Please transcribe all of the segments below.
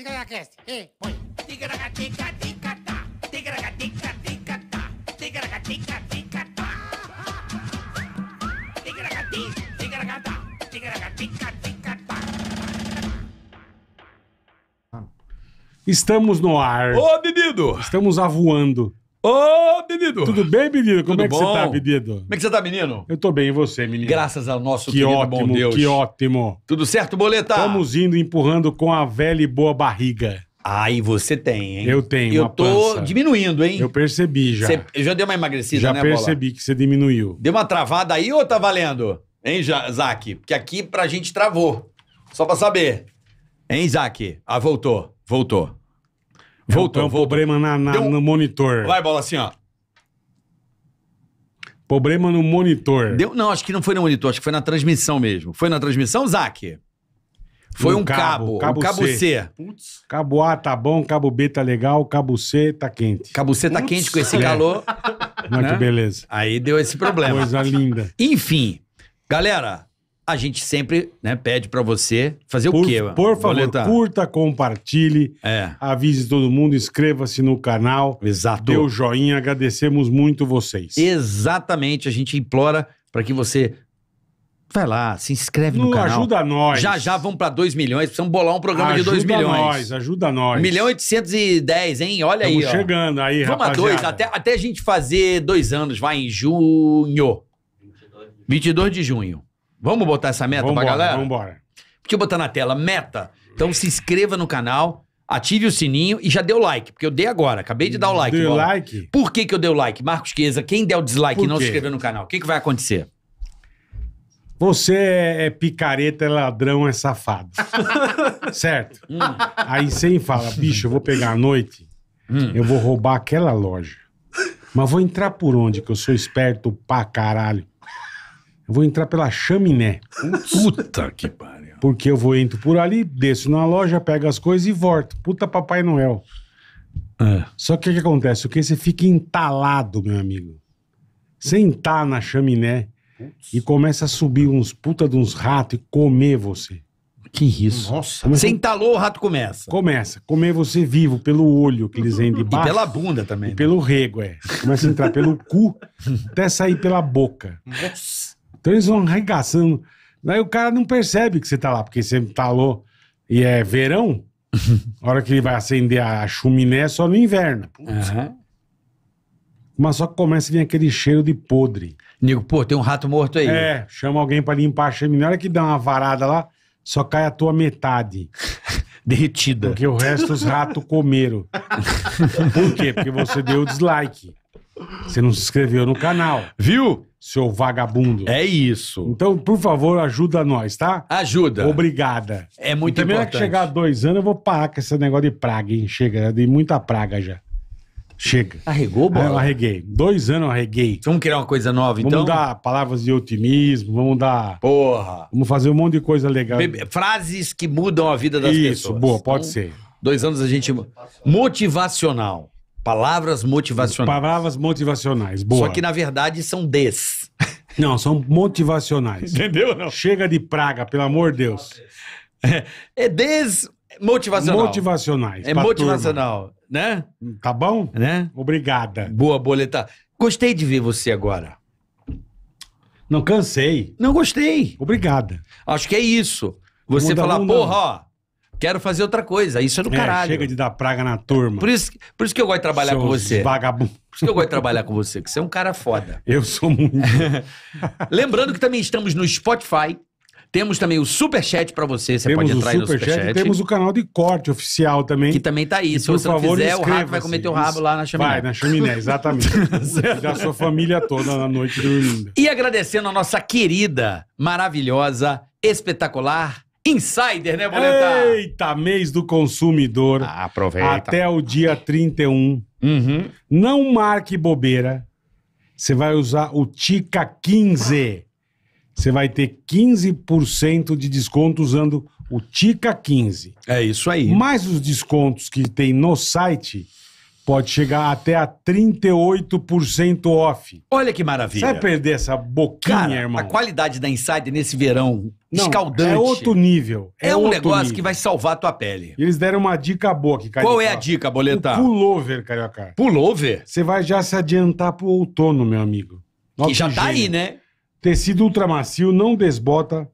Ticaracast, ei, põe. Ticaracatica, tica, tica ticatá. Ticaracatica, Tica Ticaracati, tica tica ticatá. Estamos no ar. Ô, bebido! Estamos avoando. Ô, menino! Tudo bem, menino? Como Tudo é que bom? você tá, menino? Como é que você tá, menino? Eu tô bem, e você, menino? Graças ao nosso que querido ótimo, bom Deus. Que ótimo, Tudo certo, Boleta? Estamos indo empurrando com a velha e boa barriga. Aí você tem, hein? Eu tenho Eu uma tô pança. diminuindo, hein? Eu percebi já. eu já dei uma emagrecida, já né, Bola? Já percebi que você diminuiu. Deu uma travada aí ou tá valendo? Hein, Zac? Porque aqui pra gente travou. Só pra saber. Hein, Zac? Ah, voltou. Voltou. Voltou, um, voltou. problema na, na no monitor. Vai, bola, assim, ó. Problema no monitor. Deu... Não, acho que não foi no monitor, acho que foi na transmissão mesmo. Foi na transmissão, Zac? Foi um, um cabo, cabo, um cabo C. C. Putz. Cabo A tá bom, cabo B tá legal, cabo C tá quente. Cabo C tá Putz. tá quente com esse é. calor. É. Né? que beleza. Aí deu esse problema. Coisa linda. Enfim, galera, a gente sempre né, pede para você fazer por, o quê? Por favor, Boleta? curta, compartilhe, é. avise todo mundo, inscreva-se no canal. Exato. Dê o joinha, agradecemos muito vocês. Exatamente, a gente implora para que você Vai lá, se inscreve no, no canal. Ajuda nós. Já já vamos para 2 milhões. Precisamos bolar um programa ajuda de 2 milhões. Ajuda nós, ajuda nós. 1 milhão e 810, hein? Olha Estamos aí. chegando aí, vamos rapaziada. Vamos a dois, até, até a gente fazer 2 anos, vai em junho. 22 de junho. 22 de junho. Vamos botar essa meta vambora, pra galera? Vamos embora. Deixa eu botar na tela, meta. Então se inscreva no canal, ative o sininho e já deu like, porque eu dei agora, acabei de dar o like. Deu like? Por que, que eu dei o like? Marcos Queza, quem der o dislike e não se inscreveu no canal, o que, que vai acontecer? Você é picareta, é ladrão, é safado. certo? Hum. Aí você fala, bicho, eu vou pegar à noite, hum. eu vou roubar aquela loja. Mas vou entrar por onde? Que eu sou esperto pra caralho. Eu vou entrar pela chaminé. Puta que pariu. Porque eu vou entro por ali, desço na loja, pego as coisas e volto. Puta Papai Noel. É. Só que o que acontece? O que você fica entalado, meu amigo. Sentar na chaminé Putz. e começa a subir uns puta de uns ratos e comer você. Que isso. Nossa. Você entalou, o rato começa. Começa. Comer você vivo, pelo olho que eles vêm de baixo. E pela bunda também. E né? pelo rego, é. Começa a entrar pelo cu até sair pela boca. Nossa. Então eles vão arregaçando. Daí o cara não percebe que você tá lá, porque você talou e é verão. a hora que ele vai acender a chuminé é só no inverno. Mas só que começa a vir aquele cheiro de podre. Nego, pô, tem um rato morto aí. É, chama alguém pra limpar a chaminé. Na hora que dá uma varada lá, só cai a tua metade. Derretida. Porque o resto os ratos comeram. Por quê? Porque você deu dislike. Você não se inscreveu no canal. Viu? seu vagabundo. É isso. Então, por favor, ajuda nós, tá? Ajuda. Obrigada. É muito também é importante. Também que chegar a dois anos, eu vou parar com esse negócio de praga, hein? Chega, de muita praga já. Chega. Arregou, bora. Ah, eu arreguei. Dois anos eu arreguei. Vamos criar uma coisa nova, então? Vamos dar palavras de otimismo, vamos dar... Porra. Vamos fazer um monte de coisa legal. Bebe... Frases que mudam a vida das Isso, pessoas. Isso, boa, pode então, ser. Dois anos a gente... Motivacional. Palavras motivacionais. Palavras motivacionais, boa. Só que na verdade são des. Não, são motivacionais. Entendeu? Não? Chega de praga, pelo amor de Deus. É, é des desmotivacional. Motivacionais. É motivacional, turma. né? Tá bom? Né? Obrigada. Boa, Boleta. Gostei de ver você agora. Não cansei. Não gostei. Obrigada. Acho que é isso. Você falar, porra, ó, Quero fazer outra coisa. Isso é do é, caralho. É, chega de dar praga na turma. Por isso, por isso que eu gosto de trabalhar Seus com você. Vagabundo. Por isso que eu gosto de trabalhar com você, que você é um cara foda. Eu sou muito. Lembrando que também estamos no Spotify. Temos também o Superchat para você, você temos pode entrar aí no Superchat. Temos o canal de corte oficial também. Que também tá aí. E, Se você favor, não fizer, o rato vai comer teu rabo lá na chaminé. Vai, na chaminé, exatamente. da sua família toda na noite dormindo. E agradecendo a nossa querida, maravilhosa, espetacular Insider, né, Boletar? Eita, mês do consumidor. Ah, aproveita. Até o dia 31. Uhum. Não marque bobeira. Você vai usar o Tica 15. Você vai ter 15% de desconto usando o Tica 15. É isso aí. Mais os descontos que tem no site pode chegar até a 38% off. Olha que maravilha. Você vai perder essa boquinha, Cara, irmão. A qualidade da Inside nesse verão Não, escaldante. É outro nível. É, é um negócio nível. que vai salvar a tua pele. Eles deram uma dica boa aqui, Carioca. Qual é a dica, Boletar? O pullover, Carioca. Pullover? Você vai já se adiantar pro outono, meu amigo. Nossa, que já tá aí, né? Tecido ultramacio, não desbota,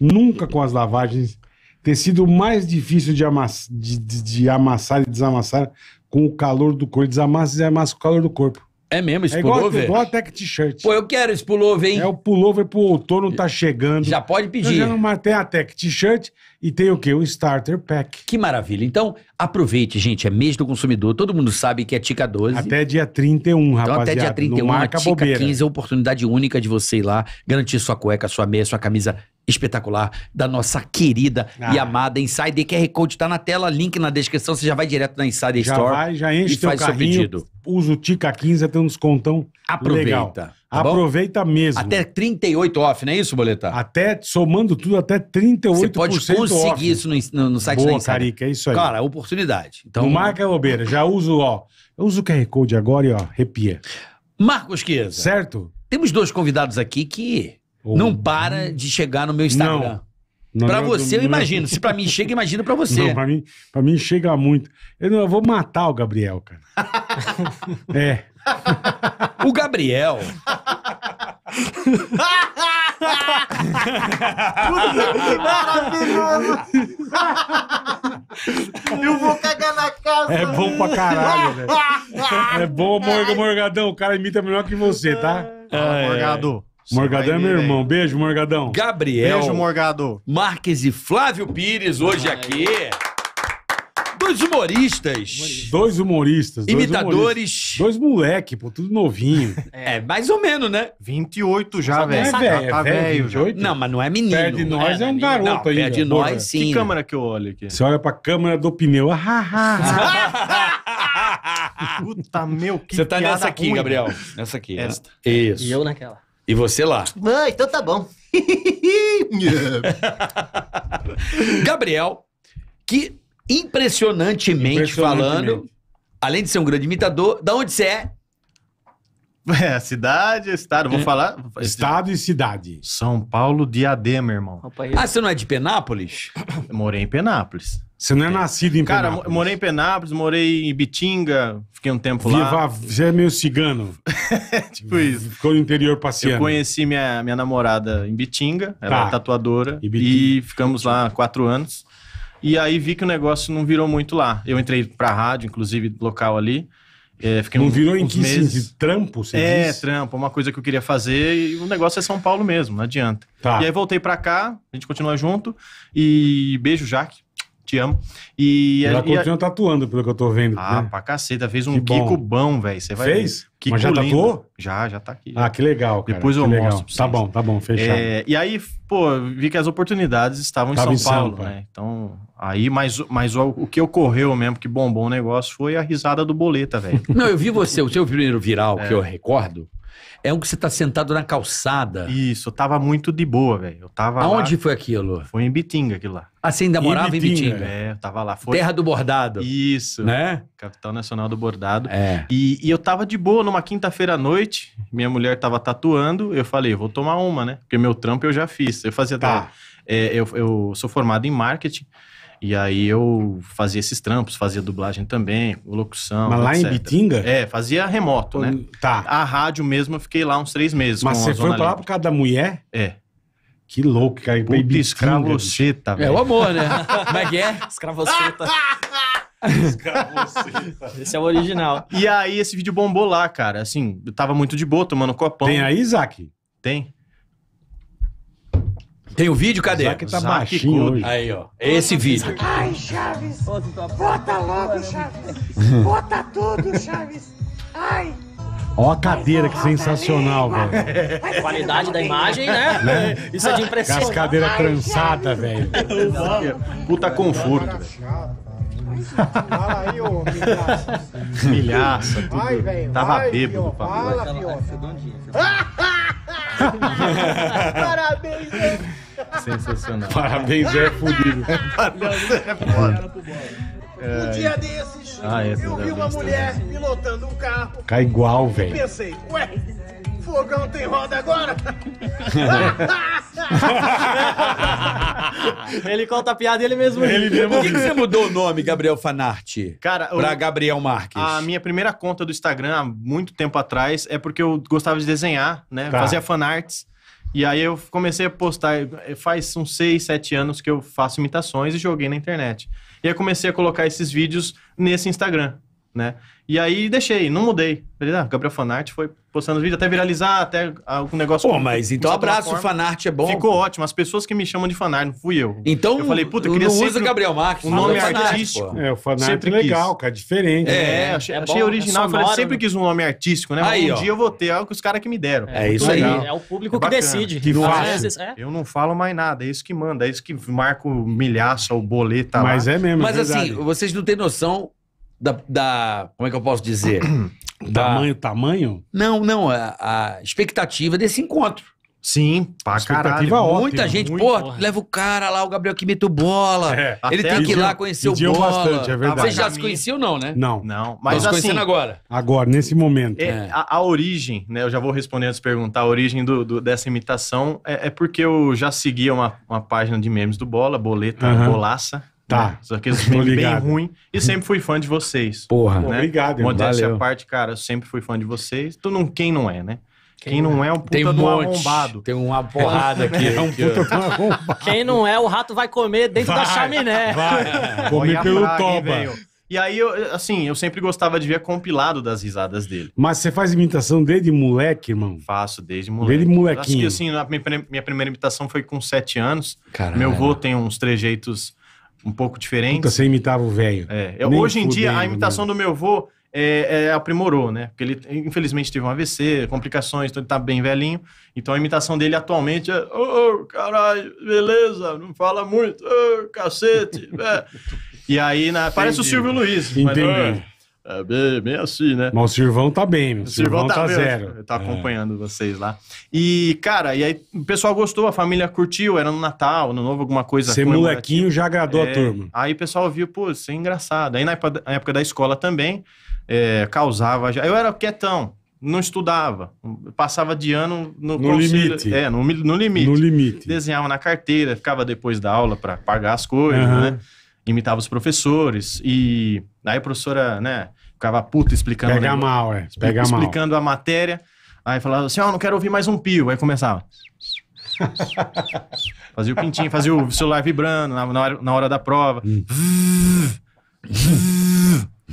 nunca com as lavagens. Tecido mais difícil de, amass... de, de, de amassar e desamassar com o calor do corpo. Desamassa, desamassa com o calor do corpo. É mesmo, esse é pullover? igual até que t-shirt. Pô, eu quero esse pullover, hein? É o pullover pro outono tá chegando. Já pode pedir. Eu já não tem a Tech T-shirt e tem o quê? O Starter Pack. Que maravilha. Então, aproveite, gente. É mês do consumidor. Todo mundo sabe que é Tica 12. Até dia 31, rapaziada. Então, até dia 31, não marca a Tica bobeira. 15 é oportunidade única de você ir lá, garantir sua cueca, sua meia, sua camisa espetacular da nossa querida ah. e amada Insider. QR Code tá na tela, link na descrição, você já vai direto na Insider já Store. Vai, já enche e faz carrinho, seu pedido. Usa o Tica 15, tem um descontão Aproveita. Legal. Tá Aproveita mesmo. Até 38 off, não é isso, Boleta? Até, somando tudo, até 38 Você pode conseguir off. isso no, no, site Boa, da Insider. Carica, é isso aí. Cara, oportunidade. Então, não marca é bobeira, já uso, ó. Eu uso o QR Code agora e, ó, arrepia. Marcos Chiesa. Certo? Temos dois convidados aqui que não para de chegar no meu Instagram. Para você, eu é imagino. Assim. Se para mim chega, imagino para você. Não, para mim, pra mim chega muito. Eu, não, eu vou matar o Gabriel, cara. é. O Gabriel. Eu vou cagar na casa. É bom pra caralho, velho. É bom, Morgadão. O cara imita melhor que você, tá? Ah, Morgado. Morgadão é meu irmão. Aí. Né? Beijo, Morgadão. Gabriel. Beijo, Morgado. Marques e Flávio Pires hoje Ai. aqui. Dois humoristas. Dois humoristas. Dois Imitadores. Humoristas. Dois moleque, pô, tudo novinho. É, mais ou menos, né? 28 já, é tá velho. É velho, tá velho. não, mas não é menino. de nós é, é um garoto não, aí. de nós, porra. sim. Que câmera que eu olho aqui? Você olha pra câmera do pneu. Ah, ah, ah. Puta, meu, que Você tá nessa aqui, ruim. Gabriel. Nessa aqui. Esta. Né? Isso. E eu naquela. E você lá. Ah, então tá bom. Gabriel, que impressionantemente, impressionantemente falando, além de ser um grande imitador, da onde você é? É, cidade, estado, vou é. falar. Estado e cidade. São Paulo, Diadema, irmão. Ah, você não é de Penápolis? Eu morei em Penápolis. Você não é, nascido em Cara, Penápolis? Cara, morei em Penápolis, morei em Bitinga, fiquei um tempo Viva, lá. Você é meio cigano. tipo isso. Ficou no interior passeando. Eu conheci minha, minha namorada em Bitinga, ela tá. é tatuadora, e, e ficamos lá quatro anos. E aí vi que o negócio não virou muito lá. Eu entrei pra rádio, inclusive, local ali. É, fiquei não um, virou em que meses... sentido? Trampo, você É, trampo. Uma coisa que eu queria fazer e o negócio é São Paulo mesmo, não adianta. Tá. E aí voltei pra cá, a gente continua junto e beijo, Jaque te amo. E, Já continua tatuando, pelo que eu tô vendo. Ah, né? pra caceta. Fez um que Kiko bom, velho. Você vai Fez? Kiko Mas já lindo. tatuou? Já, já tá aqui. Ah, que legal, cara. Depois eu legal. mostro. Tá bom, tá bom, fechado. É, e aí, pô, vi que as oportunidades estavam Tava em São, em Paulo, Paulo, né? Então, aí, mas, mas o, o, que ocorreu mesmo, que bombou o negócio, foi a risada do boleta, velho. Não, eu vi você, o seu primeiro viral é. que eu recordo, é um que você tá sentado na calçada. Isso, eu tava muito de boa, velho. Eu tava Aonde lá, foi aquilo? Foi em Bitinga aquilo lá. Ah, você ainda morava Bitinga. em Bitinga? É, eu tava lá. Foi... Terra do Bordado. Isso. Né? Capital Nacional do Bordado. É. E, e eu tava de boa numa quinta-feira à noite, minha mulher tava tatuando, eu falei, vou tomar uma, né? Porque meu trampo eu já fiz. Eu fazia... Tá. É, eu, eu sou formado em marketing. E aí eu fazia esses trampos, fazia dublagem também, locução. Mas lá em Bitinga? É, fazia remoto, né? Tá. A rádio mesmo, eu fiquei lá uns três meses. Mas você foi pra lá por causa da mulher? É. Que louco, cara. Puta escravoceta, é velho. É o amor, né? Como é que é? Escravoceta. Esse é o original. E aí, esse vídeo bombou lá, cara. Assim, eu tava muito de boa, tomando copão. Tem aí, Isaac? Tem. Tem o um vídeo? Cadê? Já que tá Zaque baixinho hoje. Aí, ó. Esse vídeo. Ai, Chaves! Bota logo, Chaves! Bota tudo, Chaves! Ai! Ó a cadeira, que sensacional, velho. Qualidade da imagem, né? né? É, isso é de impressão. as cadeiras trançadas, velho. Puta conforto. Fala aí, ô milhaça. Milhaça, tudo. Vai, véio, Tava vai, bêbado, Fala, Fala, Parabéns, velho. Sensacional. Parabéns, Zé Fudido. Parabéns, Zé Fudido. É. Um dia desses, ah, eu é vi uma mulher também. pilotando um carro. Cai igual, velho. Pensei, ué, fogão tem roda agora? ele conta a piada ele mesmo. Ele mesmo. Por que, que, você mudou o nome, Gabriel Fanarte? Cara, pra eu, Gabriel Marques. A minha primeira conta do Instagram, há muito tempo atrás, é porque eu gostava de desenhar, né? Tá. Fazia fanarts. E aí eu comecei a postar, eh, faz uns 6, 7 anos que eu faço imitações e joguei na internet. E aí comecei a colocar esses vídeos nesse Instagram, né? E aí deixei, não mudei. Falei, ah, Gabriel Fanart foi postando os vídeos até viralizar, até algum ah, negócio. Pô, mas então abraço, Fanart é bom. Ficou ótimo. As pessoas que me chamam de Fanart, não fui eu. Então, eu falei, puta, eu queria não Gabriel Marques. Um nome artístico. É, o Fanart sempre é legal, cara, é diferente. É, né? é achei, é achei bom, é original. É sonora, eu falei, sempre quis um nome artístico, né? Aí, um ó. dia eu vou ter algo que os caras que me deram. É, é isso legal. aí. É o público que decide. Que faz. Eu não falo mais nada, é isso que manda, é isso que marca o milhaço, o boleto. Tá mas é mesmo. Mas assim, vocês não têm noção da, da, Como é que eu posso dizer? Da... Tamanho, tamanho? Não, não. A, a expectativa desse encontro. Sim, pra caralho. Ótima, Muita gente, pô, leva o cara lá, o Gabriel que o bola. É, ele tem que ir lá conhecer o bola. bastante, é verdade. Você já se conheceu não, né? Não. Não, mas assim... agora. Agora, nesse momento. É, é. A, a, origem, né, eu já vou responder antes de perguntar, a origem do, do dessa imitação é, é porque eu já seguia uma, uma página de memes do Bola, Boleta, uhum. Bolaça, Tá. Né? Aqueles memes bem ruim. E sempre fui fã de vocês. Porra. Né? Obrigado, irmão. Modéstia à parte, cara, eu sempre fui fã de vocês. Tu não, quem não é, né? Quem, não é? é um puta tem um do arrombado. Tem uma porrada aqui. É um puta do arrombado. Quem não é, o rato vai comer dentro vai, da chaminé. Vai. Comer pelo praga, toba. Hein, e aí, eu, assim, eu sempre gostava de ver compilado das risadas dele. Mas você faz imitação desde moleque, irmão? Faço, desde moleque. Desde molequinho. Acho que, assim, minha, minha primeira imitação foi com sete anos. Caralho. Meu avô tem uns trejeitos um pouco diferente Puta, você imitava o velho. É. hoje em dia, a imitação do meu avô é, é, aprimorou, né? Porque ele, infelizmente, teve um AVC, complicações, então ele tá bem velhinho. Então a imitação dele atualmente é: ô, oh, caralho, beleza, não fala muito, ô, oh, cacete. é. E aí, na, parece o Silvio Luiz. É. Entendi. Mas, oh, é bem, bem assim, né? Mas o Sirvão tá bem, meu. O Sirvão, tá, tá bem, zero. Tá é. acompanhando é. vocês lá. E, cara, e aí o pessoal gostou, a família curtiu, era no Natal, no Novo, alguma coisa. Ser molequinho já agradou é, a turma. Aí o pessoal viu, pô, isso é engraçado. Aí na época da escola também, é, causava... Já... Eu era quietão, não estudava, passava de ano no, no limite. É, no, no limite. No limite. Desenhava na carteira, ficava depois da aula para pagar as coisas, uhum. né? imitava os professores e aí a professora, né, ficava puta explicando. Pega mal, é. Pega explicando mal. a matéria. Aí falava assim, ó, oh, não quero ouvir mais um pio. Aí começava. fazia o pintinho, fazia o celular vibrando na, na, hora, na hora da prova. Hum.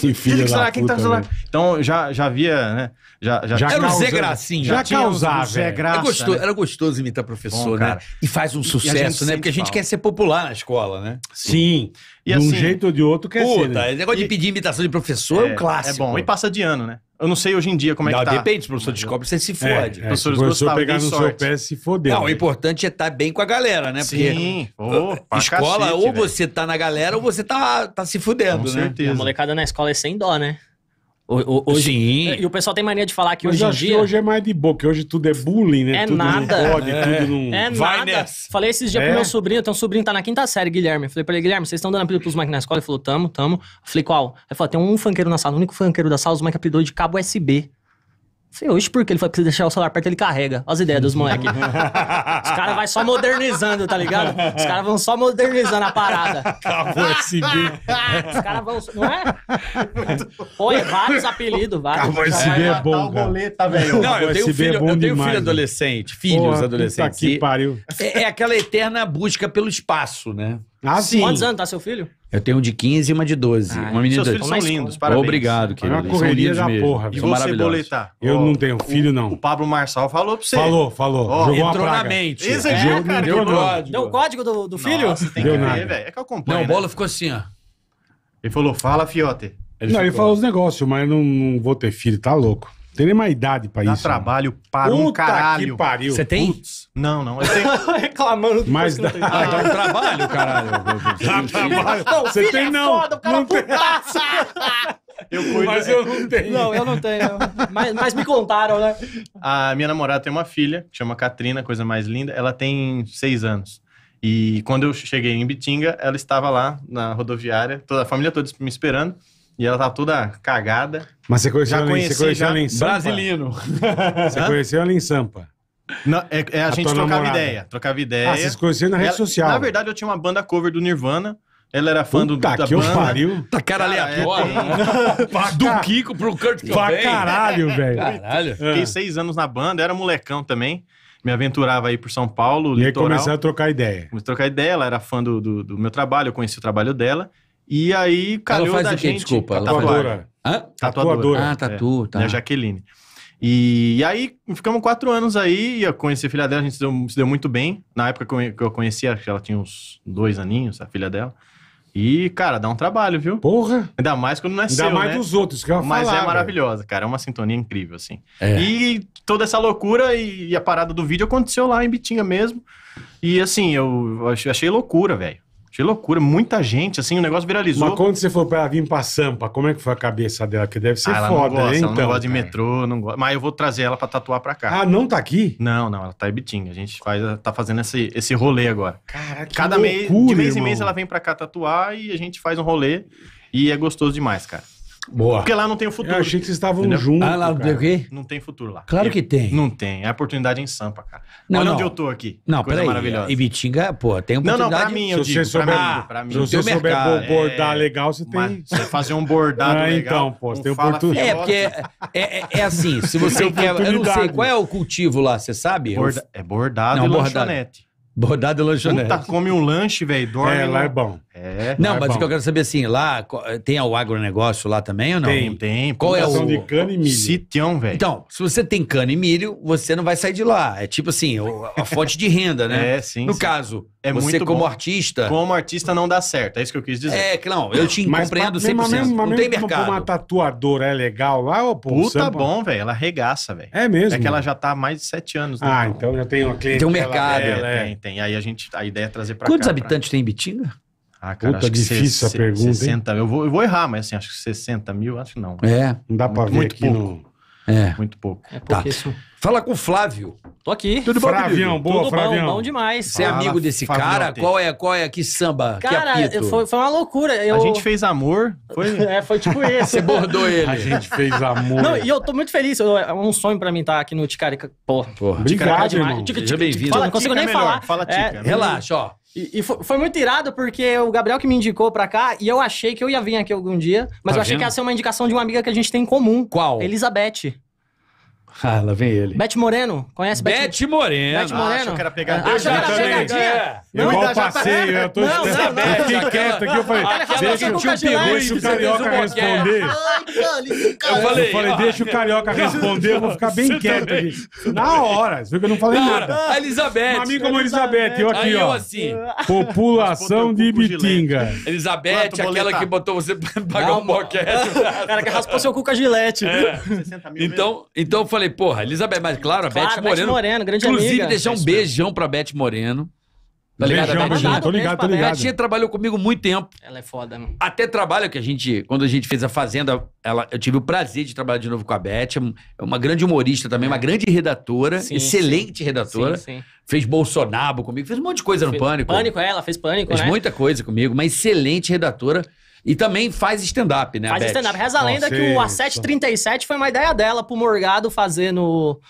que, filho da que tá puta, tá Então já, já havia, né? Já, já, já era causa... o Zé Gracinha. Já, já causava. Zé é. Graça, era, gostoso, né? era gostoso imitar professor, Bom, né? E faz um sucesso, né? Porque a gente fala. quer ser popular na escola, né? Sim. E de assim, um jeito ou de outro quer puta, ser. Né? negócio e... de pedir imitação de professor é, é um é clássico. É bom. E passa de ano, né? Eu não sei hoje em dia como é não, é que tá. Depende, se o professor descobre, você se é, fode. É, é, se o professor pegar no sorte. seu pé, se fodeu. Não, né? o importante é estar tá bem com a galera, né? Sim. Porque escola, cacete, ou você tá na galera, ou você tá, tá se fudendo, com né? Certeza. A molecada na escola é sem dó, né? Hoje, Sim. É, e o pessoal tem mania de falar que Mas hoje em dia. hoje é mais de boa, que hoje tudo é bullying, né? É tudo nada. Não pode, é. tudo não. É Vai nada. Nessa. Falei esses dias é. pro meu sobrinho, então um sobrinho tá na quinta série, Guilherme. falei pra ele, Guilherme, vocês estão dando apelido pros moleques na escola? Ele falou, tamo, tamo. falei, qual? Ele falou, tem um funkeiro na sala, o único funkeiro da sala, os moleques apelidou de cabo USB. Sei hoje por que ele precisa deixar o celular perto, ele carrega. Olha as ideias dos moleques. Os caras vão só modernizando, tá ligado? Os caras vão só modernizando a parada. Acabou esse bico. Os caras vão. Não é? Pô, vários apelidos, vários. Acabou esse bico é, é bom. Cara. Boleta, velho. Não, eu tenho, é filho, é eu tenho filho adolescente, filhos Porra, adolescentes. Tá aqui, pariu. É, é aquela eterna busca pelo espaço, né? Ah, sim. Quantos anos tá seu filho? Eu tenho um de 15 e uma de 12. Ah, uma menina seus filhos são lindos, parabéns. Obrigado, querido. É uma correria da mesmo. porra. E você boletar? Eu não tenho filho, não. O Pablo Marçal falou pra você. Falou, falou. Oh, Jogou entrou na mente. Isso é, cara, deu, deu, código. deu o código do, do filho? Nossa, tem deu que ver, velho. É que eu acompanho. Não, o né? ficou assim, ó. Ele falou, fala, fiote. Ele não, ficou... ele falou os negócios, mas não, não vou ter filho, tá louco. Tem nem uma idade pra Dá isso. Né? trabalho para um caralho. que pariu. Você tem? Putz. Não, não. Eu tenho... Reclamando do Mas dá, dá Ah, dá um trabalho, caralho. trabalho. Não, Você filho tem é não. foda, o cara não é tem. Eu cuido. Mas eu não tenho. Não, eu não tenho. Mas, mas me contaram, né? A minha namorada tem uma filha, que chama Katrina, coisa mais linda. Ela tem seis anos. E quando eu cheguei em Bitinga, ela estava lá na rodoviária, toda a família toda me esperando. E ela tá toda cagada. Mas você conheceu, já ela, conheci, você conheceu já ela em Sampa? Brasilino. Você Hã? conheceu ela em Sampa? Não, é, é, a, a gente trocava namorada. ideia. Trocava ideia. Ah, vocês conheceram na rede ela, social. Na verdade, eu tinha uma banda cover do Nirvana. Ela era fã Puta, do, da que banda. pariu. Tá cara é aleatório. É, do Kiko pro Kurt Cobain. Pra caralho, velho. Caralho. É. Fiquei seis anos na banda, era molecão também. Me aventurava aí por São Paulo, E litoral. aí começaram a trocar ideia. Comecei a trocar ideia, ela era fã do, do, do, meu trabalho, eu conheci o trabalho dela. E aí calhou Ela faz da o quê? gente... Desculpa. Tatuadora. Hã? Tatuadora. Ah, tatu, é, tá. E a Jaqueline. E, e, aí ficamos quatro anos aí, eu conheci a filha dela, a gente se deu, se deu muito bem. Na época que eu conheci, acho que ela tinha uns dois aninhos, a filha dela. E, cara, dá um trabalho, viu? Porra! Ainda mais quando não é Ainda seu, mais né? dos outros, que eu Mas é falar, é maravilhosa, cara. É uma sintonia incrível, assim. É. E toda essa loucura e, a parada do vídeo aconteceu lá em Bitinga mesmo. E, assim, eu achei loucura, velho. Que loucura, muita gente, assim, o negócio viralizou. Mas quando você for pra vir pra Sampa, como é que foi a cabeça dela? Que deve ser ah, ela foda, não gosta, né? Ela então, não gosta de metrô, não gosta. Mas eu vou trazer ela pra tatuar pra cá. Ah, não tá aqui? Não, não, ela tá em Bitinga. A gente faz, tá fazendo esse, esse rolê agora. Cara, que Cada loucura, mês, de mês irmão. em mês ela vem pra cá tatuar e a gente faz um rolê. E é gostoso demais, cara. Boa. Porque lá não tem o futuro. Eu achei que vocês estavam juntos. Ah, lá o quê? Não tem futuro lá. Claro que tem. Não tem. É oportunidade em Sampa, cara. Não, Olha não. onde eu tô aqui. Não, coisa peraí. maravilhosa. E Bitinga, pô, tem oportunidade. Não, não, pra mim, eu se Você souber, pra pra mim. Se você souber bordar é. legal, você tem. Mas, você fazer um bordado ah, legal. Então, pô, você um tem oportunidade. É, porque é, é, é, assim, se você quer. Eu não sei, qual é o cultivo lá, você sabe? Borda... É bordado não, e bordado. lanchonete. Bordado e lanchonete. Puta, come um lanche, velho, dorme. É, lá é bom. É, não, é mas é o que eu quero saber é assim, lá eh, tem o agronegócio lá também ou não? Tem, tem. Qual é o... de cana e milho. Sitião, velho. Então, se você tem cana e milho, você não vai sair de lá. É tipo assim, a fonte de renda, né? É, sim. No sim. caso, é você como bom. artista... Como artista não dá certo, é isso que eu quis dizer. É, que não, eu te mas, compreendo 100%. Mas, mesmo, não tem mercado. uma tatuadora é legal lá, ô pô, Puta bom, velho, ela regaça, velho. É mesmo? É que ela já tá há mais de sete anos. Né? Ah, então já tem uma cliente. Tem um mercado. Ela, é. é, tem, tem. Aí a gente, a ideia é trazer para cá. Quantos habitantes pra... tem Bitinga? Ah, cara, Puta, difícil que a pergunta. 60, eu, vou, eu vou errar, mas assim, acho que 60 mil, acho que não. É. Não dá para ver muito aqui pouco. No... É. Muito pouco. Tá. É por Tá. Fala com o Flávio. Tô aqui. Tudo bom, Flavião, boa, Tudo Flavião. Bom, bom demais. Você é amigo desse Flavião, cara? Tem. Qual é, qual é, que samba, cara, que Foi, foi uma loucura. Eu... A gente fez amor. Foi... é, foi tipo esse. Você bordou ele. A gente fez amor. Não, e eu tô muito feliz. é um sonho pra mim estar tá aqui no Ticarica. Porra, Porra. É Obrigado, Ticarica irmão. Seja bem-vindo. Não consigo é nem falar. Fala, é. Tica. Relaxa, ó. E, e foi, foi, muito irado porque o Gabriel que me indicou pra cá e eu achei que eu ia vir aqui algum dia, mas tá eu achei vendo? que ia ser uma indicação de uma amiga que a gente tem em comum. Qual? Elizabeth. Ah, lá vem ele. Bete Moreno, conhece Beth? Beth Moreno. Bete Moreno. Acho que ah, era pegadinha. eu já era pegadinha. É. Não, Igual já passeio, tá eu tô não, esperando. Não, não, fiquei quieto aqui, tá eu falei, deixa o Deixa o Carioca responder. Eu falei, eu falei deixa o Carioca responder, eu vou ficar bem quieto aqui. Na hora, você viu que eu não falei nada. A Elizabeth. Uma amiga como Elizabeth, eu aqui, ó. assim. População de Ibitinga. Elizabeth, aquela que botou você pra pagar um boquete. Cara, que raspou seu cu com a gilete. 60 é. mil então, então, eu falei, falei, porra, Elizabeth, mas claro, a claro, Beth Moreno. Beth Moreno, grande inclusive, amiga. deixar um beijão pra Beth Moreno. Tá ligado? Beijão, beijão. Tô ligado, tô ligado. A Betinha trabalhou comigo muito tempo. Ela é foda, mano. Né? Até trabalho que a gente, quando a gente fez a Fazenda, ela, eu tive o prazer de trabalhar de novo com a Beth. É, é uma grande humorista também, é. uma grande redatora, sim, excelente sim. redatora. Sim, fez Bolsonaro comigo, fez um monte de coisa no Pânico. Pânico, é, ela fez Pânico, fez né? muita coisa comigo, uma excelente redatora. E também faz stand-up, né? Faz stand-up. Reza a lenda Nossa, que o A737 foi uma ideia dela pro Morgado fazer no.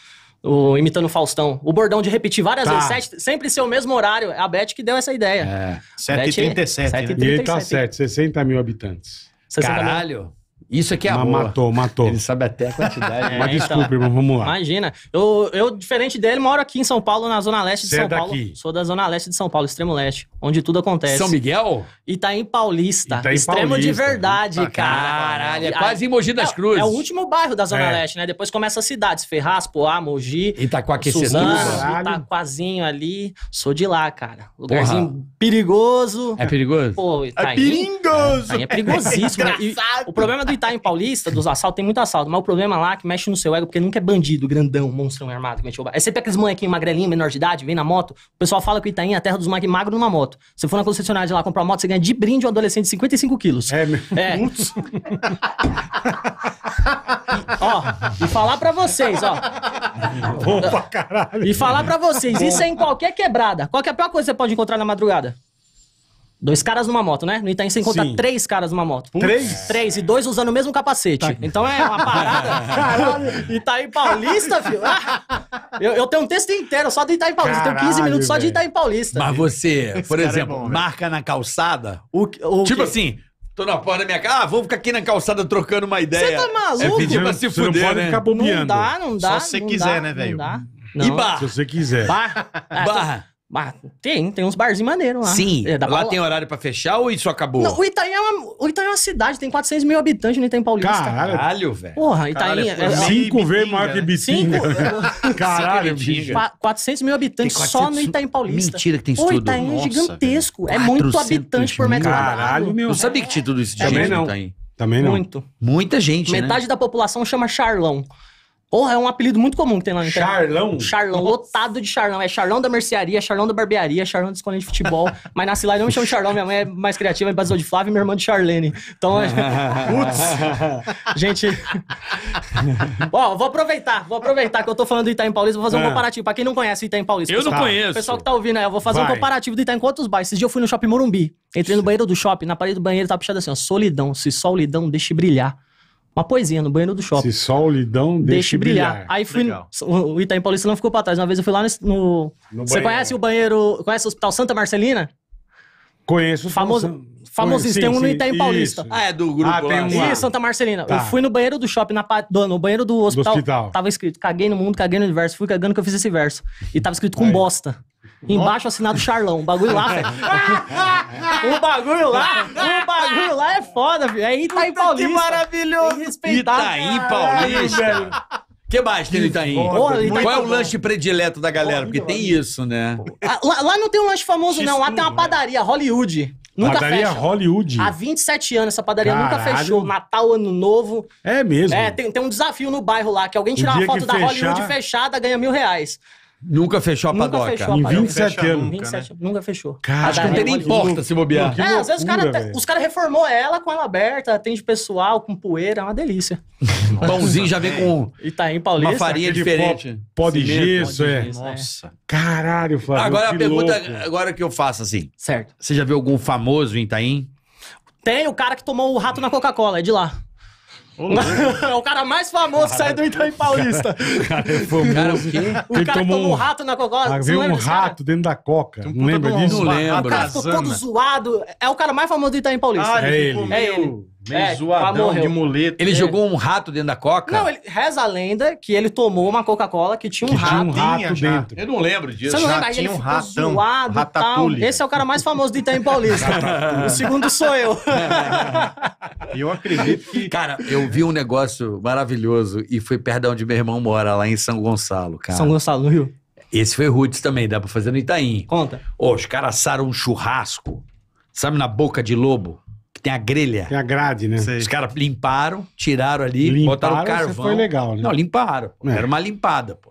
O, imitando o Faustão. O bordão de repetir várias tá. vezes, sete, sempre ser o mesmo horário. É a Beth que deu essa ideia. É. 737 h 37 Né? E ele tá certo, 60 mil habitantes. 60 Caralho! Mil. Isso aqui é amor. Matou, matou. Ele sabe até a quantidade. É, Mas desculpa, irmão, vamos lá. Imagina. Eu, eu, diferente dele, moro aqui em São Paulo, na Zona Leste de Cê é São é Paulo. Sou da Zona Leste de São Paulo, Extremo Leste, onde tudo acontece. São Miguel? Itaim Paulista. Itaim Extremo Paulista. de verdade, Itaim. cara. Caralho, é quase em Mogi das é, Cruzes. É, o último bairro da Zona é. Leste, né? Depois começa as cidades, Ferraz, Poá, Mogi. Itacoaquecetuba. Itaquazinho ali. Sou de lá, cara. Lugarzinho Porra. perigoso. É perigoso? Pô, Itaim. É perigoso! é, é perigosíssimo, né? E o problema do Itaim tá em Paulista, dos assaltos, tem muito assalto. Mas o problema lá é que mexe no seu ego, porque nunca é bandido, grandão, monstrão armado é que mete roubar. É sempre aqueles molequinhos magrelinho, menor de idade, vem na moto. O pessoal fala que o Itaim é a terra dos magros magro numa moto. Você for na concessionária de lá comprar uma moto, você ganha de brinde um adolescente de 55 quilos. É, meu. É. e, ó, e falar pra vocês, ó. Opa, caralho. E falar pra vocês, isso é em qualquer quebrada. Qual que é a pior coisa que você pode encontrar na madrugada? Dois caras numa moto, né? No Itaim você encontra Sim. três caras numa moto. Três? Três, e dois usando o mesmo capacete. Tá. Então é uma parada. Caralho. Itaim Paulista, filho. Eu, eu, tenho um texto inteiro só de Itaim Paulista. Caralho, eu tenho 15 minutos só de Itaim Paulista. Mas você, por é exemplo, é bom, marca na calçada. O, o tipo assim, Tô na porta da minha casa. Ah, vou ficar aqui na calçada trocando uma ideia. Você tá maluco? É pedir é pra se fuder, não né? Não dá, não dá. Só se você quiser, dá, né, velho? Não dá. Não. E barra? Se você quiser. Barra. Ah, tem, tem uns barzinhos maneiros lá. Sim. É, lá tem horário pra fechar ou isso acabou? Não, o Itaim é uma, o Itaim é uma cidade, tem 400 mil habitantes no Itaim Paulista. Caralho, velho. Porra, Itaim... Caralho, é, é cinco vezes maior que né? Bitinga. Cinco... Caralho, Bitinga. 400 mil habitantes 400... só no Itaim Paulista. Mentira que tem isso tudo. O Itaim é Nossa, é gigantesco. É muito habitante por metro quadrado. Caralho, meu. Eu sabia que tinha tudo isso de Também gente não. Itaim. Também não. Muito. Muita gente, né? Metade né? da população chama Charlão. Porra, é um apelido muito comum que tem lá no internet. Charlão? Charlão, Nossa. lotado de charlão. É charlão da mercearia, charlão da barbearia, charlão do escolinha de futebol. mas nasci lá e não me chamo charlão. Minha mãe é mais criativa, me é batizou de Flávio e minha irmã de Charlene. Então, é- putz. gente. Ó, vou aproveitar, vou aproveitar que eu tô falando do Itaim Paulista, vou fazer um ah. comparativo. Pra quem não conhece o Itaim Paulista. Eu pessoal, não tá. conheço. O pessoal que tá ouvindo aí, eu vou fazer Vai. um comparativo do Itaim com outros bairros. Esse dia eu fui no Shopping Morumbi. Entrei no banheiro do shopping, na parede do banheiro tava puxado assim, ó. Solidão, se solidão, deixe brilhar uma poesia no banheiro do shopping. Se solidão deixe, deixe brilhar. brilhar. Aí fui. Legal. O Itaim Paulista não ficou pra trás. Uma vez eu fui lá nesse, no. você conhece o banheiro. Conhece o Hospital Santa Marcelina? Conheço. Famoso. São... Famosíssimo, tem um no Itaim Paulista. Isso. Ah, é do grupo ah, tem lá. Um Isso, Santa Marcelina. Tá. Eu fui no banheiro do shopping, na, do, no banheiro do hospital, do hospital. Tava escrito, caguei no mundo, caguei no universo, fui cagando que eu fiz esse verso. E tava escrito com Aí. bosta. Embaixo assinado Charlão. O bagulho lá, o bagulho lá, o bagulho lá é foda, velho. É Itaí Puta Paulista. Que maravilhoso. Respeitar. Itaí Paulista. que mais tem no Itaim? Qual é o lanche predileto da galera? Porque tem isso, né? Ah, lá, lá não tem um lanche famoso, não. Lá tem uma padaria, Hollywood. Nunca padaria fecha. Hollywood. Há 27 anos essa padaria Caralho. nunca fechou. Natal, Ano Novo. É mesmo. É, tem, tem um desafio no bairro lá, que alguém tirar uma foto da fechar... Hollywood fechada ganha mil reais. Nunca fechou a nunca padoca. Fechou a em 27 nunca anos. 27, né? Nunca fechou. Cara, acho que não tem nem porta se bobear. é, às vezes tá- os caras cara reformou ela com ela aberta, atende pessoal, com poeira, é uma delícia. Pãozinho já vem com Itaim tá Paulista. uma farinha diferente. Pó de gesso, é. Nossa. Caralho, Flávio. Agora a pergunta é louco. agora que eu faço assim. Certo. Você já viu algum famoso em Itaim? Tem o cara que tomou o rato na Coca-Cola, é de lá é o cara mais famoso que saiu do Itaim Paulista. O cara é o quê? O cara tomou um rato na cocota. Ah, viu veio um rato dentro da coca. não lembro disso? Não lembro. O cara ficou todo zoado. É o cara mais famoso do Itaim Paulista. Ah, é ele. É ele. É, Meio é, zoadão de muleta. Ele é. jogou um rato dentro da coca? Não, ele, reza a lenda que ele tomou uma Coca-Cola que tinha um que rato. Tinha um rato tinha, dentro. Eu não lembro disso. Você não lembra? Tinha um ratão. Zoado, Tal. Esse é o cara mais famoso do Itaim Paulista. o segundo sou eu. E eu acredito que... Cara, eu vi um negócio maravilhoso e fui perto de onde meu irmão mora, lá em São Gonçalo, cara. São Gonçalo, no Rio? Esse foi Roots também, dá pra fazer no Itaim. Conta. Oh, os caras assaram um churrasco, sabe, na boca de lobo tem a grelha. Tem a grade, né? Sei. Os caras limparam, tiraram ali, limparam, botaram carvão. Foi legal, né? Não, limparam. É. Era uma limpada, pô.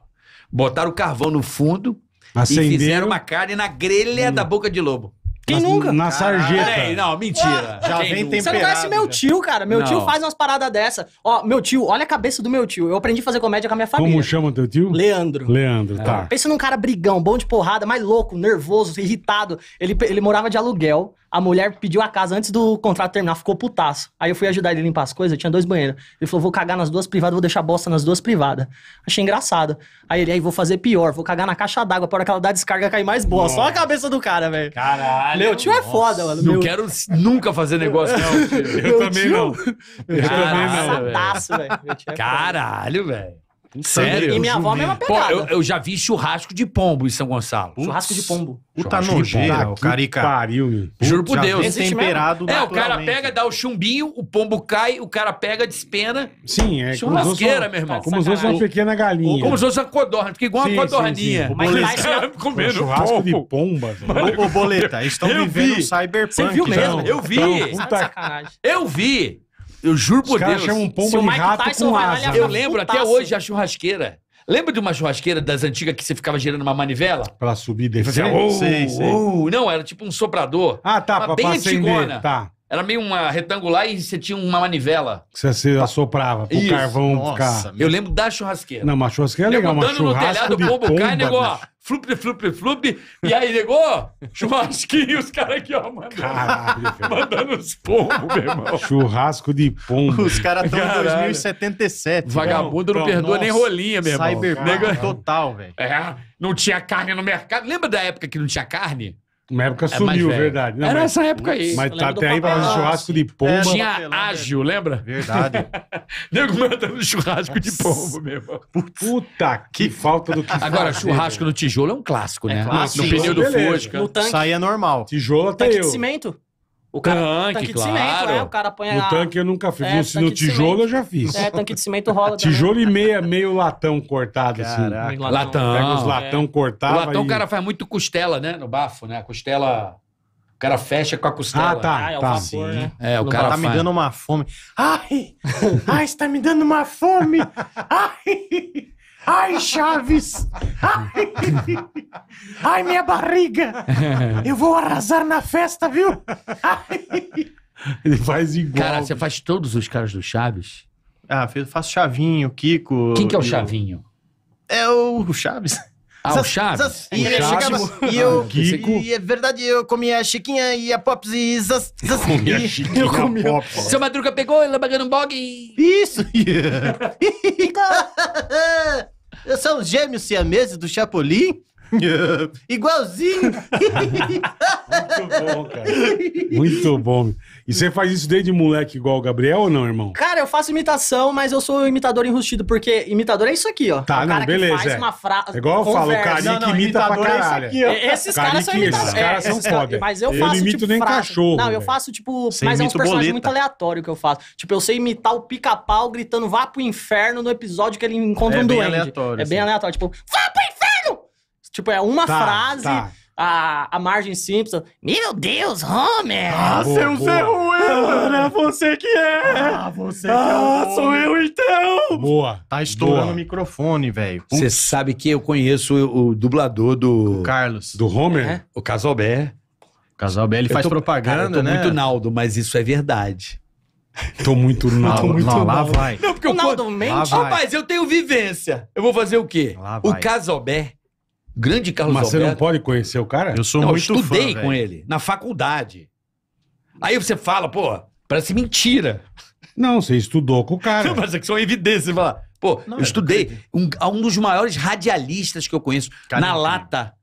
Botaram o carvão no fundo Acenderam. e fizeram uma carne na grelha hum. da boca de lobo. Quem na, nunca? Na sarjeta. peraí, não, mentira. Ah, já vem tempo. temperado. Você não conhece meu né? tio, cara. Meu não. tio faz umas paradas dessa. Ó, meu tio, olha a cabeça do meu tio. Eu aprendi a fazer comédia com a minha família. Como chama teu tio? Leandro. Leandro, é. tá. Pensa num cara brigão, bom de porrada, mais louco, nervoso, irritado. Ele, ele morava de aluguel. A mulher pediu a casa antes do contrato terminar, ficou putaço. Aí eu fui ajudar ele a limpar as coisas, tinha dois banheiros. Ele falou: vou cagar nas duas privadas, vou deixar bosta nas duas privadas. Achei engraçado. Aí ele, aí vou fazer pior, vou cagar na caixa d'água para hora que ela dar descarga cair mais bosta. Só a cabeça do cara, velho. Caralho. Meu tio é nossa. é foda, mano. Meu... Não quero nunca fazer negócio, não. Tio. Eu, eu também tio... não. Meu tio Caralho, é Caralho, velho. Sério? E minha avó, a mesma pegada. Pô, eu, eu já vi churrasco de pombo em São Gonçalo. Churrasco de pombo. Tá tá, puta Churrasco nojeira, o carica. Pariu, meu. Juro por Deus. vem Existe temperado É, o cara pega, dá o chumbinho, o pombo cai, o cara pega, despena. Sim, é Churrasqueira, meu irmão. Como se fosse uma pequena galinha. Como se fosse uma codorna. Fica igual uma codorninha. Mas Mas lá, esse- comendo churrasco de pomba, velho. Ô, Boleta, estão Eu vivendo vi. cyberpunk. Você viu mesmo? Eu vi. Então, eu vi. Eu juro por Deus. chamam um pombo Se o de Mike rato Tyson com vai asa. Eu lembro até hoje a churrasqueira. Lembra de uma churrasqueira das antigas que você ficava girando uma manivela? Pra subir e descer. Fazia, "Oh, oh". Não, era tipo um soprador. Ah, tá, Mas pra, bem pra acender. Tá. Era meio uma retangular e você tinha uma manivela. Que você tá. assoprava pro Isso. carvão Nossa, ficar. Meu... Eu lembro da churrasqueira. Não, uma churrasqueira é legal, uma churrasca no telhado, o pombo pomba, cai, nego, ó, flup, flup, flup, e aí, negou, churrasquinho, os caras aqui, ó, mandando, Caralho, velho. mandando os pombos, meu irmão. Churrasco de pombo. Os caras estão em 2077. Vagabundo não, não perdoa nem rolinha, meu irmão. Cyberpunk total, velho. É, não tinha carne no mercado. Lembra da época que não tinha carne? Uma época é sumiu, verdade. Não, Era mas, essa época aí. Mas tá até aí pra churrasco de pomba. Tinha ágil, lembra? Verdade. Nego mandando churrasco de meu mesmo. Puta que falta do que Agora, fazer, churrasco velho. no tijolo é um clássico, é né? É clássico. No pneu do Fusca. No tanque. normal. Tijolo até tanque eu. de cimento. O cara, tanque, tanque de é, claro. cimento, né? O cara põe a... tanque eu nunca fiz. É, no, no tijolo eu já fiz. É, tanque de cimento rola Tijolo e meia, meio latão cortado, assim. Caraca. assim. Latão. Pega os é. latão é. cortado. O latão e... o cara faz muito costela, né? No bafo, né? A costela... O cara fecha com a costela. Ah, tá. Ah, é, tá. Vapor, Sim. Né? é, o, cara tá faz. me dando uma fome. Ai! Ai, está me dando uma fome! Ai! Ai, Chaves! Ai, minha barriga! Eu vou arrasar na festa, viu? Ele faz igual. Cara, você faz todos os caras do Chaves? Ah, faço Chavinho, Kiko. Quem que é o Chavinho? É o Chaves. Ah, o Chaves? E, o Chaves. Ah, e eu, e é verdade, eu comia a Chiquinha e a Pops e zas, eu comia a Chiquinha eu comia. Pops. Seu Madruga pegou, ela bagando um bog Isso! Yeah. São os gêmeos siameses do Chapolin? Igualzinho! Muito bom, cara. Muito bom. E você faz isso desde moleque igual o Gabriel ou não, irmão? Cara, eu faço imitação, mas eu sou imitador enrustido, porque imitador é isso aqui, ó. Tá, não, beleza. Faz é. uma frase. É igual eu falo, o Carique não, não, imita pra é caralho. É aqui, esses caras são imitadores. Esses caras são é, foda. Mas eu, faço. Eu imito tipo, nem frase. cachorro. Não, eu faço tipo. Você mas é um personagem boleta. muito aleatório que eu faço. Tipo, eu sei imitar o pica-pau gritando vá pro inferno no episódio que ele encontra é um doente. É bem aleatório. É bem assim. aleatório. Tipo, vá pro inferno! Tipo, é uma tá, frase. Tá. A, a Margem Simpson. Meu Deus, Homer! Ah, boa, ah, seu é boa. Zé Ruela! Ah. Você que é! Ah, você que é ah, o... sou eu então! Boa! Tá estourando boa. o microfone, velho. Você sabe que eu conheço o, o dublador do. O Carlos. Do Homer? É? O Casalbé. O Casalbé, ele eu faz tô, propaganda, cara, eu tô né? muito naldo, mas isso é verdade. Tô muito naldo. Tô muito não, lá vai. Não, porque o eu... Naldo Mendes? Rapaz, eu tenho vivência. Eu vou fazer o quê? O Casalbé Grande Carlos Mas Alberto. Mas você não pode conhecer o cara? Eu sou não, muito eu estudei fã, com ele, na faculdade. Aí você fala, pô, parece mentira. Não, você estudou com o cara. Não, mas é que são evidências. Você fala, pô, não, eu é estudei. Um, um dos maiores radialistas que eu conheço, na lata.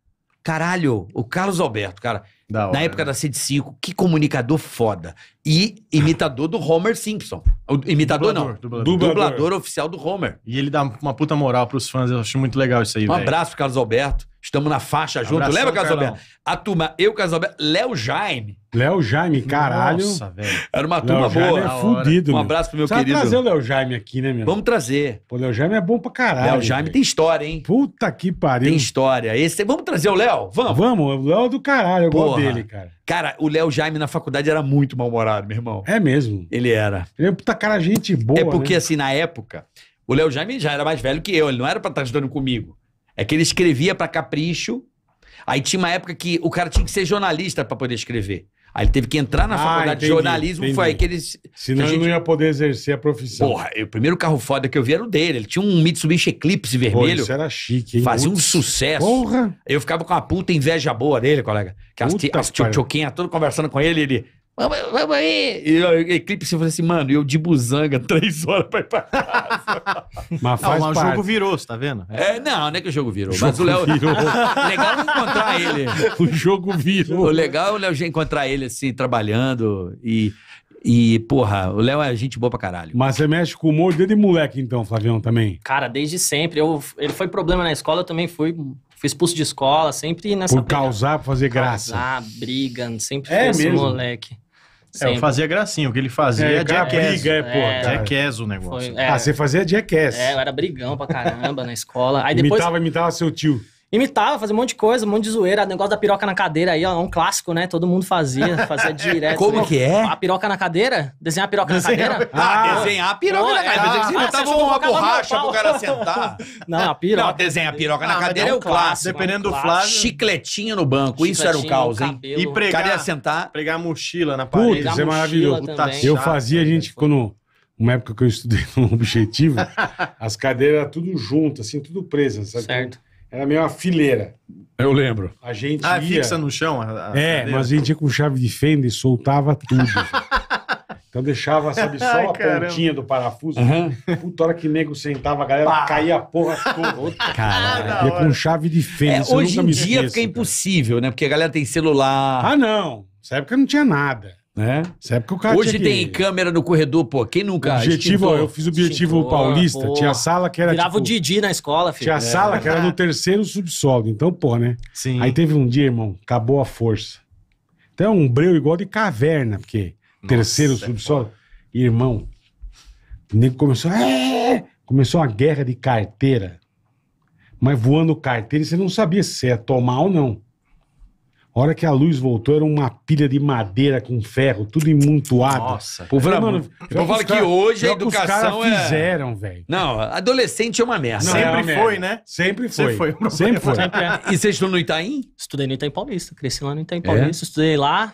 Caralho, o Carlos Alberto, cara. na época né? da Sede 5, que comunicador foda e imitador do Homer Simpson. O imitador dublador, não, dublador. dublador. dublador oficial do Homer. E ele dá uma puta moral pros fãs, eu acho muito legal isso aí, Um véio. abraço Carlos Alberto, estamos na faixa junto. Abração, Lembra, Carlos Alberto? A turma, eu, Carlos Alberto, Léo Jaime. Léo Jaime, caralho. Nossa, velho. Era uma turma Léo boa. Jaime é fudido, Um abraço pro meu querido. Vamos trazer o Léo Jaime aqui, né, meu? Vamos trazer. Pô, Léo Jaime é bom pra caralho. Léo Jaime véio. tem história, hein? Puta que pariu. Tem história. Esse... Vamos trazer o Léo? Vamos. Vamos, o Léo é do caralho, eu gosto dele, cara. Cara, o Léo Jaime na faculdade era muito mal-humorado, meu irmão. É mesmo. Ele era. Ele é um puta cara, gente boa. É porque, né? assim, na época, o Léo Jaime já era mais velho que eu, ele não era pra estar tá estudando comigo. É que ele escrevia para capricho. Aí tinha uma época que o cara tinha que ser jornalista para poder escrever. Aí ele teve que entrar na ah, faculdade entendi, de jornalismo, entendi. foi aí que ele. Senão que gente... ele não ia poder exercer a profissão. Porra, o primeiro carro foda que eu vi era o dele. Ele tinha um Mitsubishi Eclipse vermelho. Pô, isso era chique, hein? Fazia um sucesso. Porra! Eu ficava com uma puta inveja boa dele, colega. Que as, as tio todo conversando com ele, ele. Vamos, aí! E o Eclipse você eu assim, mano, eu de busanga, três horas pra ir pra casa. mas faz não, mas o jogo virou, você tá vendo? É, não, não é que o jogo virou. O jogo mas o Léo. Virou. legal é encontrar ele. O jogo virou. O legal é o Léo já encontrar ele, assim, trabalhando e. E, porra, o Léo é gente boa pra caralho. Mas você mexe com o humor desde moleque, então, Flavião, também? Cara, desde sempre. Eu, ele foi problema na escola, eu também fui, fui expulso de escola, sempre nessa. Por causar, pegada. fazer graça. Causar, briga, sempre é mesmo? esse moleque. Sempre. É, eu fazia gracinha. O que ele fazia é, é Briga, é, pô. É, Jackass o negócio. Foi, é, ah, você fazia Jackass. É, eu era brigão pra caramba na escola. Aí depois... Imitava, imitava seu tio. Imitava, fazia um monte de coisa, um monte de zoeira. Negócio da piroca na cadeira aí, ó. Um clássico, né? Todo mundo fazia, fazia direto. Como né? que é? A piroca na cadeira? Desenhar a piroca desenhar na cadeira? Ah, ah, desenhar a piroca na cadeira. É, ah, você botava uma borracha pro cara sentar. Não, a piroca. Não, desenhar a piroca na ah, cadeira é, é um clássico. Dependendo do Flávio. Chicletinho no banco. Isso era o caos, hein? E pregar. Cadê sentar? Pregar a mochila na parede. Putz, é maravilhoso. Eu fazia, a né, gente, quando uma época que eu estudei no objetivo, as cadeiras tudo junto assim, tudo presas, sabe? Certo. Era meio uma fileira. Eu lembro. A gente ah, é ia... fixa no chão? A, a é, cadeira. mas a gente ia com chave de fenda e soltava tudo. então deixava, sabe, só Ai, a caramba. pontinha do parafuso. Uhum. Puta hora que nego sentava, a galera Pá. caía a porra toda. Cara, ah, ia com chave de fenda. É, hoje em dia esqueço, fica cara. impossível, né? Porque a galera tem celular. Ah, não. Nessa época não tinha nada. Né? o cara Hoje tem que- câmera no corredor, pô. Quem nunca Objetivo, eu fiz o objetivo Extintor, paulista, pô. tinha sala que era. tirava o tipo, Didi na escola, filho. Tinha é. sala que era no terceiro subsolo. Então, pô, né? Sim. Aí teve um dia, irmão, acabou a força. Então é um breu igual de caverna, porque terceiro é subsolo. Irmão, nem começou. "É!" é começou uma guerra de carteira. Mas voando carteira, você não sabia se ia tomar ou não. A hora que a luz voltou, era uma pilha de madeira com ferro, tudo imuntuado. Nossa. Pô, mano, eu falo que hoje a educação os é... fizeram, velho. Não, adolescente é uma merda. Não, sempre, é uma merda. Né? Foi, né? sempre foi, Sempre foi. Sempre foi. Sempre E você estudou no Itaim? Estudei no Itaim Paulista. Cresci lá no Itaim é? Paulista. É? Estudei lá.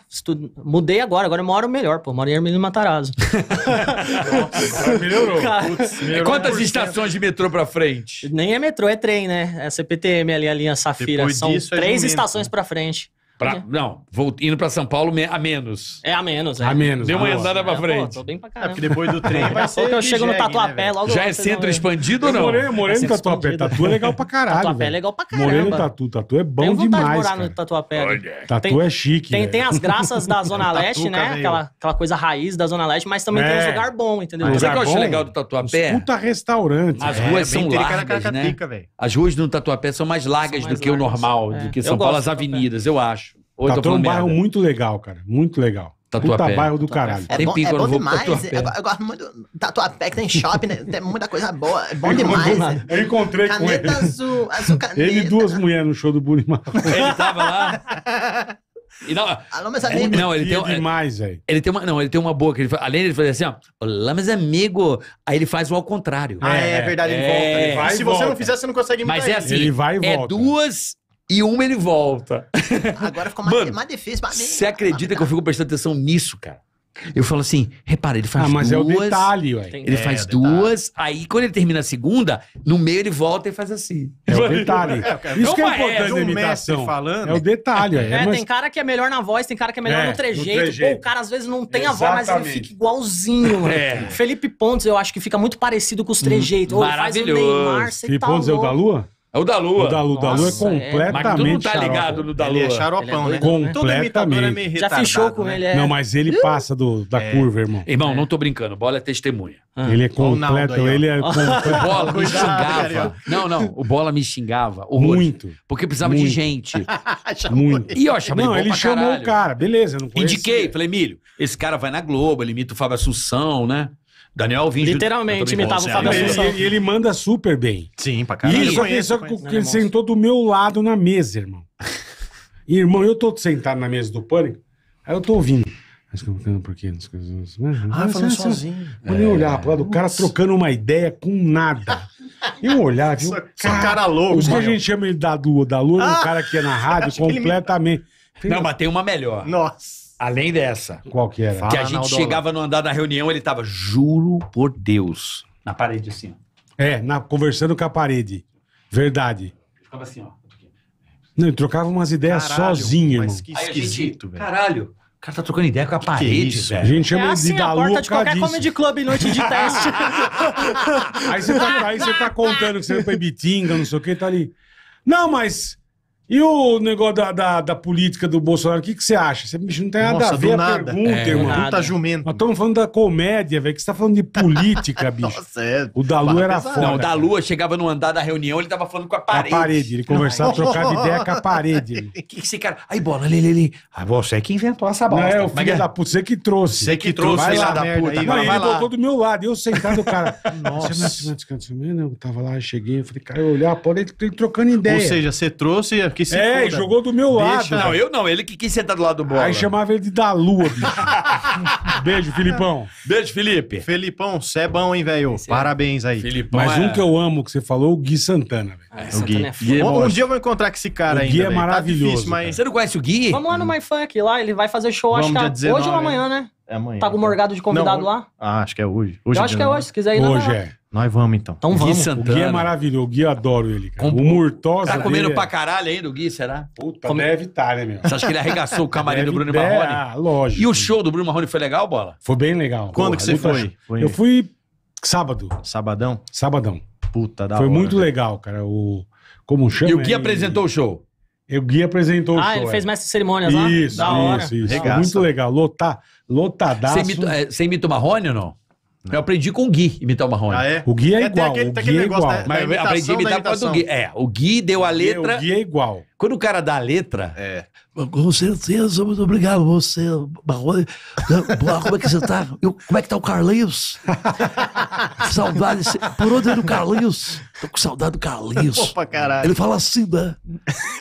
Mudei agora. Agora eu moro melhor, pô. Moro em Hermínio Matarazzo. Nossa, melhorou. Cara, Putz, melhorou. Quantas estações de metrô pra frente? Nem é metrô, é trem, né? É CPTM ali, a linha Safira. Depois São disso, é três é estações né? pra frente. Pra, é. não, vou, indo pra São Paulo me, a menos. É a menos, é. A menos. Deu uma andada pra frente. É, pô, tô bem pra caramba. É porque depois do trem vai, ser que eu chego no né, Tatuapé né, logo. Já é centro expandido ou não? Eu morei, eu no Tatuapé. Expandido. Tatu é legal pra caralho. Tatuapé é legal pra caralho Morei no Tatu. Tatu é bom Tenho demais. Eu vontade de morar cara. no Tatuapé. Olha. Tatu é chique. Tem, tem, as graças da Zona Leste, né? Aquela, aquela coisa raiz da Zona Leste, mas também é. tem um lugar bom, entendeu? Mas o que eu acho legal do Tatuapé? Puta restaurante. As é, ruas são largas, né? As ruas do Tatuapé são mais largas do que o normal, do é. que São Paulo, as avenidas, eu acho. Ou Tatuapé é um bairro muito legal, cara. Muito legal. Tatuapé. Puta bairro do caralho. É bom, é bom demais. Tatuapé. Eu, é, eu gosto muito Tatuapé, que tem shopping, né? tem muita coisa boa. É bom eu demais. Né? Eu encontrei caneta com ele. Azul, azul caneta. Ele e duas mulheres no show do Burimar. Ele tava lá. E não, Alô, meus amigos. Não, ele tem, é demais, Ele tem uma, não, ele tem uma boa que ele, além ele fazer assim, ó, olá, meus amigos. Aí ele faz o ao contrário. Ah, é, é verdade, ele é, volta. Ele vai, se volta. você não fizer, você não consegue imitar Mas é assim, ele vai e é volta. É duas e uma ele volta. Ah, agora ficou Mano, má defesa. Má você acredita que eu fico prestando atenção nisso, cara? Eu falo assim, repara, ele faz duas. Ah, mas duas, é o detalhe, ué. Ele é, faz duas, aí quando ele termina a segunda, no meio ele volta e faz assim. É o detalhe. É, Isso que é importante na Falando. É o detalhe, ué. É, é, mas... tem cara que é melhor na voz, tem cara que é melhor é, no trejeito. no trejeito. Pô, o cara às vezes não tem Exatamente. a voz, mas ele fica igualzinho, Felipe Pontes, eu acho que fica muito parecido com os hum, trejeitos. Maravilhoso. Ou ele faz o Neymar, Felipe tá Pontes é o da Lua? É o da Lua. O da, Lua, Nossa, da Lua é, é. completamente. É. Mas tu não tá ligado no da Lua. Ele é xaropão, ele é né? doido, né? Completamente. É Já fechou com né? ele. É... Não, mas ele passa do, da é. curva, irmão. Irmão, não é. tô brincando. Bola é testemunha. Ah. Ele é completo. Aí, ele é completo. O Bola me xingava. Não, não. O Bola me xingava. Horror, Muito. Porque precisava Muito. de gente. Muito. E ó, chamei Não, ele chamou o cara. Beleza, não conhecia. Indiquei. Falei, Emílio, esse cara vai na Globo, ele imita o Fábio Assunção, né? Daniel Alvim. Literalmente imitava o Fábio Assunção. E ele, manda super bem. Sim, pra caralho. E só que, que ele sentou do meu lado na mesa, irmão. E, irmão, eu tô sentado na mesa do pânico, aí eu tô ouvindo. Mas que por quê? As Ah, falando sozinho. Eu nem olhar pro lado do cara trocando uma ideia com nada. E um olhar, viu? Essa, cara, cara louco. Os que a gente chama ele da lua, da lua, um ah! cara que é na rádio completamente. Não, mas tem uma melhor. Nossa. Além dessa. Qual que era? Que a gente chegava no andar da reunião, ele tava, juro por Deus, na parede assim. Ó. É, na, conversando com a parede. Verdade. ficava assim, ó. Não, ele trocava umas ideias caralho, sozinho, mas que esquisito, velho. Caralho. O cara tá trocando ideia com a é parede, que isso, velho. A gente chama é assim, de da cara. porta de qualquer disso. comedy club noite de teste. aí, você tá, aí você tá contando que você foi pra Ibitinga, não sei o que, tá ali. Não, mas e o negócio da, da, da política do Bolsonaro, o que, que você acha? Você bicho, não tem nada Nossa, a ver a nada. pergunta, é, irmão. Nada. Puta jumento. Nós estamos falando da comédia, velho, que você está falando de política, bicho. Nossa, é. O da Lua era foda. Não, o da Lua chegava no andar da reunião, ele tava falando com a parede. Com a parede, ele conversava, trocava ideia com a parede. O que, que esse cara... Aí, bola, ali, ali, ali. Ah, você que inventou essa bosta. Não, é, o filho da puta, você que trouxe. Você que trouxe, vai lá da puta. Aí, vai, ele vai botou do meu lado, eu sentado, o cara... Nossa. Eu tava lá, cheguei, falei, cara, eu olhar a porta, ele trocando ideia. Ou seja, você trouxe se É, foda. jogou do meu lado. Não, eu não, ele que quis sentar do lado do bola. Aí chamava ele de da lua, bicho. Beijo, Filipão. Beijo, Felipe. Felipão, você é bom, hein, velho? É. Parabéns aí. Felipão Mas é- um que eu amo que você falou, o Gui Santana, velho. Ah, é, o Gui. É Gui é um, dia eu vou encontrar com esse cara o ainda. Gui é tá maravilhoso. Tá difícil, mas... Você não conhece o Gui? Vamos lá no My Funk, lá, ele vai fazer show, Vamos acho que é hoje ou amanhã, né? É amanhã. Tá com o então. Morgado de convidado não, lá? Ah, acho que é hoje. hoje eu acho que é hoje, se quiser ir Hoje é. Nós vamos então. Então vamos. Santana. O Gui é maravilhoso. O Gui eu adoro ele. Cara. Com... O Murtosa. Tá comendo dele... É- pra caralho ainda o Gui, será? Puta, Come... deve estar, tá, né, meu? Você acha que ele arregaçou o camarim deve do Bruno Marrone? Ah, lógico. E o show do Bruno Marrone foi legal, bola? Foi bem legal. Quando Porra, que você foi? foi? Eu fui sábado. Sabadão? Sabadão. Puta da Foi hora, muito né? legal, cara. O... Como chama? E o Gui apresentou o show? o Gui apresentou ah, o show. Ah, ele é. fez mais cerimônias isso, lá? Isso, da hora. isso. isso. Muito legal. Lotar, lotadaço. É, você imita o Marrone ou não? Né? Eu aprendi com o Gui imitar o Marrone. Ah, é? O Gui é, é igual. Tem aquele, o Gui é né? igual. Da, mas eu aprendi imitar por quanto o Gui. É, o Gui deu a letra. O Gui é igual. Quando o cara dá a letra. É. Com certeza, muito obrigado, você, Marrone. Como é que você tá? Eu, como é que tá o Carlinhos? saudade. Por onde é o Carlinhos? Tô com saudade do Carlinhos. Opa, caralho. Ele fala assim, né?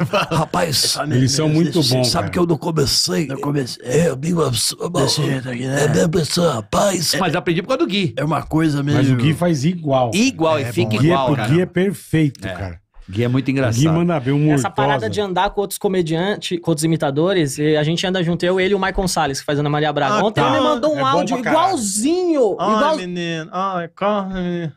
Rapaz, eles são né? muito bons. Sabe cara. que eu não comecei. Eu comecei. É, amigo, desse jeito aqui, né? É mesmo pessoa, rapaz. Mas eu é, aprendi por causa do Gui. É uma coisa mesmo. Mas o Gui faz igual. Igual, é, e fica igual. O Gui é, o Gui é perfeito, é. cara. Gui é muito engraçado. Gui manda ver um Essa parada de andar com outros comediantes, com outros imitadores, a gente anda junto, eu, ele e o Michael Salles, que faz Ana Maria Braga. Ah, Ontem tá. ele mandou um é áudio igualzinho. Ai, igual... menino. Ai, corre.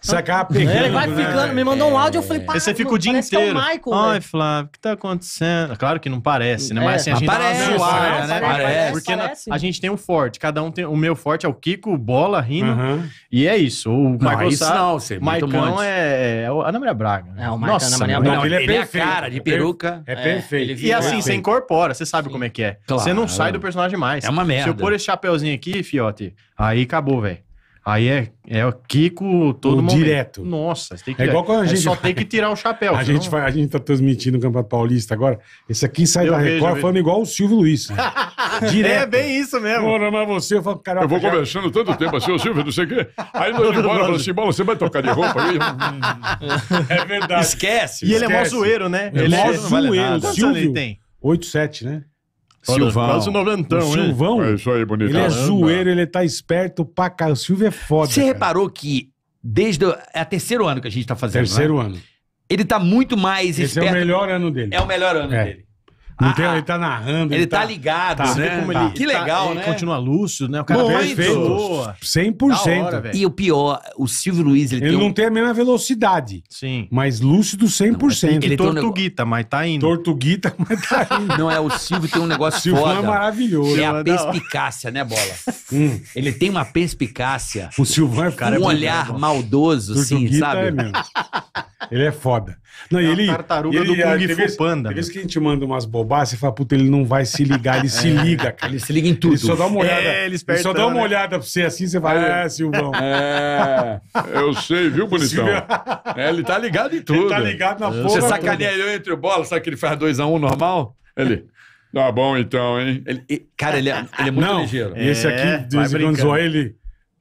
Você acaba pegando. Ele vai ficando, né? me mandou um áudio, eu falei, pá, você fica o dia é inteiro. É Michael, Ai, Flávio, o que tá acontecendo? Claro que não parece, né? Mas é. assim, a gente tá parece, dá zoada, né? Parece. Porque parece. Na, a gente tem um forte, cada um tem. O meu forte é o Kiko, bola, rindo. Uhum. E é isso. O Michael Salles. Não, você é Maicon é, é Ana Maria Braga. Né? É, o Maicon nossa, Caetano Amarelo. Não, ele, é ele perfeito. é a cara de é peruca. É, é, perfeito. E assim, você incorpora, você sabe Sim. como é que é. Claro. Você não sai do personagem mais. É uma merda. Se eu pôr esse chapeuzinho aqui, fiote, aí acabou, velho. Aí é, é Kiko todo o Direto. Nossa, você tem é que, é igual quando a é gente só vai... tem que tirar o chapéu. A, gente vai, a gente tá transmitindo o Campeonato Paulista agora. Esse aqui sai eu da vejo, Record falando igual o Silvio Luiz. Né? Direto. É bem isso mesmo. Porra, mas você, eu falo, caraca. Eu vou já... conversando tanto tempo assim, o Silvio, não sei o quê. Aí nós embora, e falando assim, você vai trocar de roupa aí? é verdade. Esquece. E esquece. ele é mó zoeiro, né? É ele é mó zoeiro. Vale Silvio. 8, 7, né? Silvão. Quase noventão, o hein? Silvão. É isso aí, bonitão. Ele é zoeiro, ele tá esperto pra caralho. O Silvio é foda. Você cara. reparou que desde. O... É o terceiro ano que a gente tá fazendo. Né? Terceiro né? ano. Ele tá muito mais Esse esperto. Esse é o melhor ano dele. É o melhor ano é. dele. Ah, tem, ah. ele tá narrando. Ele, ele tá, tá, ligado, tá, né? Como tá. ele, que tá- legal, tá, né? Continua lúcido, né? O cara é Muito. perfeito. 100%. Hora, e o pior, o Silvio Luiz... Ele, ele tem não um... tem a mesma velocidade. Sim. Mas lúcido 100%. Não, ele tortuguita, mas tá indo. Tortuguita, mas tá indo. Não, é, o Silvio tem um negócio o Silvio foda. Silvio é maravilhoso. É a é perspicácia, né, Bola? Hum. Ele tem uma perspicácia. O Silvio é cara Um olhar maldoso, sim, é sabe? É mesmo. Ele é foda. Não, é ele, tartaruga ele, do é Kung Fu Panda. Tem vezes que a gente manda umas bobagens, você fala, puta, ele não vai se ligar, ele se é, liga, cara. Ele se liga em tudo. Ele só dá uma olhada. É, ele, ele só dá uma né? olhada pra você assim, você vai, é, Silvão. É, eu sei, viu, bonitão? É, ele tá ligado em tudo. Ele tá ligado na porra. Você sacaneia ele entre o bola, sabe que ele faz 2x1 um normal? Ele... Tá bom então, hein? Ele, cara, ele é, ele é muito não, ligeiro. Esse aqui, de é, vez em quando ele...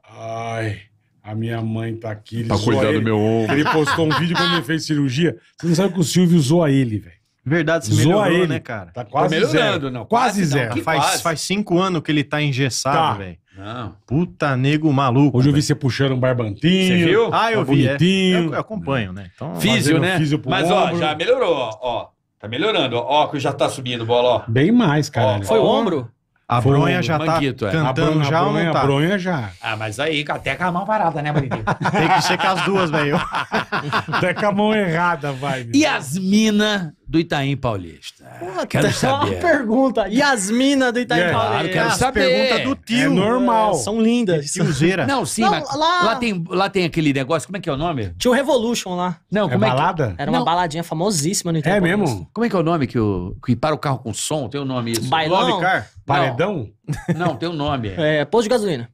Ai... A minha mãe tá aqui. Ele tá cuidando do meu ombro. Ele postou um vídeo quando ele fez cirurgia. Você não sabe que o Silvio usou a ele, velho. Verdade, você Zoa melhorou, ele. né, cara? Tá quase tá zero. Não, quase, zero. Não, faz, quase. faz cinco anos que ele tá engessado, tá. velho. Não. Puta nego maluco. Hoje eu vi você puxando um barbantinho. Você viu? Tá ah, eu vi. É. Eu acompanho, né? Então, físio, né? Físio Mas, ombro. ó, já melhorou, ó. Tá melhorando, ó. Ó, que já tá subindo bola, ó. Bem mais, cara. foi o ombro? A Foi bronha já tá manguito, tá é. cantando bronha, já a bronha, ou não tá? A bronha já. Ah, mas aí, até com a mão parada, né, Bonitinho? Tem que ser com as duas, velho. até com a mão errada, vai. E as mina do Itaim Paulista? Ah, Puta, quero saber. Uma pergunta. E as minas do Itaim yeah, é, Paulista? Claro, quero as saber. pergunta do tio. É normal. É, são lindas. Tiozeira. Não, sim, não, mas lá... lá... tem, lá tem aquele negócio, como é que é o nome? Tinha Revolution lá. Não, é como é, é balada? Que... Era uma não. baladinha famosíssima no Itaim É Paulista. mesmo? Como é que é o nome que, o... que para o carro com som? Tem o um nome isso? Bailão? Lobby Car? Paredão? Não, não tem um nome. É, posto de gasolina.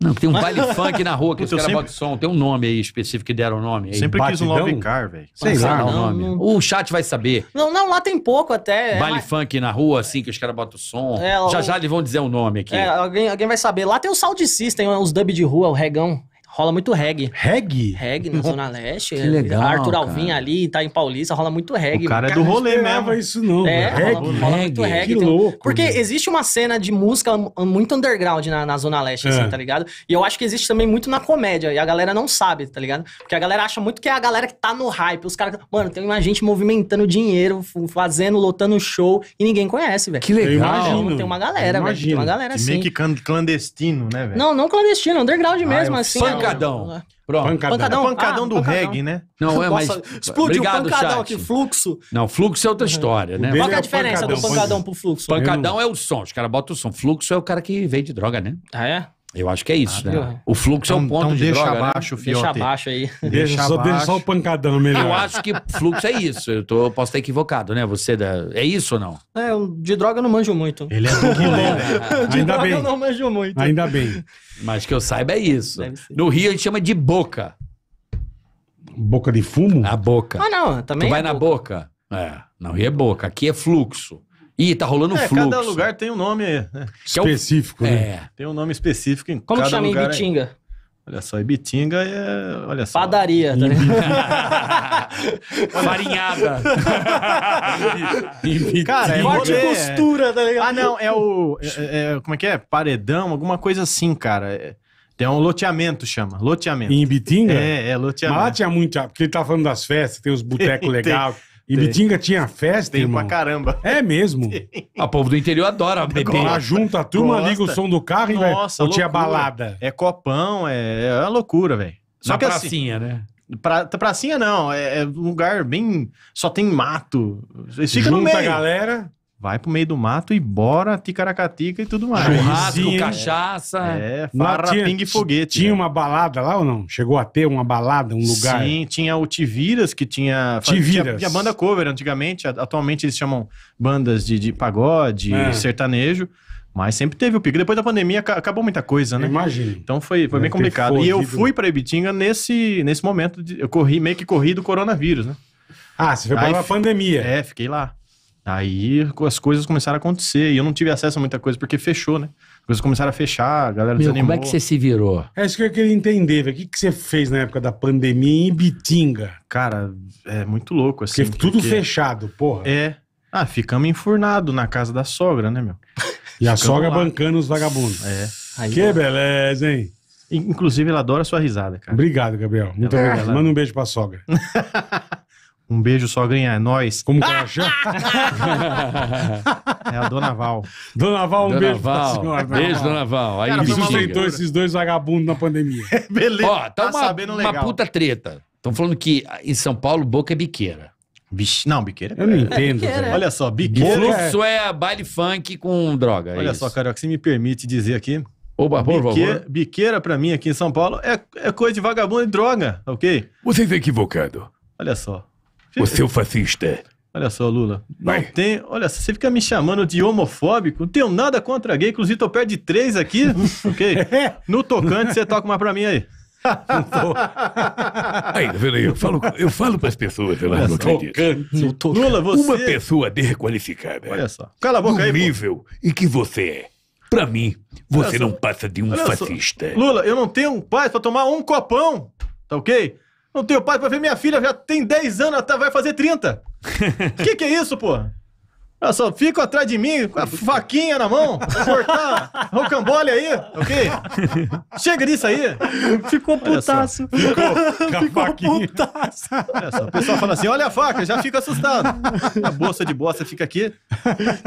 Não, tem um baile funk na rua que os caras sempre... botam som. Tem um nome aí específico que deram o nome. Aí. Sempre batidão? quis um love car, velho. Sei, lá não, o nome. Não... O chat vai saber. Não, não, lá tem pouco até. É baile mas... funk na rua, assim, que os caras botam o som. É, já o... já eles vão dizer o um nome aqui. É, alguém, alguém vai saber. Lá tem o Sound System, os dub de rua, o regão rola muito reggae. Reggae? Reggae na Zona Leste. Que legal. Arthur Alvim ali, tá em Paulista, rola muito reggae. O cara é do cara, rolê mesmo. isso não. É, reggae, rola, rola reggae. muito reggae. Que louco. Porque meu. existe uma cena de música muito underground na, na Zona Leste, assim, é. assim, tá ligado? E eu acho que existe também muito na comédia. E a galera não sabe, tá ligado? Porque a galera acha muito que é a galera que tá no hype. Os caras, mano, tem uma gente movimentando dinheiro, fazendo, lotando show, e ninguém conhece, velho. Que legal. Então, tem uma galera, velho. Tem uma galera assim. Meio que clandestino, né, velho? Não, não clandestino, underground mesmo, ah, é assim. Funk é pancadão. Né? Pronto. Pancadão. Pancadão, pancadão do ah, pancadão. reggae, né? Não, é, mas. Explodiu Obrigado, o pancadão chat. aqui, fluxo. Não, fluxo é outra uhum. história, né? Qual é a diferença pancadão. do pancadão pro fluxo? Pancadão é o som, os caras botam o som. Fluxo é o cara que vende droga, né? Ah, é? Eu acho que é isso, ah, né? O fluxo então, é um então, ponto então de deixa droga, né? abaixo, né? Fiote. Deixa abaixo aí. Deixa, só, abaixo. Deixa só o pancadão melhor. Eu acho que fluxo é isso. Eu, tô, eu posso estar equivocado, né? Você da, é isso ou não? É, de droga eu não manjo muito. Ele é do Rio, né? De Ainda droga bem. eu não manjo muito. Ainda bem. Mas que eu saiba é isso. No Rio a gente chama de boca. Boca de fumo? A boca. Ah, não, também. Tu vai é na boca. boca. É, no Rio é boca. Aqui é fluxo. Ih, tá rolando é, fluxo. Cada lugar tem um nome né? específico, é, o... né? é. Tem um nome específico em Como cada lugar. Como chama Ibitinga? Aí. Olha só, Ibitinga é. Olha só. Padaria, tá ligado? Farinhada. Cara, é forte é... costura, tá ligado? Ah, não, é o. É, é, como é que é? Paredão, alguma coisa assim, cara. É, tem um loteamento, chama. Loteamento. Em Ibitinga? É, é, loteamento. Mas lá é tinha muito. Ah, porque ele tava tá falando das festas, tem os botecos legais. E Tem. tinha festa, Tem irmão? pra caramba. É mesmo. A o povo do interior adora beber. Lá junta a turma, Gosta. liga o som do carro e vai. Nossa, Ou tinha balada. É copão, é, é uma loucura, velho. Só Na que assim, pracinha, né? Pra, pracinha não, é, é um lugar bem. Só tem mato. Fica ficam no Junta a meio. galera. Vai pro meio do mato e bora, ticaracatica e tudo mais. Churrasco, cachaça. É, farra, pingue e foguete. Tinha né? uma balada lá ou não? Chegou a ter uma balada, um lugar? Sim, tinha o Tiviras, que tinha... Tiviras. Tinha, tinha banda cover antigamente. Atualmente eles chamam bandas de, de pagode, é. sertanejo. Mas sempre teve o pico. Depois da pandemia acabou muita coisa, né? Imagina. Então foi, foi bem complicado. E eu fui para Ibitinga nesse, nesse momento. De, eu corri, meio que corri do coronavírus, né? Ah, você foi pra Aí, pandemia. É, fiquei lá. Aí as coisas começaram a acontecer e eu não tive acesso a muita coisa porque fechou, né? As coisas começaram a fechar, a galera Meu, desanimou. Como é que você se virou? É isso que eu queria entender, velho. O que, que você fez na época da pandemia em Bitinga? Cara, é muito louco, assim. Porque tudo porque... fechado, porra. É. Ah, ficamos enfurnados na casa da sogra, né, meu? E a sogra lá. bancando os vagabundos. É. Aí, que ó. beleza, hein? Inclusive, ela adora a sua risada, cara. Obrigado, Gabriel. Muito ela, obrigado. Ela... É. Manda um beijo pra sogra. Um beijo só ganhar, é nóis. Como Guarajá? é a Dona Val. Dona Val, um Dona beijo Val. pra senhora. Beijo, Dona Val. Aí Cara, me sustentou esses dois vagabundos na pandemia. Beleza. Ó, tá, tá uma, sabendo legal. uma puta treta. Estão falando que em São Paulo, boca é biqueira. não, biqueira. É Eu não é, entendo. É Olha só, biqueira. Fluxo é-, é baile funk com droga. É Olha isso. só, Carioca, se me permite dizer aqui. Oba, por biqueira, favor. biqueira, pra mim, aqui em São Paulo, é, é coisa de vagabundo e droga, ok? Você está equivocado. Olha só. O seu fascista. Olha só, Lula. Não Vai. tem. Olha, você fica me chamando de homofóbico, não tenho nada contra gay, inclusive tô perto de três aqui, ok? No tocante, você toca uma pra mim aí. Não tô. Aí, tá Eu falo, eu falo pras pessoas, eu não acredito. No tocante. Lula, você. Uma é pessoa desqualificada. Olha só. Cala a boca aí. No nível e que você é. Pra mim, você não passa de um só. fascista. Lula, eu não tenho um pai pra tomar um copão, tá ok? Não tenho pai para ver minha filha, já tem 10 anos, até tá- vai fazer 30. O que, que é isso, pô? Eu só fico atrás de mim com a faquinha na mão, cortar rocambole aí, ok? Chega disso aí. Ficou putaço. Ficou, Ficou putaço. Olha só, o pessoal fala assim, olha a faca, já fica assustado. A bolsa de bosta fica aqui,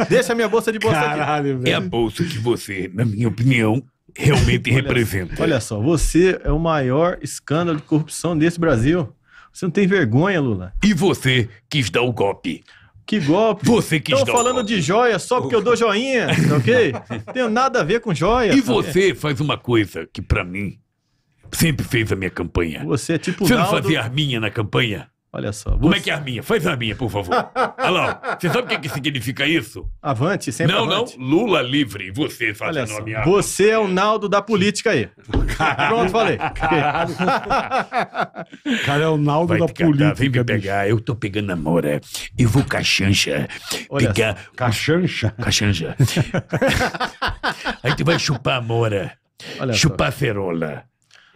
deixa a minha bolsa de bosta Caralho, aqui. Velho. É a bolsa que você, na minha opinião, realmente olha, representa. Olha só, você é o maior escândalo de corrupção desse Brasil. Você não tem vergonha, Lula. E você quis dar o golpe. Que golpe. Você quis Estão falando golpe. de joia só porque eu dou joinha, tá ok? Tenho nada a ver com joia. E você faz uma coisa que para mim sempre fez a minha campanha. Você é tipo Você Naldo... não fazia arminha na campanha? Olha só. Como é que é a minha? Faz a minha, por favor. Alô, você sabe o que, que significa isso? Avante, sempre Não, avante. não. Lula livre. Você faz Olha só. a minha. Você é o Naldo da política aí. Pronto, falei. Cara, é o Naldo Vai da catar, política. Tá, vem me pegar. Bicho. Eu tô pegando a mora. Eu vou cachancha. Olha pegar... Só. Cachancha? Cachancha. aí tu vai chupar a mora. Olha chupar só. ferola.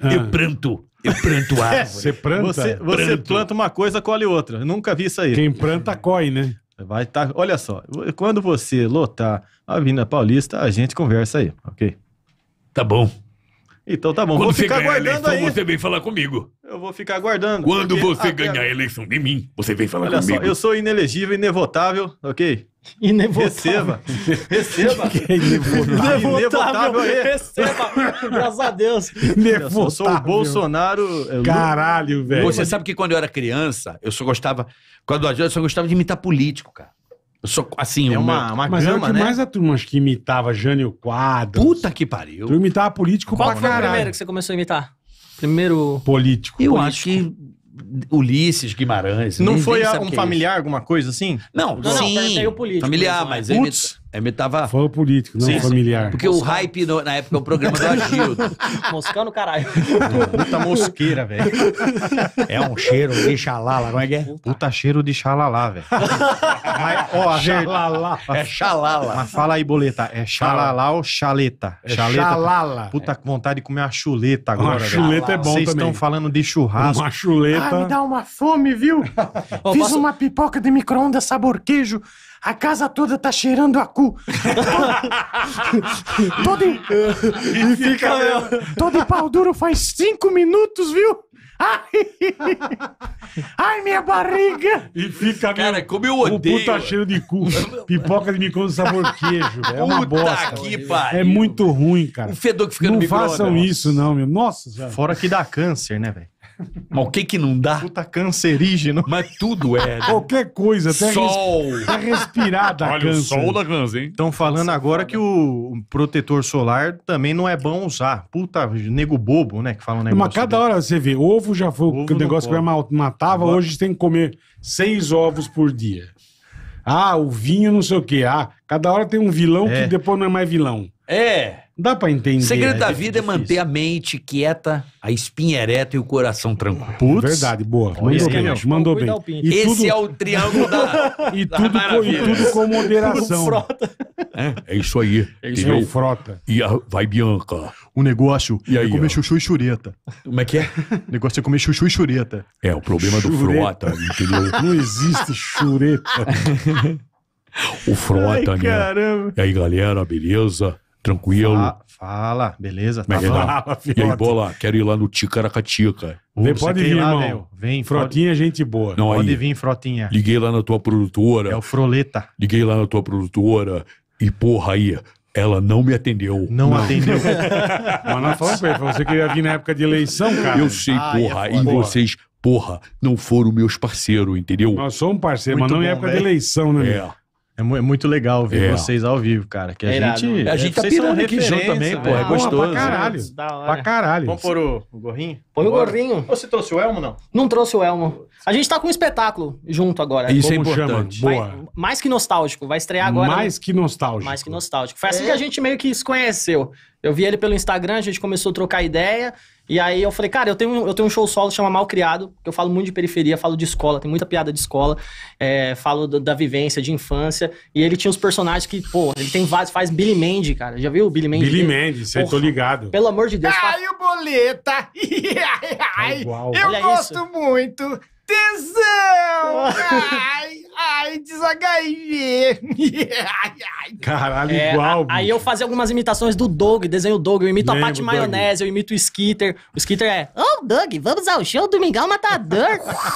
Ah. Eu pranto eu planto é, árvore. Você planta? Você, você planta uma coisa, colhe outra. Eu nunca vi isso aí. Quem planta, coi, né? Vai Tá, olha só, quando você lotar a Avenida Paulista, a gente conversa aí, ok? Tá bom. Então tá bom, Quando vou ficar aguardando aí. você vem falar comigo. Eu vou ficar aguardando. Quando você ah, ganhar a eleição de mim, você vem falar Olha comigo. Só, eu sou inelegível, inevotável, ok? Inevotável. Receba. Receba. Que é inevotável. inevotável aí. Receba. Graças a Deus. Inevotável. Eu sou o Bolsonaro. Caralho, velho. Você sabe que quando eu era criança, eu só gostava. Quando eu era eu só gostava de imitar político, cara. Eu sou assim, é uma, uma Mas gama, é o que né? mais a turma acho que imitava Jânio Quadros. Puta que pariu. Tu imitava político Qual pra foi o primeiro que você começou a imitar? Primeiro. Político. Eu político. acho que Ulisses Guimarães. Não foi algum um é familiar, alguma coisa assim? Não, não sim. Não, eu político, familiar, mas, mas né? É, Foi me tava... político, não sim, familiar. Sim. Porque o hype no, na época é o programa do Agil. Moscando, caralho. Puta mosqueira, velho. É um cheiro de xalala, como é que é? Puta, cheiro de xalala, velho. Mas, ó, xalala. É xalala. Mas fala aí, boleta. É xalala ou xaleta? É xaleta. Tá- xalala. Puta vontade de comer uma chuleta agora, velho. chuleta é bom Vocês também. estão falando de churrasco. Uma chuleta. Ah, me dá uma fome, viu? Fiz uma pipoca de micro-ondas sabor queijo. A casa toda tá cheirando a cu. todo, em... e fica, todo pau duro faz cinco minutos, viu? Ai, ai, minha barriga! E fica Cara, meu, como eu odeio. O puta cheiro de cu. Pipoca de micro sabor queijo, É uma puta bosta. Que pariu. É muito ruim, cara. O fedor que fica não no Não façam isso, não, meu. Nossa, já. Fora que dá câncer, né, velho? Mas o que que não dá? Puta cancerígeno. Mas tudo é. Né? Qualquer coisa. Até sol. Res... Até respirar da Olha câncer. o sol da câncer, hein? Estão falando Nossa, é agora que o protetor solar também não é bom usar. Puta, nego bobo, né? Que fala um negócio. Mas cada dele. hora você vê, ovo já foi ovo o negócio que mal matava, agora... hoje tem que comer seis ovos por dia. Ah, o vinho não sei o quê. Ah, cada hora tem um vilão é. que depois não é mais vilão. É. Dá para entender. O segredo é da vida difícil. é manter a mente quieta, a espinha ereta e o coração tranquilo. É Putz. Verdade, boa. Mandou bem, mandou bem. E Esse tudo... é o triângulo da. e, tudo da com, e tudo com moderação. Tudo é, é, isso aí. É isso aí. Frota. E a... vai, Bianca. O negócio e é aí, é comer ó. chuchu e chureta. Como é que é? O negócio é comer chuchu e chureta. É, o problema chureta. do frota, entendeu? Não existe chureta. o frota, Ai, né? Caramba. E aí, galera, beleza? Tranquilo. Fala, fala, beleza? É tá é? fala, E aí, bola, quero ir lá no Ticaracatica. Uh, Vem, pode vir, lá, irmão. Meu. Vem, Frotinha, pode... É gente boa. Não, pode aí, vir, Frotinha. Liguei lá na tua produtora. É o Froleta. Liguei lá na tua produtora e, porra, aí, ela não me atendeu. Não, não. atendeu. Mas nós falamos pra ele, você queria vir na época de eleição, cara. Eu sei, ah, porra. É e vocês, porra, não foram meus parceiros, entendeu? Nós somos parceiros, mas não bom, em época véio. de né? eleição, né? É. É, é muito legal ver é. vocês ao vivo, cara. Que a é gente. A gente tá pirando aqui junto também, né? pô. É gostoso. Pra caralho. Pra caralho. Vamos pôr o, o gorrinho? Põe Bora. o gorrinho. Você trouxe o elmo, não? Não trouxe o elmo. A gente tá com um espetáculo junto agora. Isso é importante. Chama? Boa. Vai, mais que nostálgico. Vai estrear agora. Mais que nostálgico. Mais que nostálgico. Foi assim é. que a gente meio que se conheceu. Eu vi ele pelo Instagram, a gente começou a trocar ideia. E aí eu falei, cara, eu tenho, eu tenho um show solo que chama Mal Criado, que eu falo muito de periferia, falo de escola, tem muita piada de escola, é, falo da, da, vivência, de infância. E ele tinha os personagens que, pô, ele tem vários, faz Billy Mandy, cara. Já viu o Billy Mandy? Billy Mandy, você tô ligado. Pelo amor de Deus. Tá ai, fala... o boleta! ai, ai, é eu gosto isso. muito! Tesão! Ai! AIDS, HIV. Caralho, é, igual. A, aí eu fazia algumas imitações do Doug, desenho Doug. Eu imito Lembro, a parte maionese, eu imito o Skitter. O Skitter é, ô oh, Doug, vamos ao show do Mingau Matador.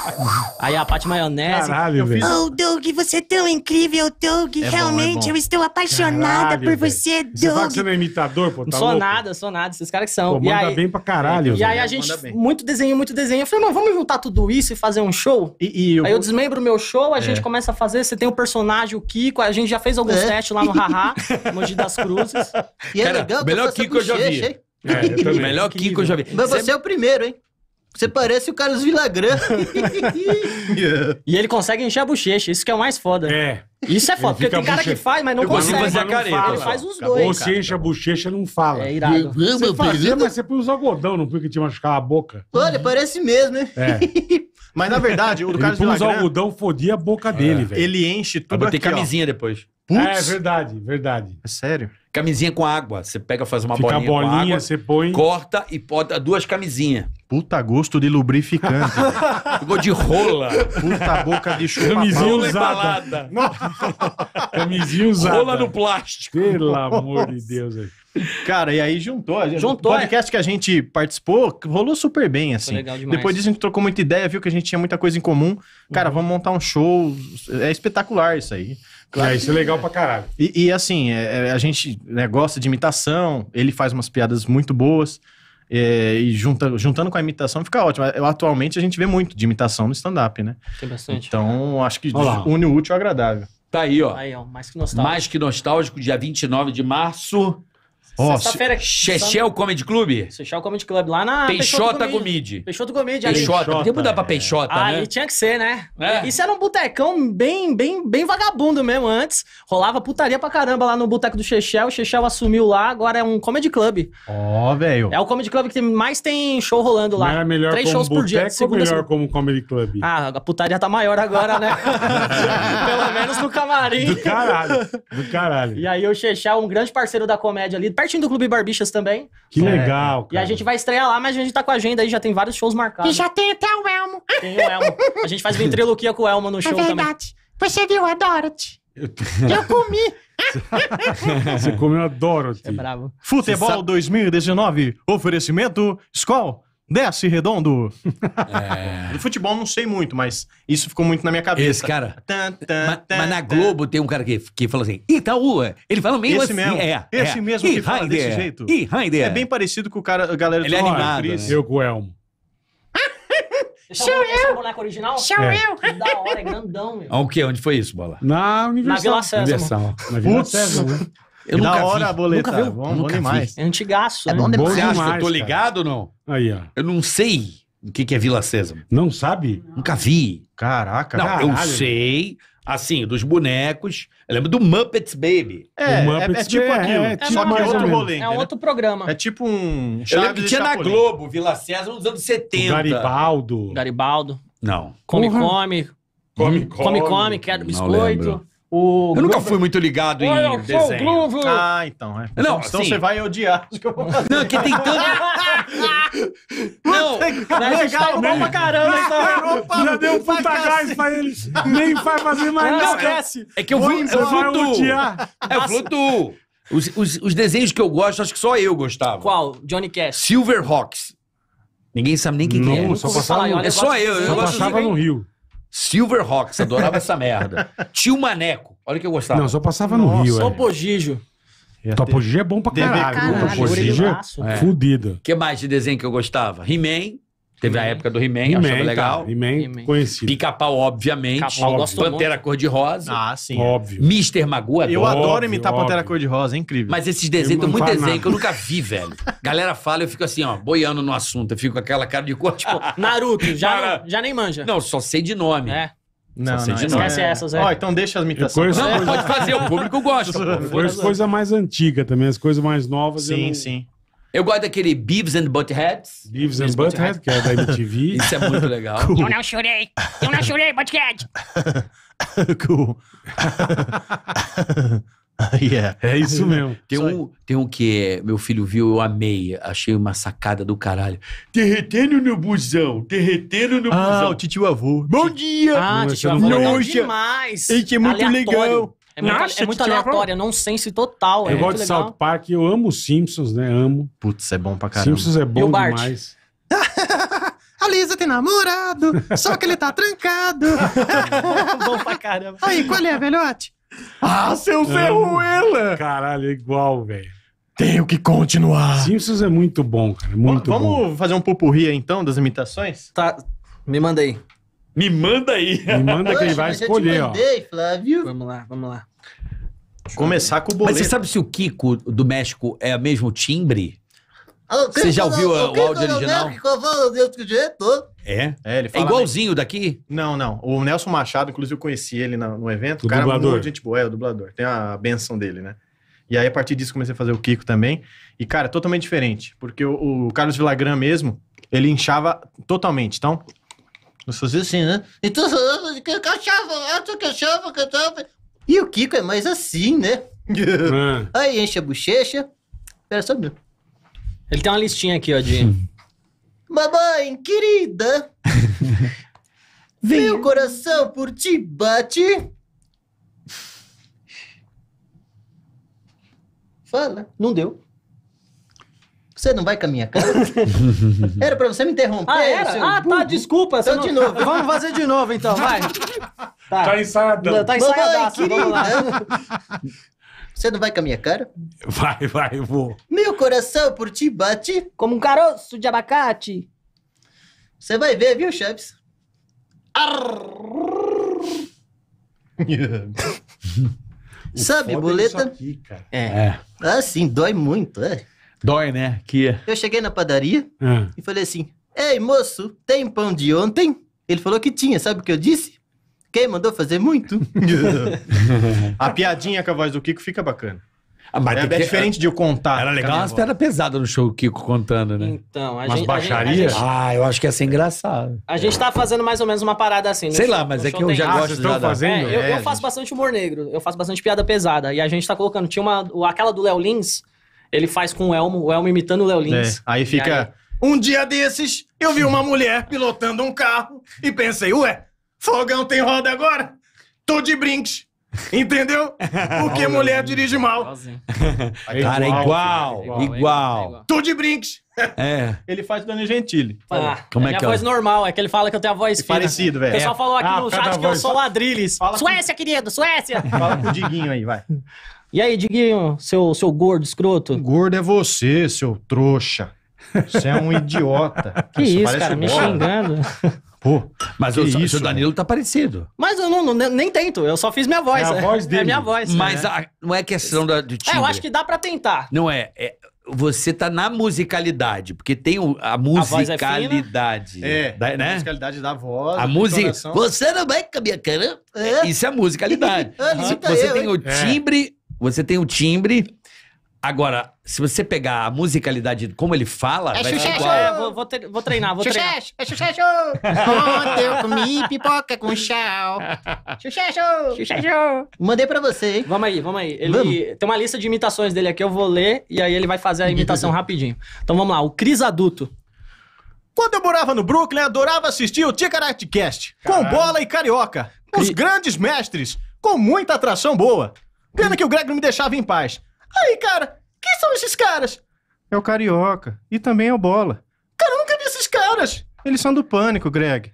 aí a parte maionese. Caralho, velho. Ô oh, Doug, você é tão incrível, Doug. É Realmente, bom, é bom. eu estou apaixonada caralho, por você, Doug. Você que você não é imitador, pô? Tá sou louco? nada, sou nada. Esses caras que são. Pô, e manda aí, bem pra caralho. E, aí a gente, muito desenho, muito desenho. Eu falei, não, vamos juntar tudo isso e fazer um show? E, e eu... Aí eu desmembro o meu show, a é. gente começa a fazer, você tem o um personagem, o Kiko, a gente já fez alguns é. testes lá no Haha, Mogi das Cruzes. E é Cara, legal, é, melhor Kiko eu já vi. melhor Kiko eu já vi. Mas você, é o primeiro, hein? Você parece o Carlos Villagrã. yeah. E ele consegue encher a bochecha, isso que é o mais foda. É. Isso é foda, porque tem cara que faz, mas não eu consegue. Fazer a careta, fala. Ele faz os dois. Ou você enche a bochecha não fala. É irado. Você fazia, mas você põe os algodão, não põe que te machucar a boca. Olha, parece mesmo, hein? Né? É. Mas na verdade, o do Carlos Villagrán... Ele algodão, fodia a boca dele, é. velho. Ele enche tudo aqui, ter camisinha ó. depois. Putz. É, é verdade, verdade. É sério? Camisinha com água. Você pega, faz uma Fica bolinha, bolinha com água, você põe... corta e bota duas camisinhas. Puta gosto de lubrificante. Ficou de rola. Puta boca de chupa. Camisinha usada. Camisinha usada. Rola no plástico. Pelo amor de Deus. Velho. Cara, e aí juntou. juntou. O podcast é. que a gente participou rolou super bem, assim. Foi legal demais. Depois disso a gente trocou muita ideia, viu que a gente tinha muita coisa em comum. Cara, uhum. vamos montar um show. É espetacular isso aí. Claro, é, isso é legal pra caralho. E, e assim, é, é, a gente né, gosta de imitação, ele faz umas piadas muito boas. É, e junta, juntando com a imitação fica ótimo. Eu, é, atualmente a gente vê muito de imitação no stand-up, né? Tem bastante. Então, acho que une o útil ao agradável. Tá aí, ó. Aí, ó. Mais que nostálgico. Mais que nostálgico, dia 29 de março. Oh, Sexta-feira. Chechel Comedy Club? Chechel Comedy Club, lá na. Peixota Comedy. Peixota Comedy, ali. Peixota, que mudar pra Peixota, é. né? Ali tinha que ser, né? É. Isso era um botecão bem, bem, bem vagabundo mesmo antes. Rolava putaria pra caramba lá no boteco do Chechel. O Chechel assumiu lá, agora é um Comedy Club. Ó, oh, velho. É o Comedy Club que tem, mais tem show rolando lá. Não era é melhor Três shows por dia. Ou é melhor como Comedy Club? Ah, a putaria tá maior agora, né? Pelo menos no camarim. Do caralho. Do caralho. E aí o Chechel, um grande parceiro da comédia ali, perto do Clube Barbixas também. Que é, legal, cara. E a gente vai estrear lá, mas a gente tá com a agenda aí, já tem vários shows marcados. E já tem até o Elmo. Tem o Elmo. A gente faz ventriloquia com o Elmo no é show também. É verdade. Também. Você viu a Dorothy? Eu, comi. Você comeu a Dorothy. É bravo. Futebol 2019, oferecimento, Skol. Desce, redondo. É. Do futebol não sei muito, mas isso ficou muito na minha cabeça. Esse cara. Tan, tan, tan, mas na Globo tem um cara que, que fala assim, Itaú. É. Ele fala meio esse assim. Mesmo. É, esse é. mesmo. Esse mesmo que fala desse jeito. É bem parecido com o cara, a galera Ele é animado. Né? Eu com o Elmo. eu! show é o eu! Da hora, é grandão, meu. O que Onde foi isso, Bola? Na Universal. Na Vila Universal. Na Vila né? Eu da hora vi. a boleta. Nunca Bom, demais. Vi. É antigaço. É né? bom, bom demais. Você acha eu tô ligado ou não? Aí, ó. Eu não sei o que, que é Vila Sésamo. Não sabe? Nunca vi. Caraca, Não, caralho. eu sei assim, dos bonecos. Eu lembro do Muppets Baby. É, é Muppets tipo tipo é, é, tipo Baby, aquilo. É, tipo é, só que outro rolê. É né? outro programa. É tipo um. Chaves eu lembro que tinha Chapolin. na Globo, Vila César, nos anos 70. O Garibaldo. Garibaldo. Não. Come, come come. Come, come. Come, come, quero é biscoito. O eu Glover... nunca fui muito ligado em Olha, desenho. Ah, então. É. Não, então assim, você vai odiar Não, que tem tanto... não, é né, legal, tá bom pra caramba. Já deu um puta gás pra assim. eles. Nem vai fazer mais nada. Não, esquece. É que eu, vou, eu flutuo. Odiar. É, eu flutuo. Os, os, os desenhos que eu gosto, acho que só eu gostava. Qual? Johnny Cash. Silverhawks. Ninguém sabe nem quem não, que é. Não, é só passava no... É só eu. Eu, eu passava no Rio. Silverhawks, adorava essa merda. Tio Maneco, olha que eu gostava. Não, só passava no Rio, Só Poggijo, é. Pogijo. Topogígio é bom pra caralho. Caralho, né? Topogígio é né? fudido. que mais de desenho que eu gostava? He-Man. Teve a época do He-Man, he achava legal. Tá. He-Man, he conhecido. Pica-pau, obviamente. pica Óbvio. Pantera Cor-de-Rosa. Ah, sim. É. Óbvio. Mr. Magoo, Eu adoro. imitar óbvio. Pantera Cor-de-Rosa, é incrível. Mas esses desenhos, tem muito desenho nada. que eu nunca vi, velho. Galera fala, eu fico assim, ó, boiando no assunto. Eu fico com aquela cara de cor, tipo... Naruto, já, não- já nem manja. Não, só sei de nome. É. Não, não, é. esquece essas, é. Ó, então deixa as Eu imitações. Não, pode fazer, o público gosta. pô. coisa mais antiga também, as coisas mais novas. Sim, não- sim. Eu gosto daquele Beavis and Buttheads. Beavis and Butthead, que é da MTV. Isso é muito legal. Cool. Eu não chorei. Eu não chorei, Butthead. cool. yeah. É isso mesmo. Tem um, tem um que meu filho viu, eu amei. Achei uma sacada do caralho. Derretendo no busão, derretendo no ah, busão. Ah, o tio avô. Bom dia! Ah, tio avô. Nossa. É demais. Gente, é muito Aleatório. legal. É muito, Nossa, é muito aleatório, é não sense total. É. Eu é gosto de legal. South Park, eu amo Simpsons, né? Amo. Putz, é bom pra caramba. Simpsons é bom demais. A Lisa tem namorado, só que ele tá trancado. bom pra caramba. Aí, qual é, velhote? Ah, seu Ferruela! Caralho, é igual, velho. Tenho que continuar. Simpsons é muito bom, cara. Muito vamos, bom. Vamos fazer um pupurri então das imitações? Tá. Me manda aí. Me manda aí. Me manda quem vai escolher, ó. Mandei, Flávio. Vamos lá, vamos lá. Começar com o boleto. Mas você sabe se o Kiko do México é o mesmo timbre? Você já ouviu o, o áudio original? É? É, ele fala é igualzinho daqui? Não, não. O Nelson Machado, inclusive, eu conheci ele no, no evento. O, o cara dublador. muito gente boa, é o dublador. Tem a benção dele, né? E aí, a partir disso, comecei a fazer o Kiko também. E, cara, totalmente diferente. Porque o, o Carlos Villagrã mesmo, ele inchava totalmente. Então, eu fazia assim, né? Então, eu achava, eu achava, eu achava, e o Kiko é mais assim, né? Hum. Aí enche a bochecha. Espera só Ele tem uma listinha aqui, ó, de. Mamãe, querida! Vem. Meu coração por ti bate. Fala. Não deu. Você não vai com a minha cara? era pra você me interromper. Ah, era? Seu... Ah, tá, desculpa. Então, não... de novo. Vamos fazer de novo, então, vai. Tá, tá ensaiadão. Tá ensaiadaço, vamos lá. Você não vai com a minha cara? Vai, vai, eu vou. Meu coração por ti bate... Como um caroço de abacate. Você vai ver, viu, Chaves? Sabe, é boleta? Aqui, é. é. Ah, sim, dói muito, é. Dói, né? Que... É. Eu cheguei na padaria é. e falei assim: Ei, moço, tem pão de ontem? Ele falou que tinha, sabe o que eu disse? Quem mandou fazer muito? a piadinha com a voz do Kiko fica bacana. Ah, é, é, que... é, diferente de eu contar. Era legal umas piadas pesadas no show, o Kiko contando, né? Então, a umas gente. baixarias? gente... Ah, eu acho que ia ser engraçado. A gente tá fazendo mais ou menos uma parada assim, né? Sei lá, mas é que eu já gosto de. Ah, da... fazendo? É, eu, é, eu faço gente... bastante humor negro, eu faço bastante piada pesada. E a gente tá colocando. Tinha uma. Aquela do Léo Lins, ele faz com o Elmo, o Elmo imitando o Léo Lins. É, aí fica. Aí... Um dia desses, eu vi uma mulher pilotando um carro e pensei, ué, fogão tem roda agora? Tô de brinques. Entendeu? Porque mulher dirige mal. É Cara, é igual. Igual. É é é igual. Tô de brinques. É. Ele faz o Daniel Gentili. Ah, Como é que é? normal, é que ele fala que eu tenho a voz é Parecido, velho. O pessoal é. falou aqui ah, no chat que voz. eu sou ladrilhos. Fala Suécia, com... querido, Suécia. Fala com o Diguinho aí, vai. E aí, Diguinho, seu, seu gordo escroto? Gordo é você, seu trouxa. Você é um idiota. Que isso, isso cara, me bola. xingando. Pô, mas o, Danilo tá parecido. Mas eu não, não, nem tento, eu só fiz minha voz. É a voz é dele. É minha voz. Mas né? a, não é questão da, do timbre. É, eu acho que dá pra tentar. Não é, é você tá na musicalidade, porque tem o, a é musicalidade. A é, da, né? a musicalidade da voz. A música. Você não vai com a minha cara. É. Isso é a musicalidade. você tem o é. timbre você tem o timbre. Agora, se você pegar a musicalidade como ele fala, é vai ser igual. É, vou, vou, ter, vou treinar, vou xuxé, treinar. É xuxé, show. Ontem eu comi pipoca com chau. Xuxé, show. Xuxé, show. Mandei pra você, hein? Vamos aí, vamos aí. Ele vamos. tem uma lista de imitações dele aqui, eu vou ler e aí ele vai fazer a imitação rapidinho. Então vamos lá, o Cris Adulto. Quando eu morava no Brooklyn, adorava assistir o Cast, com bola e carioca. Os Cri... grandes mestres, com muita atração boa. Pena que o Greg não me deixava em paz. Aí, cara, quem são esses caras? É o Carioca. E também é o Bola. Cara, eu nunca vi esses caras. Eles são do pânico, Greg.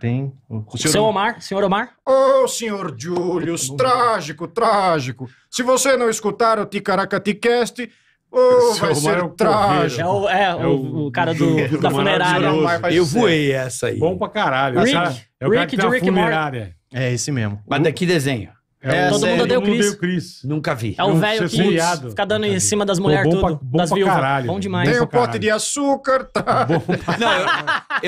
Tem o, senhor... Omar, senhor Omar. Ô, oh, senhor Julius, trágico, trágico. Se você não escutar o Ticaracaticast, oh, vai ser um é trágico. É o, é, é o, o cara do, do da funerária. Eu voei essa aí. Bom pra caralho. Rick, é o é Rick, cara que tá Rick funerária. É esse mesmo. Mas daqui desenho. É, é todo sério. mundo odeia o Chris. Chris. Nunca vi. É o velho que seriado. fica dando em cima das mulheres tudo. Pra, bom das viúvas. caralho. Bom né? demais. Tem o pote de açúcar. Tá. pra... Não, eu,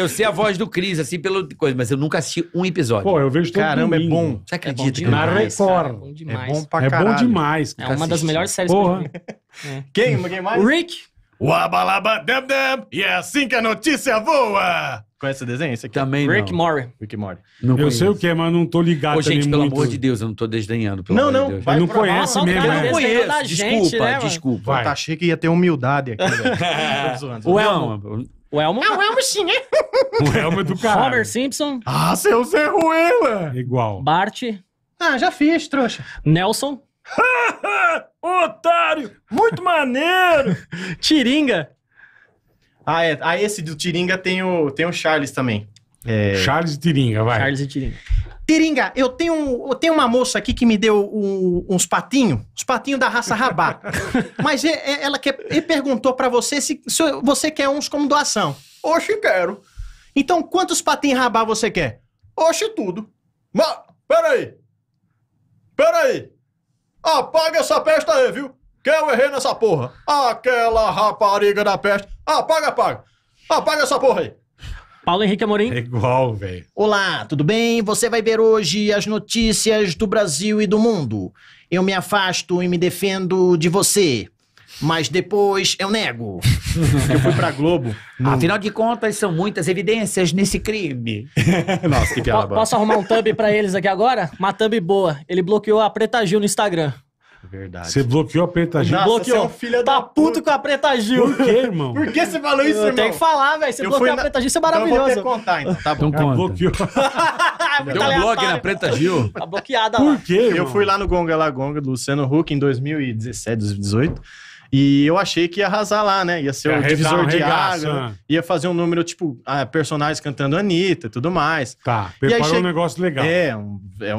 eu, sei a voz do Chris, assim, pelo coisa, mas eu nunca assisti um episódio. Pô, eu vejo todo Caramba, é domingo. é bom. Você acredita? É, é bom cara, é bom demais. É bom caralho. É bom demais. Cara. É uma das melhores séries do que eu quem, quem mais? O Rick. Wabalaba, dab, dab. E é assim que a notícia voa. Conhece esse desenho? Esse aqui? É Também Rick não. Rick Mori. Não eu conheço. sei o que é, mas não tô ligado Ô, gente, pelo muito. amor de Deus, eu não tô desdenhando. Pelo não, não. De vai, não conhece mesmo. Cara, né? Eu não conheço. Gente, desculpa, né, desculpa. Eu achei que ia ter humildade aqui. o Elmo. O Elmo. Ah, o Elmo sim, né? O Elmo é do cara. Homer Simpson. Ah, seu Zé Ruela. Igual. Bart. Ah, já fiz, trouxa. Nelson. Otário! Muito maneiro! Tiringa. Ah, é. Ah, esse do Tiringa tem o, tem o Charles também. É... Charles e Tiringa, vai. Charles e Tiringa. Tiringa, eu tenho, eu tenho uma moça aqui que me deu um, uns patinhos, uns patinhos da raça Rabá. Mas é, é, ela quer, perguntou para você se, se, você quer uns como doação. Oxe, quero. Então, quantos patinhos Rabá você quer? Oxe, tudo. Mas, peraí. Peraí. Apaga essa pesta aí, viu? que eu errei nessa porra. Aquela rapariga da peste. Apaga, apaga. Apaga essa porra aí. Paulo Henrique Amorim. É igual, velho. Olá, tudo bem? Você vai ver hoje as notícias do Brasil e do mundo. Eu me afasto e me defendo de você. Mas depois eu nego. eu fui pra Globo. No... Afinal de contas, são muitas evidências nesse crime. Nossa, que piada. P posso arrumar um thumb pra eles aqui agora? Uma thumb boa. Ele bloqueou a Preta Gil no Instagram. Verdade. Você bloqueou a Preta Gil? Nossa, bloqueou. Você é um filho tá da puto com a Preta Gil. Por quê, irmão? Por que você falou isso, eu irmão? Tem que falar, velho. Você bloqueou na... a Preta Gil, você é maravilhoso. Então eu vou ter que contar, então. Tá bom. Então, bloqueou. Deu um blog na Preta Gil. Tá bloqueada Por lá. Por irmão? Eu fui lá no Gonga La Gonga do Luciano Huck em 2017, 2018. E eu achei que ia arrasar lá, né? Ia ser ia o divisor um de regaço, água. Né? Ia fazer um número, tipo, ah, personagens cantando Anitta e tudo mais. Tá, preparou che... um negócio legal. É, é, é,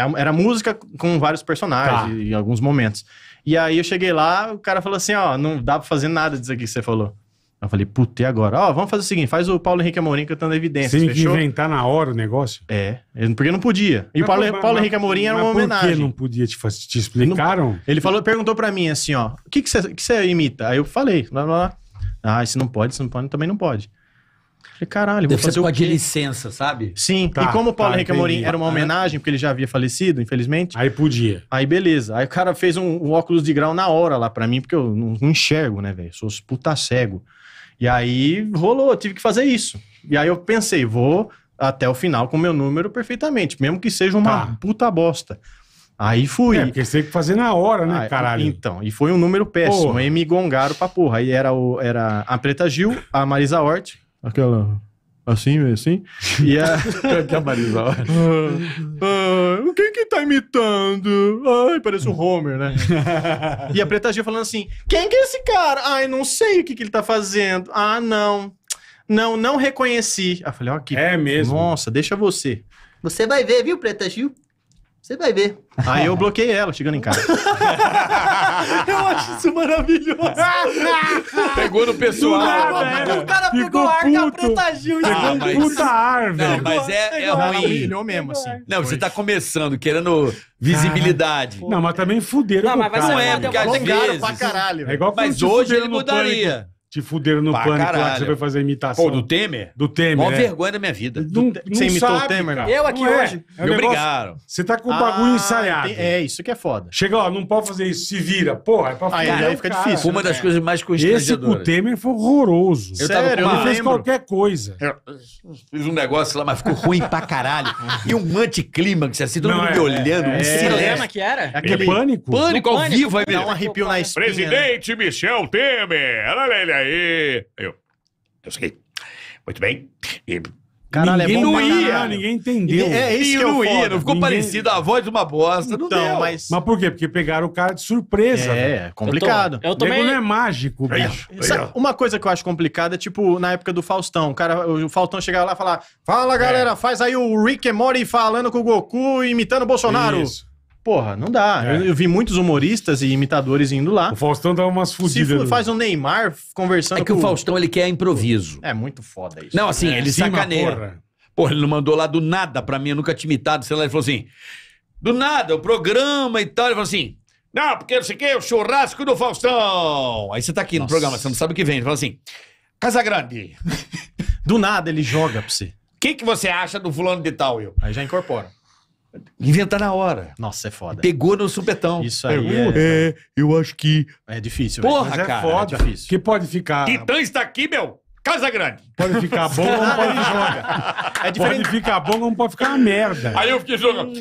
é era música com vários personagens tá. em alguns momentos. E aí eu cheguei lá, o cara falou assim, ó, não dá pra fazer nada disso aqui que você falou. Eu falei, puta, e agora? Ó, vamos fazer o seguinte: faz o Paulo Henrique Amorim cantando evidência. Você tem que inventar na hora o negócio? É, porque não podia. E o Paulo, mas, Paulo Henrique Amorim era uma homenagem. Por que não podia? Te, te explicaram? Não, ele falou, perguntou pra mim assim: ó, o que você imita? Aí eu falei, lá, lá, lá. Ah, isso não pode, isso não pode, também não pode. falei, caralho, vou Deve fazer pode de licença, sabe? Sim, tá, e como o Paulo tá, Henrique entendi. Amorim era uma homenagem, porque ele já havia falecido, infelizmente. Aí podia. Aí beleza. Aí o cara fez um, um óculos de grau na hora lá pra mim, porque eu não, não enxergo, né, velho? Sou puta cego. E aí rolou, eu tive que fazer isso. E aí eu pensei, vou até o final com o meu número perfeitamente, mesmo que seja uma tá. puta bosta. Aí fui. É, porque você tem que fazer na hora, né, ah, caralho? Então, e foi um número péssimo. Porra. Aí me gongaram pra porra. Aí era, o, era a Preta Gil, a Marisa Hort. Aquela. Assim, assim. E a. que a Marisol. Ah, ah quem que tá imitando? Ai, parece o Homer, né? e a Preta Gil falando assim: quem que é esse cara? Ai, não sei o que, que ele tá fazendo. Ah, não. Não, não reconheci. Ah, falei, ó, que. É mesmo. Nossa, deixa você. Você vai ver, viu, Preta Gil? Você vai ver. Aí eu bloqueei ela chegando em casa. eu acho isso maravilhoso. pegou no pessoal. Nada, o cara pegou Ficou a arca preta Gil. Ah, mas... Puta árvore. Não, mas é, é ruim. Humilhou mesmo, assim. Não, você tá começando, querendo visibilidade. não, mas também fuderam Não, mas vai ser não é, porque às vezes... pra caralho. É igual mas hoje ele mudaria. Te fuderam no pânico lá que você vai fazer a imitação. Pô, do Temer? Do Temer. Mó é. Né? vergonha da minha vida. Não, do, não você imitou sabe, o Temer, não? Eu aqui não é? hoje. É. É Me obrigaram. Você tá com o bagulho ah, ensaiado. É, isso que é foda. Chega, ó, não pode fazer isso, se vira. Porra, é pra ficar Aí, aí, aí fica cara. difícil. Uma né? das coisas mais constrangedoras. Esse com o Temer foi horroroso. Eu Sério, tava com... eu fez qualquer coisa. Eu é, fiz um negócio lá, mas ficou ruim pra caralho. e um anticlímax, assim, todo mundo é, me olhando. É, um silêncio. que era? Aquele pânico. Pânico ao vivo. Dá um arrepio na espinha. Né? Presidente Michel Temer. Olha ele aí aí. Eu, eu sei. Muito bem. E, Caralho, é ninguém é bom não ia. Caralho, ninguém entendeu. É, é isso que não é ia, não ficou ninguém... parecido. A voz de uma bosta, não então, deu. Mas... mas por quê? Porque pegaram o cara de surpresa. É, complicado. Eu, tô... eu também... não é mágico, é bicho. Sabe, uma coisa que eu acho complicada é, tipo, na época do Faustão. O, cara, o Faustão chegava lá e falava, fala, galera, é. faz aí o Rick e Morty falando com o Goku imitando o Bolsonaro. Isso. Porra, não dá. É. Eu, eu, vi muitos humoristas e imitadores indo lá. O Faustão dá umas fodidas. Se faz um Neymar conversando É que com... o Faustão, ele quer improviso. É muito foda isso. Não, assim, é, ele sim, sacaneia. Porra. porra. ele não mandou lá do nada pra mim, eu nunca tinha imitado, sei lá, ele falou assim... Do nada, o programa e tal, ele falou assim... Não, porque não sei o quê, o churrasco do Faustão. Aí você tá aqui Nossa. no programa, você não sabe o que vem. Ele fala assim: Casa Grande. do nada ele joga pra você. O que, que você acha do fulano de tal, eu? Aí já incorpora. Inventar na hora. Nossa, é foda. E pegou no supetão. Isso é, aí. É, é eu acho que. É difícil. Porra, é cara. Foda. É difícil. Que pode ficar. Titã está aqui, meu! Casa Grande. Pode ficar bom ou pode jogar. É diferente. Pode ficar bom ou pode ficar uma merda. Aí eu fiquei jogando.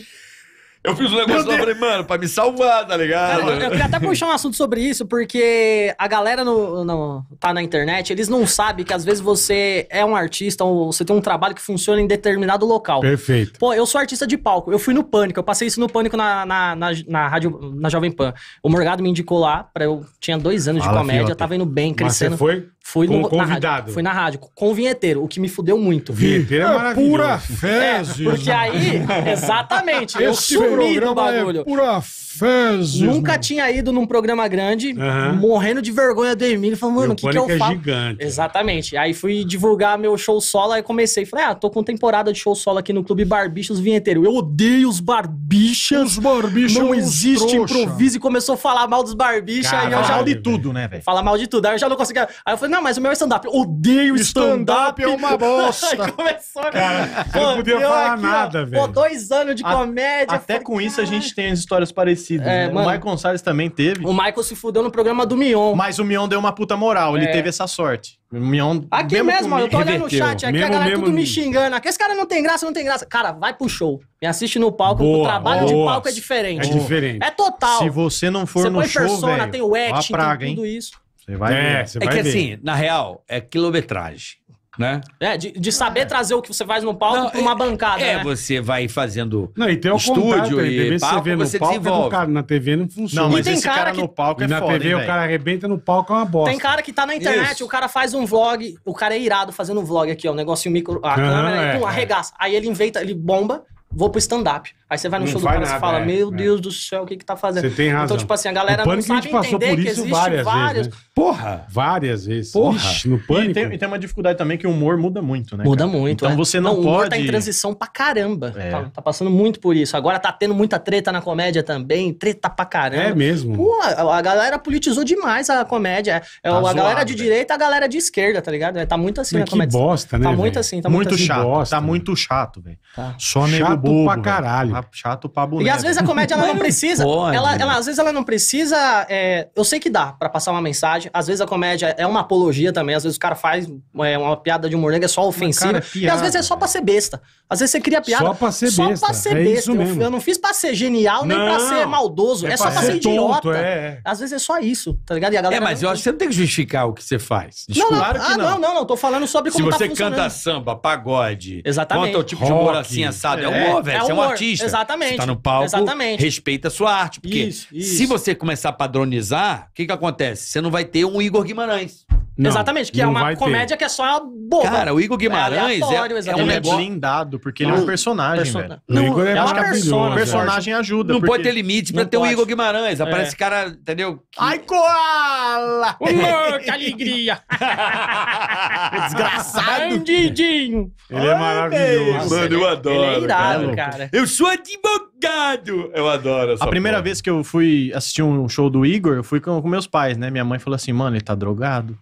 Eu fiz um negócio lá, falei, mano, pra me salvar, tá ligado? Eu, eu, queria até puxar um assunto sobre isso, porque a galera no, no, tá na internet, eles não sabem que às vezes você é um artista ou você tem um trabalho que funciona em determinado local. Perfeito. Pô, eu sou artista de palco, eu fui no Pânico, eu passei isso no Pânico na, na, na, na rádio, na Jovem Pan. O Morgado me indicou lá, pra eu tinha dois anos Fala, de comédia, filho, tava indo bem, crescendo. Mas você foi? Foi no, convidado. Na rádio, foi na rádio, com o vinheteiro, o que me fudeu muito. Vinheteiro é, é maravilhoso. Pura é, fezes. É, porque né? aí, exatamente, eu sumi do é bagulho. É pura fezes. Nunca mano. tinha ido num programa grande, uhum. morrendo de vergonha do Emílio, falando, mano, o que, que eu é faço? gigante. Exatamente. Aí fui divulgar meu show solo, aí comecei, falei, ah, tô com temporada de show solo aqui no Clube Barbichos Vinheteiro. Eu odeio os barbichas. Os barbichas Não é existe improviso. E começou a falar mal dos barbichas. Caralho, aí eu já... Mal de tudo, né, velho? Falar mal de tudo. Aí eu já não conseguia... Aí eu falei, não, mas o meu é stand-up. Odeio stand-up. É stand-up é uma bosta. Começou, né? Cara, pô, não podia falar aqui, nada, ó, velho. Pô, dois anos de a, comédia. Até com cara. isso a gente tem as histórias parecidas. É, né? mano, o Michael Salles também teve. O Michael se fudeu no programa do Mion. Mas o Mion deu uma puta moral, ele é. teve essa sorte. O Mion, aqui mesmo, mesmo eu tô reverteu. olhando no chat aqui, mesmo, a galera mesmo, tudo me xingando. Aqui, esse cara não tem graça, não tem graça. Cara, vai pro show. Me assiste no palco, boa, o trabalho boa. de palco é diferente. É diferente. É total. Se você não for você no show, persona, velho, tem o acting, praga, tem tudo isso. Você vai é, ver. Você é vai que ver. assim, na real, é quilometragem, né? É, de, de saber trazer o que você faz no palco Não, pra uma é, bancada, É, né? você vai fazendo Não, e tem o estúdio tem você vê no você palco, é desenvolve. cara, na TV não funciona. Não, mas tem esse cara, cara que- no palco é e é na foda, TV hein, o cara arrebenta no palco é uma bosta. Tem cara que tá na internet, Isso. o cara faz um vlog, o cara é irado fazendo um vlog aqui, ó, um negocinho micro, a câmera, é, pum, é. arregaça. Aí ele inventa, ele bomba, vou pro stand-up. Aí você vai no não show do cara e fala, é, meu é. Deus do céu, o que que tá fazendo? Você tem então, razão. Então, tipo assim, a galera não sabe a entender por isso várias, várias... Vezes, né? Porra! Várias vezes. Porra! Ixi, no pânico. E tem, e tem, uma dificuldade também que o humor muda muito, né? Muda cara? muito. Então é. você não, não pode... O humor tá em transição pra caramba. É. Tá, tá, passando muito por isso. Agora tá tendo muita treta na comédia também, treta pra caramba. É mesmo. Pô, a galera politizou demais a comédia. É, é, tá a zoado, galera de direita, a galera de esquerda, tá ligado? Tá muito assim a comédia. que comédia. bosta, né, Tá muito assim, tá muito, muito assim. chato. Tá muito né? chato, velho. Tá. Só nego bobo. pra caralho chato o pabo E às vezes a né? comédia ela não precisa. Pode. É ela, ela, às vezes ela não precisa. É, eu sei que dá para passar uma mensagem. Às vezes a comédia é uma apologia também. Às vezes o cara faz é, uma piada de humor negro, é só ofensiva. Cara, é piada, e às vezes é só pra ser besta. Às vezes você cria piada. Só pra ser só besta. Só pra ser é besta. Eu, eu, não fiz pra ser genial, não, nem pra ser maldoso. É, é só pra ser, tonto, idiota. Às vezes é só isso, tá ligado? E a galera é, mas eu acho que você não tem que justificar o que você faz. Não, não. Claro ah, não. não, não, não. Tô falando sobre como Se tá você canta samba, pagode. Exatamente. Conta o tipo de humor assim assado. É humor, velho. é um artista. Exatamente. Você tá no palco, Exatamente. respeita a sua arte. Porque isso, isso. se você começar a padronizar, o que que acontece? Você não vai ter um Igor Guimarães. Não, exatamente, que é uma comédia ter. que é só boba. Cara, o Igor é Guimarães é, é, é um negócio... blindado, porque ele é um personagem, velho. Não, o Igor é, é maravilhoso. O personagem ajuda. Não pode ter limite pra ter pode. o Igor Guimarães. É. Aparece cara, entendeu? Que... Ai, coala Humor, que alegria! Desgraçado! Bandidinho! Ele é maravilhoso. Mano, eu adoro. Ele é irado, é cara. cara. Eu sou advogado! Eu adoro essa A primeira porra. vez que eu fui assistir um show do Igor, eu fui com, com meus pais, né? Minha mãe falou assim, mano, ele tá drogado.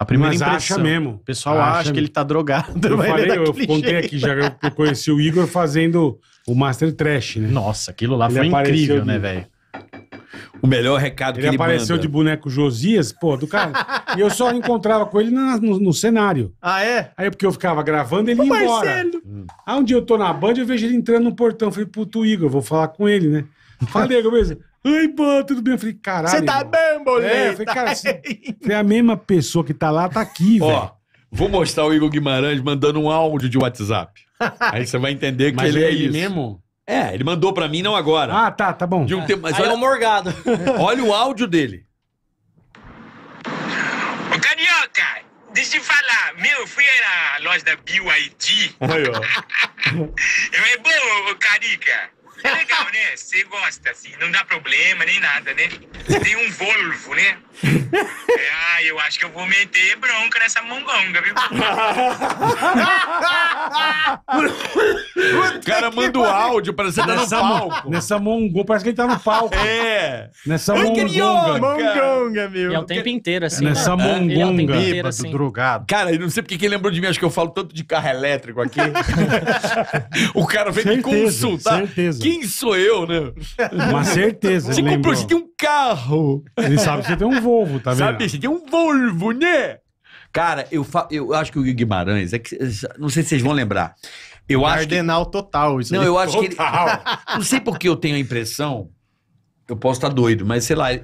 A primeira mas impressão. acha mesmo. O pessoal acha, acha que ele tá drogado. Eu falei, tá eu contei jeito. aqui já que eu conheci o Igor fazendo o Master Trash, né? Nossa, aquilo lá ele foi incrível, de... né, velho? O melhor recado ele que ele apareceu manda. de boneco Josias, pô, do cara. e eu só encontrava com ele na, no, no, cenário. Ah, é? Aí porque eu ficava gravando, ele o ia Marcelo. embora. Aí um dia eu tô na banda, eu vejo ele entrando no portão. Falei, puto Igor, vou falar com ele, né? Falei, eu mesmo. Ai, pô, tudo bem? Eu falei, caralho. Você tá irmão. bem, boleto? É, eu falei, cara, você, você é a mesma pessoa que tá lá, tá aqui, velho. Ó, vou mostrar o Igor Guimarães mandando um áudio de WhatsApp. Aí você vai entender que Mas ele é, é ele isso. mesmo? É, ele mandou pra mim, não agora. Ah, tá, tá bom. De um tempo, mas Aí é olha, é o morgado. olha o áudio dele. Ô, Carioca, deixa eu te falar. Meu, fui na loja da BYD. Aí, ó. é bom, ô, Carica. É legal, né? Você gosta, assim, não dá problema nem nada, né? Tem um Volvo, né? ah, eu acho que eu vou meter bronca nessa mongonga, viu? o cara manda o áudio, parece que tá no palco. Nessa mongonga, parece que ele tá no palco. É. Nessa mongonga. Mongonga, meu. E é o tempo inteiro, assim. Né? Nessa né? mongonga. Ele assim. drogado. Cara, eu não sei porque que ele lembrou de mim, acho que eu falo tanto de carro elétrico aqui. o cara veio certeza, me consultar. Certeza. Quem sou eu, né? Uma certeza. Você comprou, você tem um carro. Ele sabe que você tem um voo. Volvo, tá vendo? Sabe, isso? aqui é um Volvo, né? Cara, eu, fa... eu acho que o Guimarães, é que... não sei se vocês vão lembrar. Eu Cardenal acho que... total, isso Não, aí. eu acho que ele... Não sei porque eu tenho a impressão, eu posso estar doido, mas sei lá,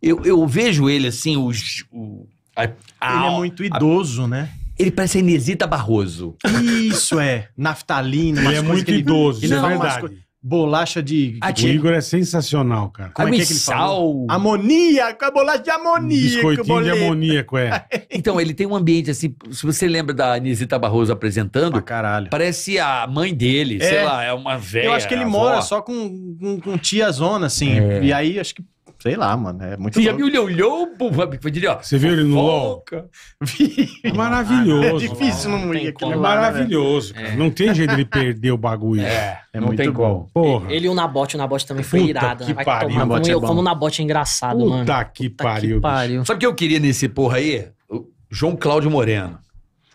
eu, eu vejo ele assim, o... o a, a, ele é muito idoso, a, né? Ele parece a Inesita Barroso. Isso é. Naftalina, ele é muito ele, idoso, ele é, é verdade bolacha de. Ah, a O Igor é sensacional, cara. Como é que, é que ele falou? Amoníaco, a bolacha de amoníaco. Biscoitinho boleto. de amoníaco, é. Então, ele tem um ambiente assim. Se você lembra da Anisita Barroso apresentando. Ah, caralho. Parece a mãe dele, é. sei lá, é uma velha. Eu acho que ele mora avó. só com, com, com tia zona, assim. É. E aí, acho que Sei lá, mano. É muito Você já viu ele olhou pro Você viu ele no LOL? É maravilhoso. É difícil não, ir aquilo. É né, né? maravilhoso. Cara. É. Não tem jeito ele perder o bagulho. É, é não muito tem bom. Porra. Ele e o Nabote, o Nabote também foi Puta irado. Né? Que né? pariu. Tomar, como, é eu, como o Nabote é engraçado, Puta mano. Que Puta que pariu. Que pariu. Sabe o que eu queria nesse porra aí? O João Cláudio Moreno.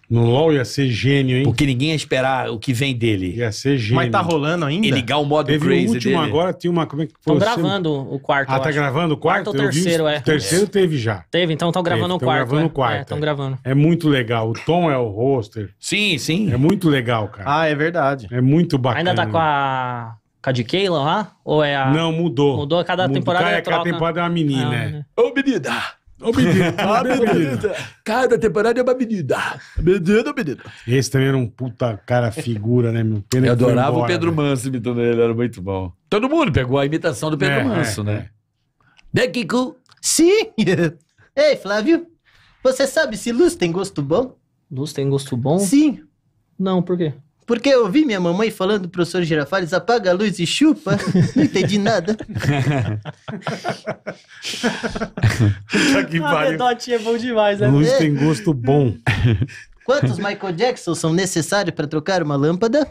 No LoL ia ser gênio, hein? Porque ninguém ia esperar o que vem dele. Ia ser gênio. Mas tá rolando ainda? E ligar o modo Teve crazy o último dele. agora, tinha uma... Como é que foi? Estão gravando o quarto, Ah, tá gravando o quarto? quarto ou terceiro, é. terceiro é. teve já. Teve, então estão gravando o quarto. Estão gravando é. o quarto. Estão é. é, gravando. É muito legal. O Tom é o roster. Sim, sim. É muito legal, cara. Ah, é verdade. É muito bacana. Ainda tá com a... Com a de Keila lá? Ou é a... Não, mudou. Mudou, cada mudou. temporada cada, é Cada temporada é uma menina, ah, é. Né. Ô, menina! Uma medida. Uma medida. Cada temporada é uma medida. Medida, medida. Esse também era um puta cara figura, né, meu? Pena Eu adorava embora, o Pedro né? Manso imitando ele, era muito bom. Todo mundo pegou a imitação do Pedro é, Manso, é, né? É. Né, Kiko? Sim! Ei, Flávio, você sabe se luz tem gosto bom? Luz tem gosto bom? Sim. Não, por quê? Porque eu ouvi minha mamãe falando professor Girafales, apaga a luz e chupa. Não entendi nada. tá que pariu. é bom demais, né? Luz é. tem gosto bom. Quantos Michael Jackson são necessários para trocar uma lâmpada?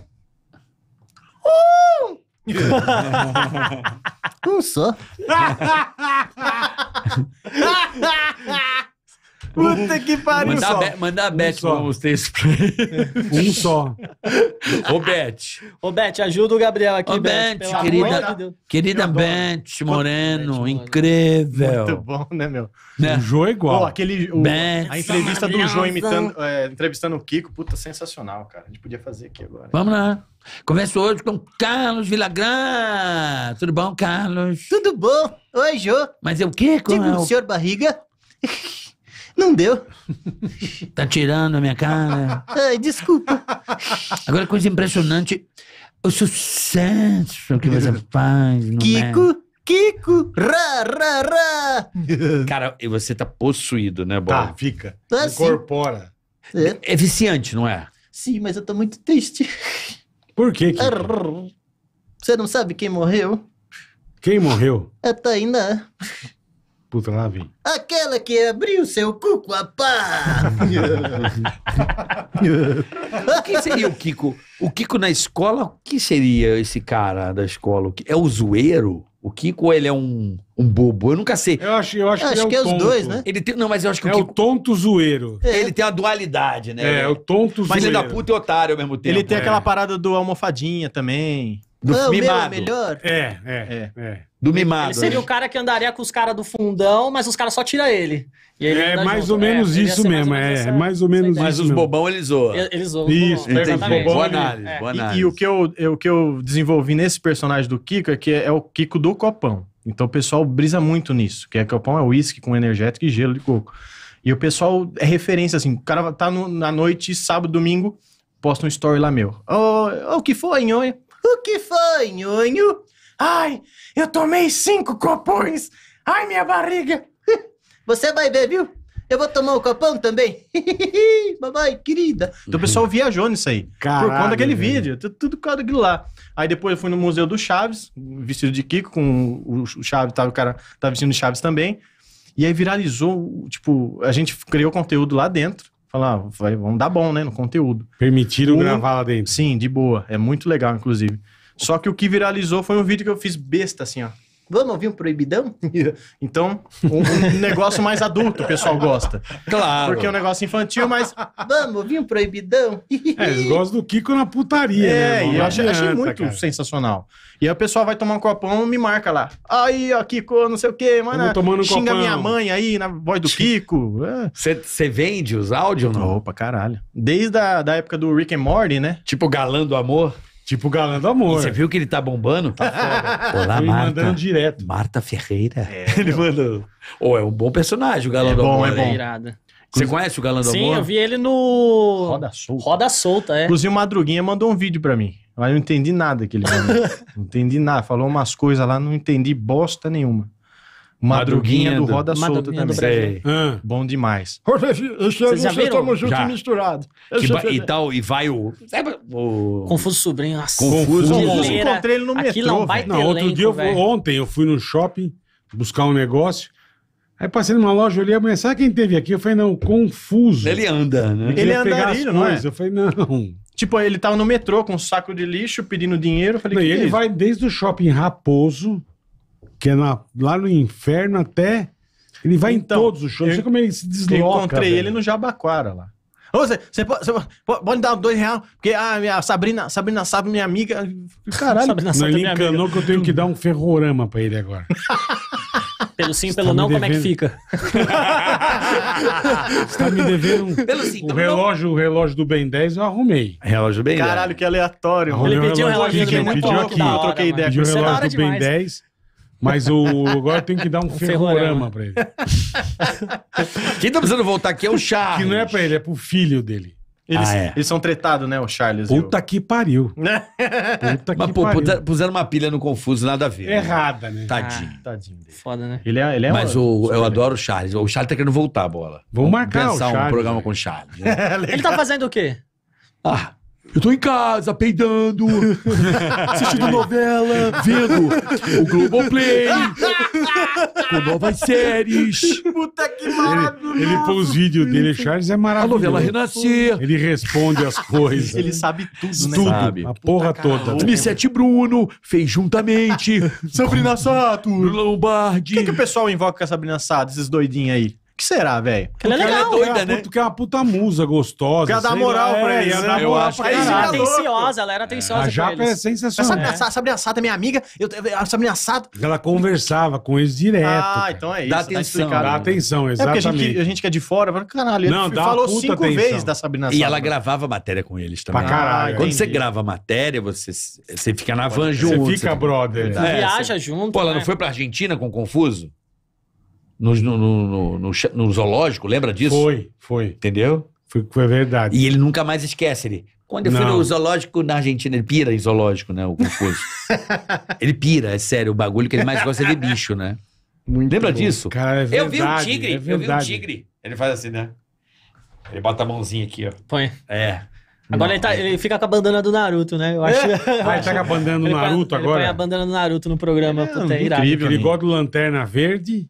Um! um só. Puta que pariu, Mandar, só. Be, a um Bet só. os pra Um só. Ô, Bet. Ô, Bet, ajuda o Gabriel aqui, Ô, Bet. querida, querida Bet Moreno, incrível. Muito bom, né, meu? Né? O Jô é igual. Pô, aquele, o, Bet, a entrevista do Jô imitando, é, entrevistando o Kiko, puta, sensacional, cara. A gente podia fazer aqui agora. Vamos lá. Começo hoje com Carlos Vilagrã. Tudo bom, Carlos? Tudo bom. Oi, Jô. Mas é o quê? Digo, é o... senhor Barriga. Não deu. tá tirando a minha cara. Ai, desculpa. Agora, coisa impressionante, o sucesso que você faz no Kiko, Kiko, ra, ra, ra. Cara, e você tá possuído, né, Bob? Tá, fica. Tá, Incorpora. É. é viciante, não é? Sim, mas eu tô muito triste. Por quê, Kiko? Você não sabe quem morreu? Quem morreu? É A Tainá. Puta, lá Aquela que abriu seu cu com a pá! Quem seria o Kiko? O Kiko na escola, o que seria esse cara da escola? É o zoeiro? O Kiko ou ele é um, um bobo? Eu nunca sei. Eu acho, eu acho, eu que, acho que, é, que é os dois, né? Ele tem, não, mas eu acho que é o, Kiko, o tonto zoeiro. É. Ele tem a dualidade, né? É, é o tonto mas zoeiro. Mas ele é da puta e otário ao mesmo tempo. Ele tem aquela é. parada do almofadinha também. Do não, ah, é mimado. é melhor. é, é. é. Do mimado. Ele seria né? o cara que andaria com os caras do fundão, mas os caras só tiram ele. ele é, é mais ou, é, isso mesmo, mais, é essa, menos isso mesmo, é. Mais ou menos isso. Mas os bobão eles zoam. Eles zoam. Isso, bobão. exatamente. Bobão, boa análise, é. boa análise. E, e, o, que eu, o que eu desenvolvi nesse personagem do Kiko é que é, é o Kiko do copão. Então o pessoal brisa muito nisso, que é copão é uísque com energético e gelo de coco. E o pessoal é referência, assim, o cara tá no, na noite, sábado, domingo, posta um story lá meu. Ô, oh, oh, o que foi, nhonho? O que foi, nhonho? Ai, eu tomei cinco copões! Ai, minha barriga! Você vai ver, viu? Eu vou tomar um copão também. Mamãe, querida. Então o pessoal viajou nisso aí. Caralho, por conta daquele velho. vídeo. Tudo, tudo por causa lá. Aí depois eu fui no Museu do Chaves, vestido de Kiko, com o, o Chaves, o cara tava vestindo Chaves também. E aí viralizou, tipo, a gente criou conteúdo lá dentro. Falar, ah, vamos dar bom, né, no conteúdo. Permitiram gravar lá dentro. Sim, de boa. É muito legal, inclusive. Só que o que viralizou foi um vídeo que eu fiz besta, assim, ó. Vamos ouvir um proibidão? então, um, um negócio mais adulto o pessoal gosta. Claro. Porque é um negócio infantil, mas. Vamos ouvir um proibidão? é, eles gostam do Kiko na putaria, né, é, né? eu achei, achei muito cara. sensacional. E aí o pessoal vai tomar um copão e me marca lá. Aí, ó, Kiko, não sei o quê, mano. Tomando xinga copão. minha mãe aí na voz do Kiko. Você é. vende os áudios ou não? Opa, caralho. Desde a da época do Rick and Morty, né? Tipo, galã do amor. Tipo o galã do amor. E você viu que ele tá bombando? Tá foda. Olá, ele mandando direto. Marta Ferreira. É, ele mandou. Ou oh, é um bom personagem o galã é do bom, amor. É bom, é bom. Você conhece o Galã do Sim, Amor? Sim, eu vi ele no. Roda solta. Roda solta, é. Inclusive, o Madruguinha mandou um vídeo pra mim. Mas não entendi nada que ele mandou. não entendi nada. Falou umas coisas lá, não entendi bosta nenhuma. Madruguinha, Madruguinha do, Roda Solta também. Sei. Ah. Bom demais. Esse ano Vocês já viram? estamos juntos Já. e misturados. Que ba- é- e tal, e vai o. É, o- Confuso Sobrinho. Nossa, Confuso. encontrei ele no é metrô, um Não, outro elenco, dia, eu fui- ontem eu fui no shopping buscar um negócio. Aí passei numa loja, olhei a mulher, sabe quem teve aqui? Eu falei, não, confuso. Ele anda, né? Ele anda. pegar as não é? Eu falei, não. Tipo, ele tava no metrô com um saco de lixo pedindo dinheiro. Falei, Não, e "Que é ele vai desde o shopping Raposo que é na, lá no inferno até. Ele vai então, em todos os shows. Eu, não sei como ele se desloca. Eu encontrei velho. ele no Jabaquara lá. Ô, você, você, pode, você pode, dar dois reais, porque a ah, minha Sabrina, Sabrina sabe, minha amiga. Caralho, Sabrina sabe, ele encanou amiga. que eu tenho que dar um ferrorama pra ele agora. Pelo sim, pelo tá não, devendo... como é que fica? você tá me devendo Pelo sim, o, relógio, não... o relógio do Ben 10 eu arrumei. Relógio do Ben 10. Caralho, que aleatório. Arrumei ele pediu relógio, relógio do Ben 10. aqui, eu troquei ideia. o relógio do Ben 10. Mas o, agora tem que dar um, um ferrorama, pra ele. Quem tá precisando voltar aqui é o Charles. Que não é pra ele, é pro filho dele. Eles, ah, é. eles são tretados, né, o Charles? Puta eu... que pariu. Puta que Mas, pô, pariu. puseram uma pilha no Confuso, nada a ver. Né? Errada, né? Tadinho. Ah, tadinho dele. Foda, né? Ele é, ele é Mas o, eu adoro o Charles. O Charles tá querendo voltar a bola. Vamos, Vamos marcar pensar o Charles, um programa com o Charles. Né? ele tá fazendo o quê? Ah, eu tô em casa, peidando, assistindo novela, vendo o Globoplay, com novas séries. Puta que maravilha! Ele põe os vídeos dele, Charles é maravilhoso. A novela Renascer, Ele responde as coisas. Ele sabe tudo, né? Tudo. Sabe. A porra toda. 2007 Bruno, fez juntamente, Sabrina Sato! Lombardi. Por que, que o pessoal invoca com a Sabrina Sato, esses doidinhos aí? que será, velho? É ela é legal. Ela é doida, né? Porque é uma puta musa gostosa. Quer dar moral lá, pra é, ela. É, eu acho que ela era atenciosa, ela era atenciosa. a Japa é sensacional. Essa, Sabrina Sato é minha amiga. Eu, Sabrina Sato. Ela conversava com eles direto. Ah, então é isso. Dá atenção. Tá dá atenção, exatamente. É porque a gente, a gente que é de fora, fala, caralho, Não, ele falou cinco vezes da Sabrina Sato. E ela gravava matéria com eles também. Pra caralho. Ah, Quando você grava matéria, você, fica na van junto. Você fica brother. Viaja junto. Pô, ela não né? foi pra Argentina com Confuso? no, no, no, no, zoológico, lembra disso? Foi, foi. Entendeu? Foi, foi verdade. E ele nunca mais esquece. Ele, quando eu fui Não. no zoológico na Argentina, ele pira em zoológico, né? O concurso. ele pira, é sério. O bagulho que ele mais gosta é de bicho, né? Muito lembra bom. disso? Cara, é verdade, eu vi um tigre, é eu vi um tigre. Ele faz assim, né? Ele bota a mãozinha aqui, ó. Põe. É. Agora ele, tá, ele, é. fica com a bandana do Naruto, né? Eu é. acho. É. Ah, ele tá com a bandana do Naruto ele agora? Ele põe a bandana do Naruto no programa. É, puta, é, irado. ele gosta do Lanterna Verde.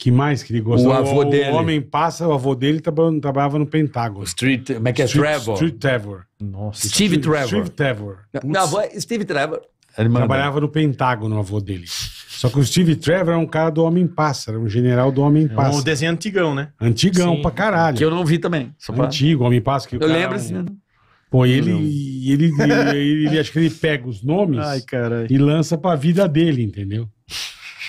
Que mais que ele gostava? O avô o, dele. O homem passa, o avô dele trabalhava, trabalhava no Pentágono. Street, como é que é? Trevor. Street Trevor. Nossa. Steve Trevor. Steve Trevor. Não, avô, é Steve Trevor. Trabalhava no Pentágono, o avô dele. Só que o Steve Trevor é um cara do Homem Pássaro, um general do Homem é Pássaro. um desenho antigão, né? Antigão Sim, pra caralho. Que eu não vi também. Pra... Antigo, Homem Pássaro. Que eu lembro, assim. Um... Pô, ele, ele, ele, ele, ele, acho que ele pega os nomes Ai, e lança pra vida dele, entendeu?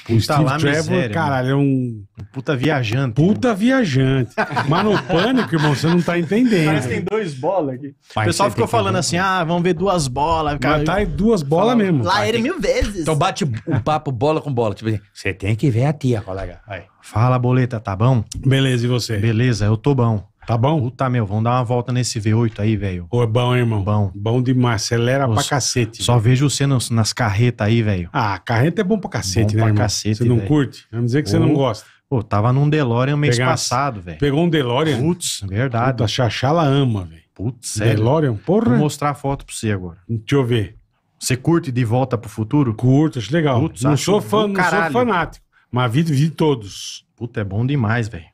O Puta tá Steve lá, Trevor, miséria, caralho, é um. Puta viajante. Né? Puta mano. viajante. Mas no pânico, irmão, você não tá entendendo. Parece que tem dois bolas aqui. Pai, o pessoal ficou falando assim: ah, vamos ver duas bolas. Cara. Mas tá duas bolas mesmo. Lá ele mil vezes. Então bate o papo bola com bola. Tipo assim, você tem que ver a tia, colega. Fala, boleta, tá bom? Beleza, e você? Beleza, eu tô bom. Tá bom? Puta, meu, vamos dar uma volta nesse V8 aí, velho. Pô, é bom, hein, irmão? Bom. Bom demais, acelera Pô, pra cacete. Só véio. vejo você nos, nas carretas aí, velho. Ah, carreta é bom pra cacete, bom né, pra irmão? cacete, Você não véio. curte? Vamos dizer que você não gosta. Pô, tava num DeLorean mês passado, velho. Pegou um DeLorean? Putz, verdade. Puta, a Xaxala ama, velho. Putz, sério. DeLorean, porra. Vou mostrar a foto pra você agora. Deixa eu ver. Você curte De Volta pro Futuro? Curto, acho legal. Putz, não, sou fã, não sou fanático, mas vi, vi todos. Puta, é bom demais, velho.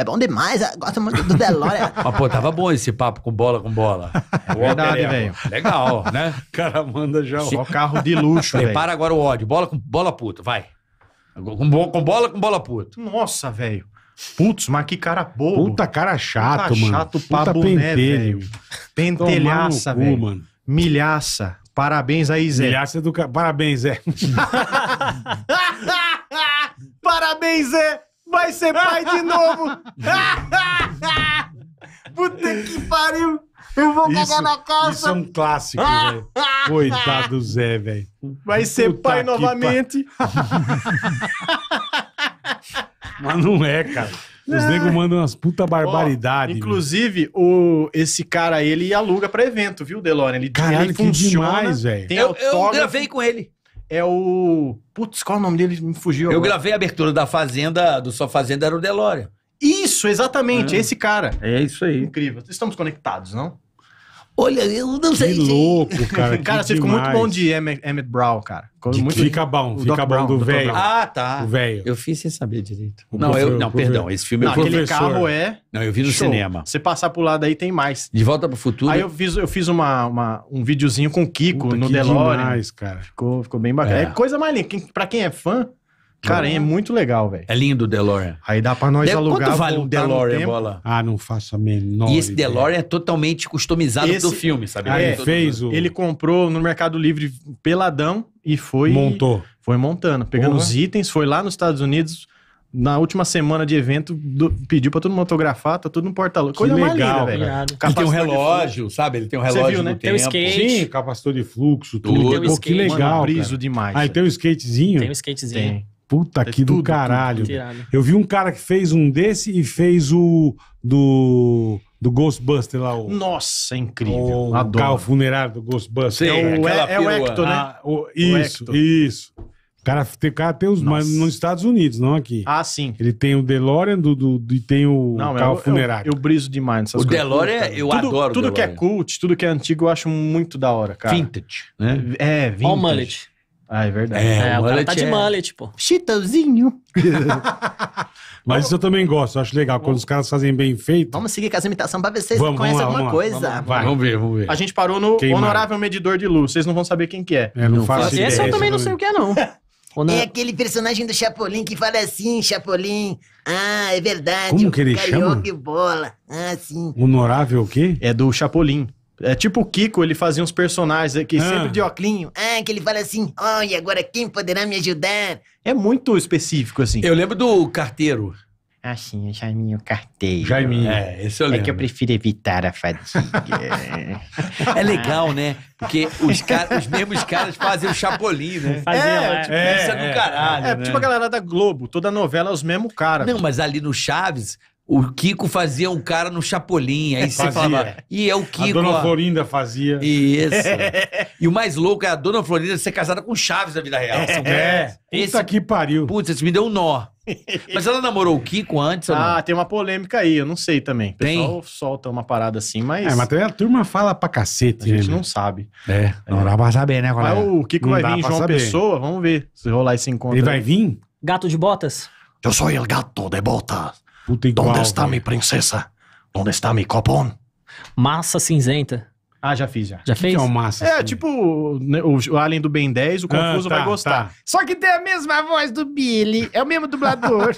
É bom demais, é, gosta muito do DeLorean. Mas, pô, tava bom esse papo com bola com bola. É verdade, velho. Legal, né? O cara manda já o carro de luxo, velho. Prepara agora o ódio. Bola com bola puta, vai. Com, bola com bola com bola puta. Nossa, velho. Putz, mas que cara bobo. Puta cara chato, Puta mano. chato pra Puta velho. Pentelhaça, velho. mano. Milhaça. Parabéns aí, Zé. Milhaça é do Parabéns, Zé. Parabéns, Zé vai ser pai de novo! Puta que pariu! Eu vou isso, cagar na calça! Isso é um clássico, velho. Coitado do Zé, velho. Vai ser Puta pai novamente. Pa... Mas não é, cara. Os negros mandam umas puta barbaridade. Oh, inclusive, o, esse cara, ele aluga pra evento, viu, Delore? Ele, Caralho, ele funciona. Demais, velho. eu, eu gravei com ele é o. Putz, qual é o nome dele? Me fugiu. Eu agora. gravei a abertura da Fazenda, do Sua Fazenda era o Delório. Isso, exatamente, é. esse cara. É isso aí. Incrível. Estamos conectados, não? Olha, eu não sei. Que louco, cara. cara, você ficou muito bom de Emmett, Brown, cara. De, muito... Fica bom, fica Doc bom Brown, do velho. Ah, tá. O velho. Eu fiz sem saber direito. O não, eu, não perdão, esse filme é não, eu aquele carro é. Não, eu vi no Show. cinema. Você passar pro lado aí tem mais. De volta pro futuro. Aí eu fiz, eu fiz uma, uma um videozinho com o Kiko Puta, no que DeLorean. Demais, cara. Ficou, ficou bem bacana. É, é coisa mais linda. pra quem é fã, Cara, é muito legal, velho. É lindo o DeLorean. Aí dá pra nós alugar. Quanto vale o DeLorean, bola? Ah, não faço a menor E esse ideia. DeLorean é totalmente customizado esse... pro filme, sabe? Ah, é, ele fez o... Ele comprou no Mercado Livre peladão e foi... Montou. Foi montando, pegando Porra. os itens, foi lá nos Estados Unidos... Na última semana de evento, do... pediu pra todo mundo autografar, tá tudo no porta luz Coisa legal, velho. Ele tem um relógio, sabe? Ele tem um relógio Você viu, né? Tem um skate. Sim, capacitor de fluxo, tudo. Ele tem um skate, Pô, que legal, mano, demais. Aí ah, tem um skatezinho? Tem um skatezinho. Tem. Puta é que tudo, do caralho. Tudo, tudo. Eu vi um cara que fez um desse e fez o do do Ghostbuster lá. O, Nossa, é incrível. O Adoro. carro funerário do Ghostbuster. Sim, é, o, é, é o Hector né? Ah, o, isso, o isso. O cara tem, cara tem os, mas nos Estados Unidos, não aqui. Ah, sim. Ele tem o DeLorean do, do, e tem o não, carro eu, funerário. Eu, eu, briso demais nessas o coisas. DeLorean, eu tudo, adoro Tudo DeLorean. que é cult, tudo que é antigo, eu acho muito da hora, cara. Vintage, né? É, vintage. All mullet. Ah, é verdade. É, É, o, cara tá de é- mullet, pô. Chitãozinho. Mas isso eu também gosto, eu acho legal. Quando os caras fazem bem feito. Vamos seguir com as imitações pra ver se vocês Vamos, conhecem vamos lá, alguma vamos coisa. vamos Vai. Vamos ver, vamos ver. A gente parou no honorável medidor de luz. Vocês não vão saber quem que é. É, não, faço ideia. Esse eu também não sei o que é, não. É aquele personagem do Chapolin que fala assim, Chapolin. Ah, é verdade. Como que ele Carioca chama? e bola. Ah, sim. Honorável o quê? É do Chapolin. É tipo o Kiko, ele fazia uns personagens aqui, ah. sempre de oclinho. Ah, que ele fala assim, e agora quem poderá me ajudar? É muito específico, assim. Eu lembro do carteiro. Ah, sim, o Jaiminho Carteiro. Jaiminho, é, é esse eu lembro. É que eu prefiro evitar a fadiga. é legal, né? Porque os, car os mesmos caras fazem o Chapolin, né? Fazia, é, tipo, tipo, é, é, tipo, é, isso é, do caralho. É, né? tipo a galera da Globo, toda novela é os mesmos caras. Não, mas ali no Chaves, o Kiko fazia um cara no Chapolin, aí você fazia. falava, e é o Kiko. A dona Florinda fazia. Isso. e o mais louco é a dona Florinda ser casada com Chaves da vida real. É, é. Esse, puta que pariu. Putz, isso me deu um nó. Mas ela namorou o Kiko antes ou Ah, tem uma polêmica aí, eu não sei também. O pessoal tem? solta uma parada assim, mas... É, mas também a turma fala pra cacete. A gente né? não sabe. É, é. não é. dá pra saber, né? Mas é. o Kiko não vai vir em João saber. Pessoa, vamos ver se rolar esse encontro. Ele aí. vai vir? Gato de botas? Eu sou o gato de botas puta igual. Onde está minha princesa? Onde está meu copom? Massa cinzenta. Ah, já fiz, já. Já fez? Que é, massa, é assim? tipo né, o, Alien do Ben 10, o ah, Confuso ah, tá, vai gostar. Tá. Só que tem a mesma voz do Billy, é o mesmo dublador.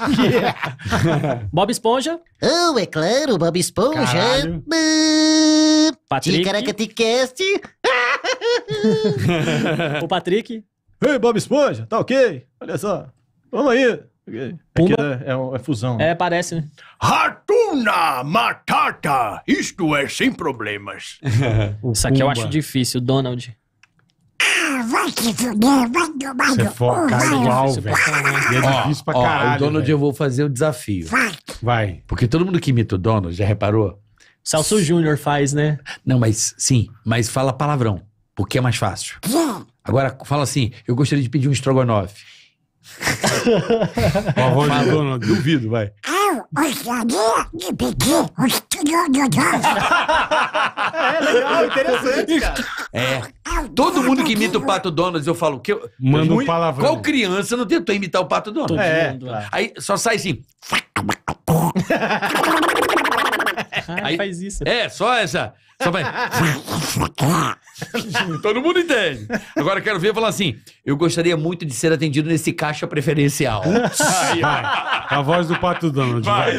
Bob Esponja? Oh, é claro, Bob Esponja. Patrick. Patrick. Cast. o Patrick? Ei, Bob Esponja, tá ok? Olha só. Vamos aí. É Pumba. É, é, é, fusão. Né? É, parece, né? Ratuna Matata! Isto é sem problemas. Isso aqui eu acho difícil, Donald. Você for, cara, igual, velho. É difícil pra ó, caralho. O Donald, véio. eu vou fazer o desafio. Vai. Porque todo mundo que imita o Donald, já reparou? Salso Júnior faz, né? Não, mas sim, mas fala palavrão, porque é mais fácil. Agora, fala assim: eu gostaria de pedir um estrogonofe. Uma voz duvido, vai. Eu gostaria de pedir do trilhões É legal, interessante, É. Todo mundo que imita o Pato Donald, eu falo que eu. Manda um palavrão. Qual criança não tentou imitar o Pato Donald? é. é Aí só sai assim. aí faz isso. É, só essa. Só vai. Todo mundo entende. Agora quero ver falar assim: eu gostaria muito de ser atendido nesse caixa preferencial. Vai, vai. A voz do Pato Donald. Vai.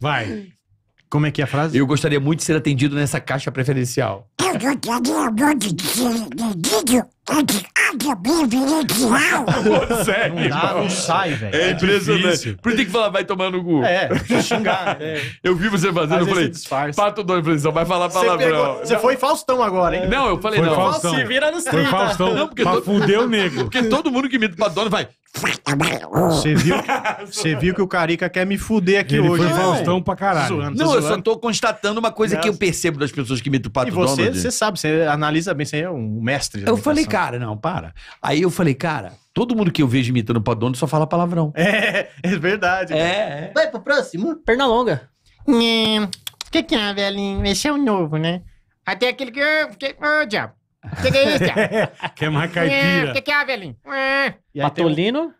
Vai. Como é que é a frase? Eu gostaria muito de ser atendido nessa caixa preferencial. Eu gostaria muito de ser atendido não consegue, não, dá, não sai, velho. É, é impressionante. Difícil. Por que que falar vai tomar no cu? É, xingar. É. Eu vi você fazendo, eu falei, pato doido, falei, vai falar palavrão. Você, foi Faustão agora, hein? Não, eu falei, foi não. Faustão. Se vira nos 30. Foi Faustão, não, porque pra todo... fuder o negro. Porque todo mundo que imita pato doido vai... Você viu, você viu que o Carica quer me fuder aqui Ele hoje. Foi né, Faustão é. pra caralho. não, eu só tô constatando uma coisa que eu percebo das pessoas que imitam o Pato E você, você sabe, você analisa bem, você é um mestre. Eu falei, cara, não, para. Aí eu falei, cara, todo mundo que eu vejo imitando o Padone só fala palavrão. É, é verdade. É, é. Vai pro próximo. Perna longa. O que que é, velhinho? Esse é o novo, né? Até aquele que... Ô, diabo. O que, que é isso, diabo? que é uma caipira. O que que é, velhinho? Patolino?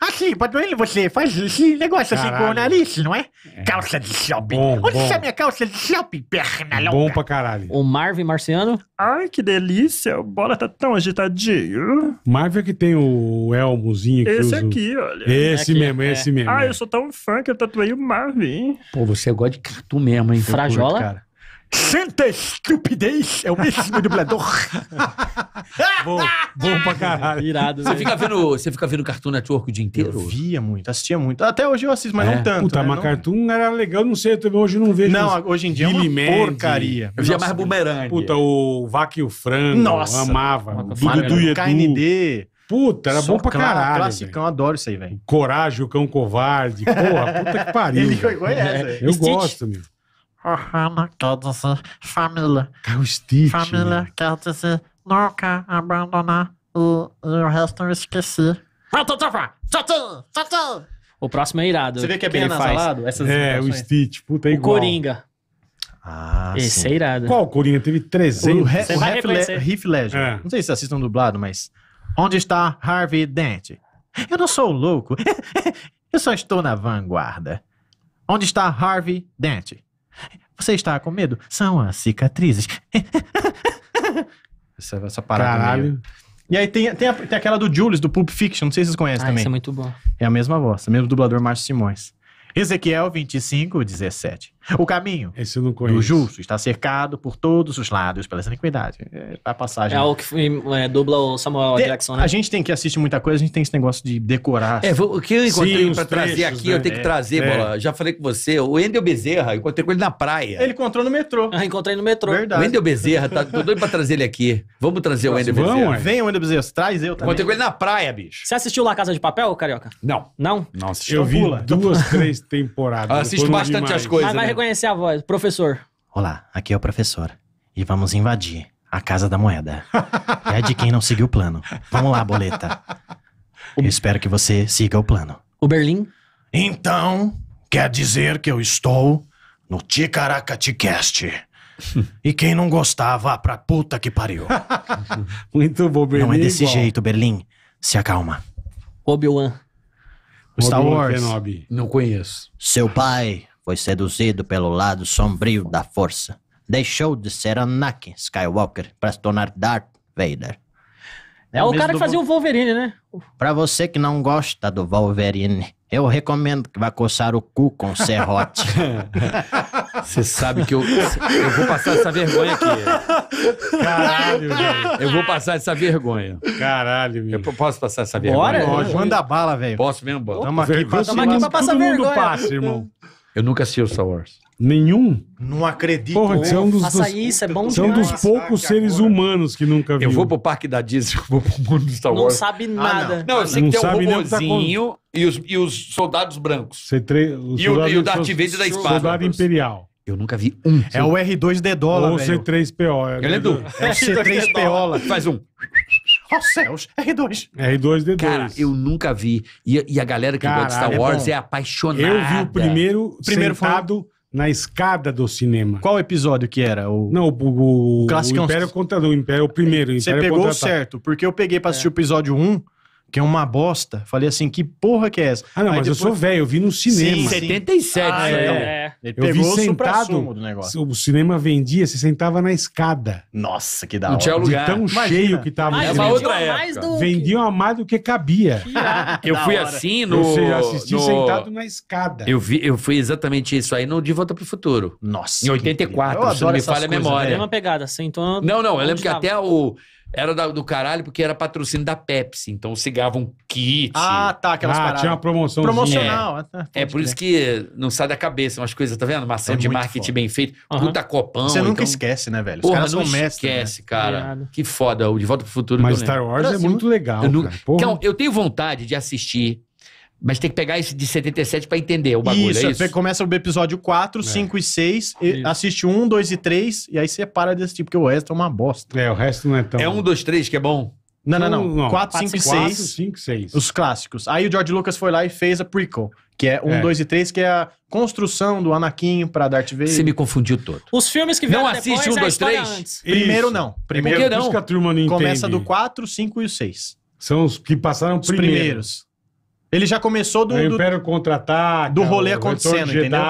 Assim, ele você faz esse negócio assim com o nariz, não é? Calça de shopping. Bom, Onde bom. está minha calça de shopping, perna longa? Bom pra caralho. O Marvin Marciano. Ai, que delícia. O bola tá tão agitadinho. é que tem o elmozinho que Esse usa aqui, olha. Esse Aqui, mesmo, é. esse mesmo. Ah, eu sou tão fã que eu tatuei o Marvin. Pô, você é gosta de catu mesmo, hein? Frajola. cara. Senta estupidez! É o mesmo dublador. bom, bom pra caralho. Irado. Você né? fica, vendo, você fica vendo Cartoon Network o dia inteiro? Eu via muito, assistia muito. Até hoje eu assisto, mas é. não tanto. Puta, né? mas não... Cartoon era legal, não sei, eu hoje não vejo. Não, hoje em dia Billy é uma porcaria. Eu via mais bumerangue. Puta, o Vaca e o Frango. Nossa. Amava. Dudu do Edu. KND. Puta, era Só bom pra clá, caralho. Classicão, véio. adoro isso aí, velho. Coragem, o cão covarde. Porra, puta que pariu. Ele conhece. É, eu gosto, meu. Hanna quer dizer família. Stitch. Família né? quer dizer nunca abandonar e, e o resto eu esqueci. O próximo é irado. Você vê que é bem falado essas Essas é, o Stitch, puta, é igual. O Coringa. Ah, Esse sim. é irado. Qual Coringa? Teve 300. O, riff o Riff Ledger. É. Não sei se assistam dublado, mas... Onde está Harvey Dent? Eu não sou louco. eu só estou na vanguarda. Onde está Harvey Dent? Você está com medo? São as cicatrizes. essa, essa parada Caralho. Meio... E aí tem, tem, a, tem, aquela do Julius, do Pulp Fiction, não sei se vocês conhecem ah, também. é muito bom. É a mesma voz, o mesmo dublador Márcio Simões. Ezequiel 25, 17. O caminho Esse eu não conheço. do justo está cercado por todos os lados pela iniquidade. É a passagem. É algo que foi, é, dubla o Samuel de, Jackson, né? A gente tem que assistir muita coisa, a gente tem esse negócio de decorar. É, o que eu encontrei para trazer aqui, né? eu tenho que é, trazer, é. bola. Já falei com você, o Endel Bezerra, eu encontrei com ele na praia. Ele encontrou no metrô. Ah, encontrei no metrô. Verdade. O Endel Bezerra, tá, tô doido pra trazer ele aqui. Vamos trazer Nossa, o Endel Bezerra. Vamos, vem o Endel Bezerra, traz eu também. Encontrei com ele na praia, bicho. Você assistiu lá Casa de Papel, Carioca? Não. Não? Não, assistiu. Eu vi duas, três temporadas. Assisto bastante demais. as coisas. Mas, né? reconhecer a voz. Professor. Olá, aqui é o professor. E vamos invadir a Casa da Moeda. é de quem não seguiu o plano. Vamos lá, boleta. Eu espero que você siga o plano. O Berlim? Então, quer dizer que eu estou no Ticaracaticast. e quem não gostava pra puta que pariu. Muito bom, Berlim. Não é desse igual. jeito, Berlim. Se acalma. Obi-Wan. Star Wars. Kenobi. Não conheço. Seu pai foi seduzido pelo lado sombrio da força. Deixou de ser Anakin Skywalker para se tornar Darth Vader. É, é o, cara que fazia o Wolverine, né? Para você que não gosta do Wolverine, eu recomendo que vá coçar o cu com o serrote. Você sabe que eu, eu vou passar essa vergonha aqui. Caralho, velho. Eu vou passar essa vergonha. Caralho, meu. Eu posso passar essa vergonha? Bora, Lógico. manda bala, velho. Posso mesmo? Tamo aqui, pra, aqui pra passar todo vergonha. Todo mundo passa, irmão. Eu nunca assisti o Star Wars. Nenhum? Não acredito. Porra, você é um dos, isso, é bom você é um dos poucos seres agora. humanos que nunca viu. Eu vou pro parque da Disney, eu vou pro mundo do Star Wars. Não sabe nada. Ah, não. não, eu ah, sei não que tem um tá robozinho tá com... e, os, e os soldados brancos. Você tre... o e, o, e o Darth Vader da espada. Soldado imperial. Eu nunca vi um. É o R2D dola Ou velho. Ou C3PO. É eu lembro. É o C3PO. Faz um... Oh céus, R2. R2, D2. Cara, eu nunca vi. E, e a galera que gosta de Star é Wars é, é, apaixonada. Eu vi o primeiro, primeiro sentado foi... na escada do cinema. Qual episódio que era? O... Não, o, o, o Império contra o Império, o primeiro. Você pegou tá. certo, porque eu peguei pra assistir é. o episódio 1 que é uma bosta. Falei assim, que porra que é essa? Ah, não, Aí mas depois... eu sou velho, eu vi no cinema. Sim, 77, ah, então. é. Ele eu vi sentado. Do negócio. O cinema vendia, você sentava na escada. Nossa, que da hora. Não tinha lugar. De tão Imagina. cheio que tava. Mas uma outra época. Vendiam a mais do que cabia. Que eu fui hora. assim no... Você assistiu no... sentado na escada. Eu, vi, eu fui exatamente isso aí no De Volta pro Futuro. Nossa. Em 84, se não me falha a memória. É né? uma pegada, então. Não, não, eu lembro que até o... Era da, do caralho porque era patrocínio da Pepsi. Então cigava um kit. Ah, tá. Aquelas ah, paradas. tinha uma promoção. Promocional. É, é por isso que não sai da cabeça umas coisas, tá vendo? Maçã é de marketing foda. bem feito. Uhum. Puta copão. Você nunca então... esquece, né, velho? Os Porra, caras não né? esquece, né? cara. Obrigado. Que foda. O De Volta pro Futuro. Mas Star Wars é muito legal. Eu, cara, Porra. Então, eu tenho vontade de assistir mas tem que pegar esse de 77 para entender o bagulho, isso, é, é isso? Você começa o episódio 4, é. 5 e 6, e assiste 1, 2 e 3, e aí você para de assistir, porque o resto é uma bosta. É, o resto não é tão... É 1, 2, 3 que é bom? Não, não, não. 4, 5 e 6. 4, 5 6. Os clássicos. Aí o George Lucas foi lá e fez a prequel, que é 1, 2 é. e 3, que é a construção do Anakin pra Darth Vader. Você me confundiu todo. Os filmes que vieram não assiste 1, 2, 3? Primeiro não. É primeiro, Primeiro não. Começa do 4, 5 e 6. São os que passaram os primeiros. primeiros. Ele já começou do. O Império contra ataque Do rolê acontecendo, entendeu?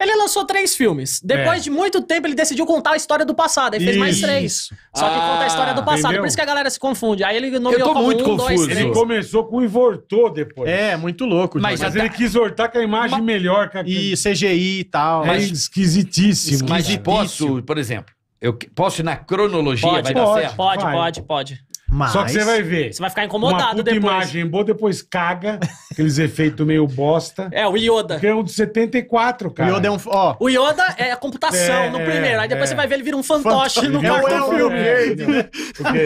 Ele lançou três filmes. Depois é. de muito tempo, ele decidiu contar a história do passado. Ele fez mais três. Só que ah, conta a história do passado. Entendeu? Por isso que a galera se confunde. Aí ele nomeou Eu tô muito um, confuso. Dois, ele começou com Invortou depois. É, muito louco. Mas, mas ele quis hortar com a imagem melhor. Que a... E CGI e tal. É mas... esquisitíssimo. Mas posso, por exemplo, eu posso ir na cronologia? Pode, vai pode, dar certo? pode, pode, pode. Mas... Só que você vai ver. Você vai ficar incomodado uma puta depois. imagem boa, depois caga. Aqueles efeitos meio bosta. É, o Yoda. Que é um de 74, cara. O Yoda é um. Ó. O Yoda é a computação é, no primeiro. Aí depois é. você vai ver ele vira um fantoche no é quarto é, filme. É, é, porque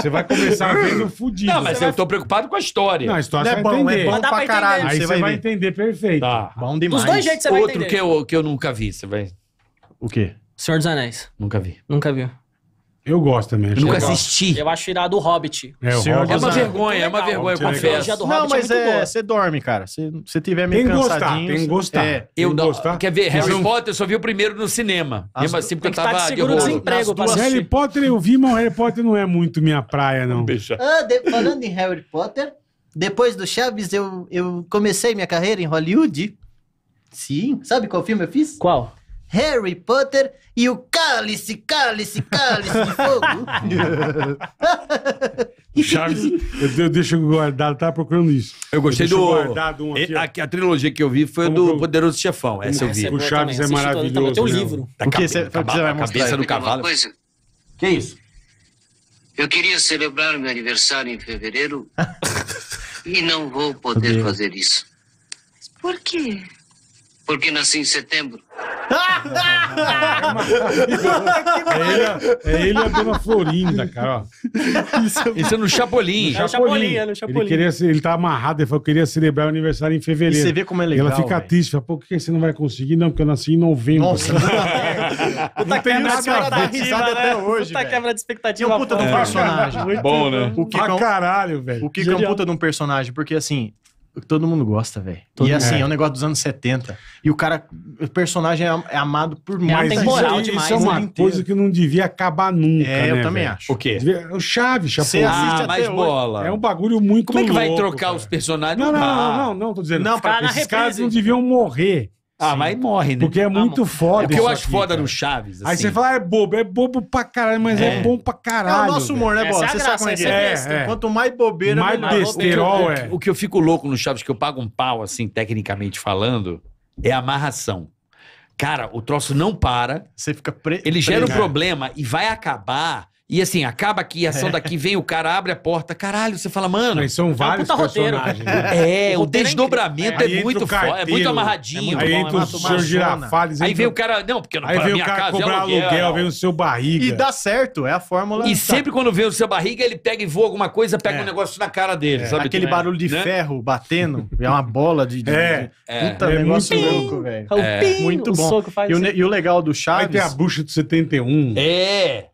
você vai começar vendo fudido. Não, mas eu vai... tô preocupado com a história. Não, a história não é bom, é entender. é bom pra, caralho. Aí você vai, vai entender perfeito. Tá. Bom demais. Dos dois jeitos você Outro vai entender. Outro que eu, que eu nunca vi, você vai. O quê? Senhor dos Anéis. Nunca vi. Nunca viu. Eu gosto também. Eu nunca assisti. Eu acho irado o Hobbit. É, o Hobbit. é uma vergonha, é uma vergonha, eu confesso. não, é mas é, você é, dorme, cara. Se você tiver meio tem cansadinho... Tem que gostar, é. tem que gostar. eu Quer ver, Harry Potter eu só vi o primeiro no cinema. As, Mesmo assim, porque eu tá tava... de seguro desemprego pra Harry Potter eu vi, mas Harry Potter não é muito minha praia, não. Ah, de, falando em Harry Potter, depois do Chaves eu, eu comecei minha carreira em Hollywood. Sim. Sabe qual filme eu fiz? Qual? Harry Potter e o cálice, cálice, cálice de fogo. Charles, eu, eu deixo guardado, tava tá procurando isso. Eu gostei eu do. Guardado um aqui, a, a, trilogia que eu vi foi do eu... Poderoso Chefão. Essa eu vi. É o Charles também. é, é tá, maravilhoso. Tem um né? livro. Da Porque cabeça, você, você vai cabeça do cavalo. Que é isso? Eu queria celebrar meu aniversário em fevereiro e não vou poder fazer isso. Por quê? porque nasci em setembro. é, ele, é ele a Dona Florinda, cara. Ó. Isso é no Chapolin. É no Chapolin, é no Chapolin. Ele, queria, ele tá amarrado, ele falou que queria celebrar o aniversário em fevereiro. E você vê como é legal. E ela fica véio. triste, fala, pô, por que você não vai conseguir? Não, porque eu nasci em novembro. Nossa. puta não né? quebra de expectativa, né? até hoje. Puta quebra de expectativa. um puta de um personagem. Muito bom, né? O que um caralho, velho. O que é um puta de um personagem? Porque assim, todo mundo gosta, velho. E assim, é. é um negócio dos anos 70. E o cara, o personagem é, é amado por é mais. isso, demais, isso é uma né? coisa que não devia acabar nunca. É, eu né, também véio? acho. O quê? O Chaves, Chapolin. Ah, mais bola. É um bagulho muito Como é que louco, vai trocar os personagens? Não, não, ah. não, não, não, tô dizendo. Não, cara, esses caras não deviam morrer. Ah, mas morre, né? Porque é ah, muito é foda. É porque eu acho aqui, foda cara. no Chaves. Assim. Aí você assim. fala, é bobo, é bobo pra caralho, mas é, é bom pra caralho. É o nosso humor, né, é, Bola? Você sabe como é que é? é? é. Quanto mais bobeira, mais besterol é. O que eu fico louco no Chaves, que eu pago um pau, assim, tecnicamente falando, é a amarração. Cara, o troço não para. Você fica pre... Ele gera um problema e vai acabar e assim, acaba aqui, ação é. daqui, vem o cara, abre a porta. Caralho, você fala, mano. Mas são vários é um personagens. Né? É, o, o é desdobramento é, é muito carteiro, é muito amarradinho. É aí entra o seu girafales. Aí vem o cara, não, porque não Aí vem o cara casa, cobrar aluguel, aluguel, vem o seu barriga. E dá certo, é a fórmula. E sempre quando vê o seu barriga, ele pega e voa alguma coisa, pega é. um negócio na cara dele, sabe? Aquele barulho de né? ferro batendo, é uma bola de. de é. Puta, é negócio louco, velho. Muito bom. E o legal do Chaves. Aí tem a bucha do 71. É.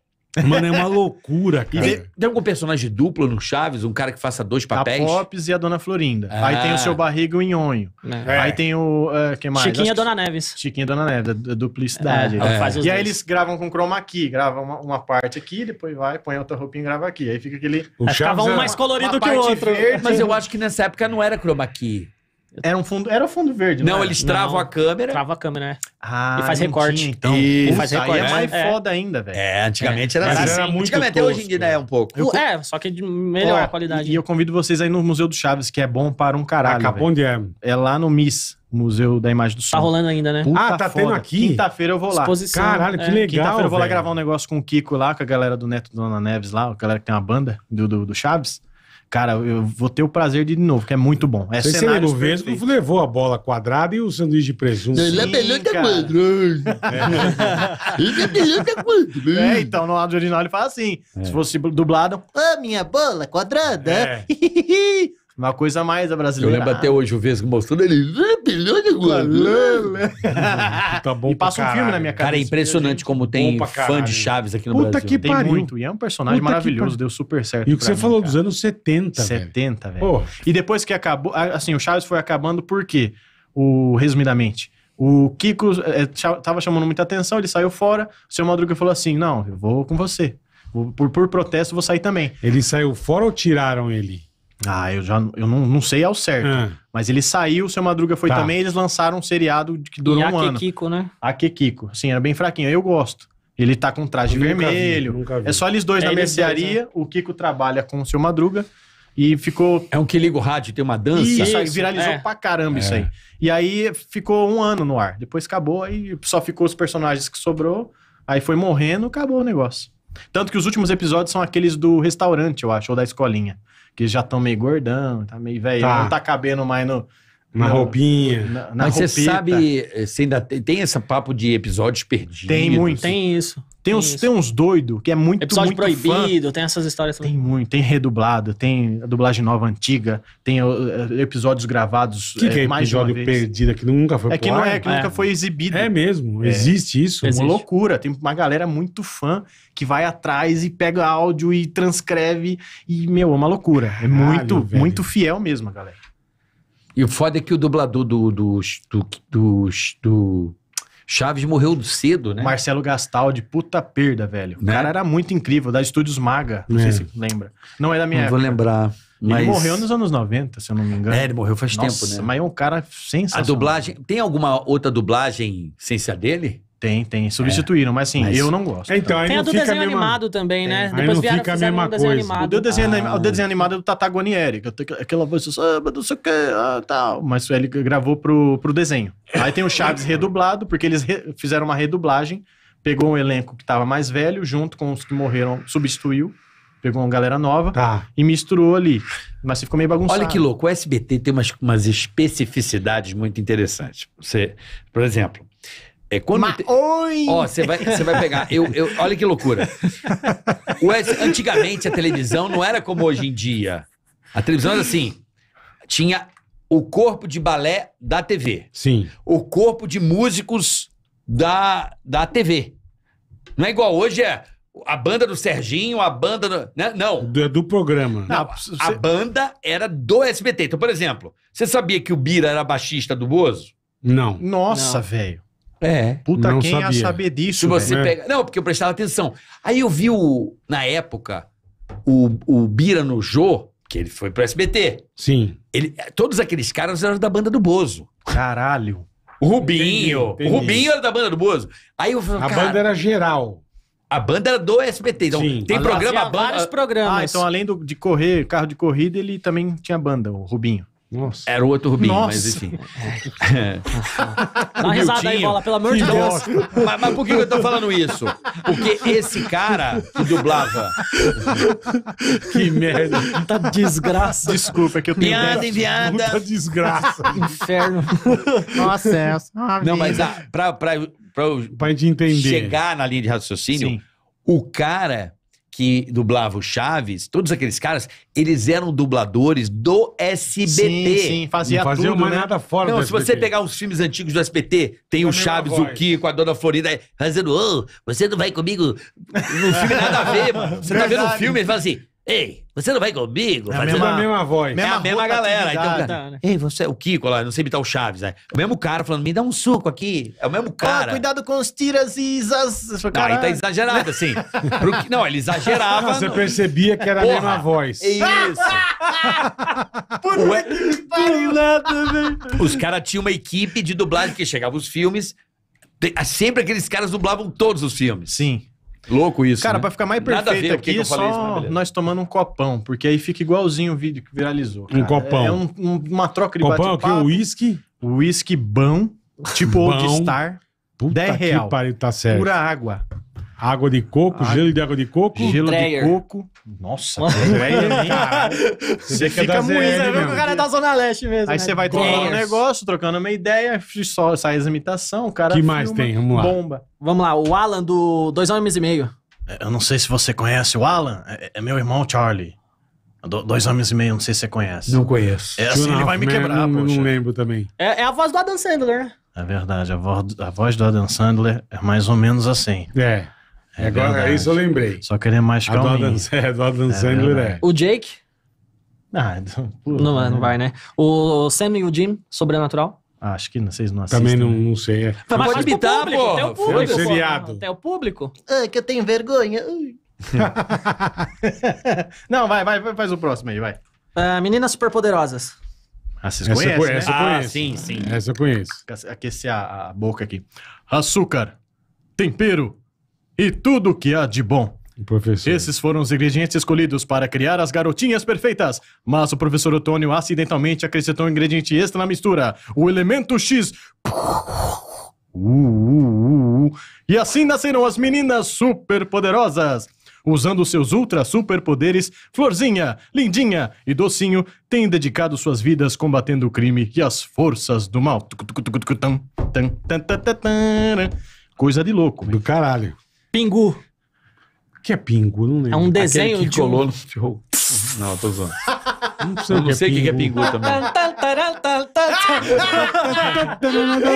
Mano, é uma loucura, cara. Tem, tem algum personagem duplo no Chaves? Um cara que faça dois papéis? A Pops e a Dona Florinda. Ah. Aí tem o ah. seu barriga e o nhonho. É. Aí tem o. Uh, que mais? Chiquinha e Dona Neves. Chiquinha e Dona Neves, a duplicidade. É. É. E aí eles gravam com chroma key. Gravam uma, uma, parte aqui, depois vai, põe outra roupinha e grava aqui. Aí fica aquele. O Chaves ficava um é mais colorido que o outro. Verde. Mas eu acho que nessa época não era chroma key. Era um fundo, era fundo verde, não, não né? eles travam não, a câmera. Trava a câmera, é. Ah, e faz recorte. então, e faz é recorte. é mais é. foda ainda, velho. É, antigamente é. era, assim. Era muito antigamente tosco, hoje em dia é um pouco. Eu, é, só que é de melhor ó, qualidade. E eu convido vocês aí no Museu do Chaves, que é bom para um caralho. Acabou onde é? É lá no MIS. Museu da Imagem do tá Sul. Tá rolando ainda, né? Puta ah, tá foda. tendo aqui? Quinta-feira eu vou lá. Exposição, Caralho, que é. legal. Quinta-feira eu vou lá véio. gravar um negócio com o Kiko lá, com a galera do Neto Dona Neves lá, a galera que tem uma banda do, do, do Chaves cara, eu vou ter o prazer de, de novo, que é muito bom. É Você cenário o Vesgo levou a bola quadrada e o sanduíche de presunto. Sim, Ele é pelota quadrada. Ele é pelota quadrada. É, então no áudio original ele fala assim, é. se fosse dublado, ah, minha bola quadrada. É. Uma coisa mais a brasileira. Eu lembro até hoje o Vesgo mostrando ele. Tá, tá bom. E passa um caralho. filme na minha cabeça. Cara, é impressionante como tem fã de Chaves aqui no Puta Brasil. Puta que tem pariu. muito. E é um personagem Puta maravilhoso, deu super certo. E o que você mim, falou cara. dos anos 70, 70, velho. velho. E depois que acabou. Assim, o Chaves foi acabando por quê? O, resumidamente. O Kiko é, tava chamando muita atenção, ele saiu fora. O seu Madruga falou assim: não, eu vou com você. Por, por protesto, vou sair também. Ele saiu fora ou tiraram ele? Ah, eu já eu não, não sei ao certo. É. Mas ele saiu, o seu Madruga foi tá. também, eles lançaram um seriado que durou e um ano. Kiko, né? A Kiko, Sim, era bem fraquinho. Eu gosto. Ele tá com traje vermelho. Nunca vi, nunca vi. É só eles dois é na mercearia. Né? O Kiko trabalha com o seu Madruga. E ficou. É um que liga o rádio, tem uma dança. Isso, isso viralizou é. pra caramba é. isso aí. E aí ficou um ano no ar. Depois acabou, aí só ficou os personagens que sobrou. Aí foi morrendo, acabou o negócio. Tanto que os últimos episódios são aqueles do restaurante, eu acho, ou da escolinha. Porque já estão meio gordão, tá meio velho, tá. não tá cabendo mais no, na não, roupinha. Na, na Mas roupeta. você sabe, você ainda tem, tem esse papo de episódios perdidos? Tem muito. Tem isso. Tem, tem uns, tem uns doidos que é muito, Episódio muito proibido, fã. tem essas histórias também. Tem muito, tem redublado, tem a dublagem nova antiga, tem uh, uh, episódios gravados. O que, que é, é mais episódio perdido? Que nunca foi É que não é, que é. nunca foi exibido. É mesmo, é. existe isso. Existe. Uma loucura, tem uma galera muito fã que vai atrás e pega áudio e transcreve e, meu, é uma loucura. É Caralho, muito, velho. muito fiel mesmo a galera. E o foda é que o dublador do, do, do, do, do Chaves morreu cedo, né? Marcelo Gastaldi, puta perda, velho. O né? cara era muito incrível, da Estúdios Maga, não é. sei se lembra. Não é da minha não época. Vou lembrar. Mas... Ele morreu nos anos 90, se eu não me engano. É, ele morreu faz Nossa, tempo, né? Mas é um cara sensacional. A dublagem. Tem alguma outra dublagem sem ser dele? Tem, tem. Substituíram, é. mas assim, mas... eu não gosto. Então, tá? aí tem a do fica desenho animado mesma... também, né? É. Aí Depois não vieram, fica a mesma coisa. O do desenho, ah. anima... o ah, desenho animado é do Tata Guanieri, aquela voz, ah, não sei o que, ah, tal. Mas ele gravou pro, pro desenho. Aí tem o Chaves redublado, porque eles re... fizeram uma redublagem, pegou um elenco que tava mais velho, junto com os que morreram, substituiu pegou uma galera nova tá. e misturou ali. Mas ficou meio bagunçado. Olha que louco, o SBT tem umas, umas especificidades muito interessantes. Você, por exemplo, é quando. Ma... Te... Oi! Ó, você vai, você vai pegar. Eu, eu, olha que loucura. O, antigamente a televisão não era como hoje em dia. A televisão era assim: tinha o corpo de balé da TV. Sim. O corpo de músicos da, da TV. Não é igual hoje, é a banda do Serginho, a banda. Do, né? Não. Do, é do programa. Não, a, a banda era do SBT. Então, por exemplo, você sabia que o Bira era baixista do Bozo? Não. Nossa, velho. É. Puta, quem sabia. ia saber disso? Se você né? pega... Não, porque eu prestava atenção. Aí eu vi o, na época, o, o Bira no Jô, que ele foi pro SBT. Sim. Ele, todos aqueles caras eram da banda do Bozo. Caralho. O Rubinho. Entendi, entendi. O Rubinho era da banda do Bozo. Aí eu falei, A cara, banda era geral. A banda era do SBT. Então, Sim. tem programa. Tinha banda... vários programas. Ah, então além do, de correr, carro de corrida, ele também tinha banda, o Rubinho. Nossa. Era o outro Rubinho, Nossa. mas enfim. Dá uma risada aí, bola, pelo amor de Deus. Mas, mas, por que eu tô falando isso? Porque esse cara que dublava. que merda. Tá desgraça. Desculpa, é que eu tenho. Piada enviada. Puta desgraça. Inferno. Nossa, é. Não, mas a, pra, pra, pra, pra gente entender. chegar na linha de raciocínio, Sim. o cara que dublava o Chaves, todos aqueles caras, eles eram dubladores do SBT. Sim, sim, fazia não fazia tudo, uma né? nada fora Não, do se você pegar os filmes antigos do SBT, tem o Chaves, o Kiko, a Dona Florinda, fazendo, ô, oh, você não vai comigo no filme nada a ver. Você tá vendo um filme, ele fala assim, ei, você não vai comigo? É a mesma, a mesma voz. é a mesma galera. Então, cara, Ei, você, é o Kiko lá, não sei imitar o Chaves, né? O mesmo cara falando, me dá um suco aqui. É o mesmo cara. Ah, cuidado com os tiras e as... Não, aí tá exagerado, assim. Pro... Não, ele exagerava. Não, você não. percebia que era Porra, a mesma voz. Isso. Por Ué, que pariu. Nada, velho. Os caras tinham uma equipe de dublagem que chegava os filmes... Sempre aqueles caras dublavam todos os filmes. Sim. Louco isso. Cara, né? pra ficar mais perfeito aqui, que só isso, né, nós tomando um copão, porque aí fica igualzinho o vídeo que viralizou. Cara. Um copão. É um, um, uma troca de copão bate Copão é o whisky? Whisky bom, tipo Old Star. Puta 10 real. pariu, tá certo. Pura água. Água de coco, Ai. gelo de água de coco. Gelo de coco. Nossa, velho. Você fica muito, você vê que o cara é da Zona Leste mesmo. Aí né? você vai trocando um negócio, trocando uma ideia, só sai as imitação, o cara. que mais tem? Vamos lá. Bomba. Vamos lá, o Alan do Dois Homens e Meio. É, eu não sei se você conhece o Alan, é, é meu irmão Charlie. Do, dois Homens e Meio, não sei se você conhece. Não conheço. É assim, não, ele vai me quebrar, não, poxa. Não lembro também. É, é a voz do Adam Sandler, né? É verdade, a voz, a voz do Adam Sandler é mais ou menos assim. É. É Agora, verdade. isso eu lembrei. Só que ele é mais calmo. Adam, é, do Adam Sandler é. O Jake? Ah, então, não, não né? vai, né? O Sam e o Jim, Sobrenatural? Ah, acho que vocês não assistem. Também não, não sei. É. Foi mais habitar, público, até o público. Foi seriado. Até o público. É que eu tenho vergonha. não, vai, vai, faz o próximo aí, vai. Uh, Meninas Superpoderosas. Né? Ah, vocês essa conhecem, conhece, né? Ah, sim, sim. Essa eu conheço. Aquecer a boca aqui. Açúcar, tempero, e tudo o que há de bom. Professor. Esses foram os ingredientes escolhidos para criar as garotinhas perfeitas, mas o professor Otônio acidentalmente acrescentou um ingrediente extra na mistura, o elemento X. Uh, uh, uh, uh, e assim nasceram as meninas superpoderosas. Usando seus ultra superpoderes, Florzinha, Lindinha e Docinho têm dedicado suas vidas combatendo o crime e as forças do mal. Coisa de louco. Do caralho. Pingu. O que é pingu? Não lembro. É um desenho que de colou um... no Não, tô zoando. Não, sei o que, é pingu também.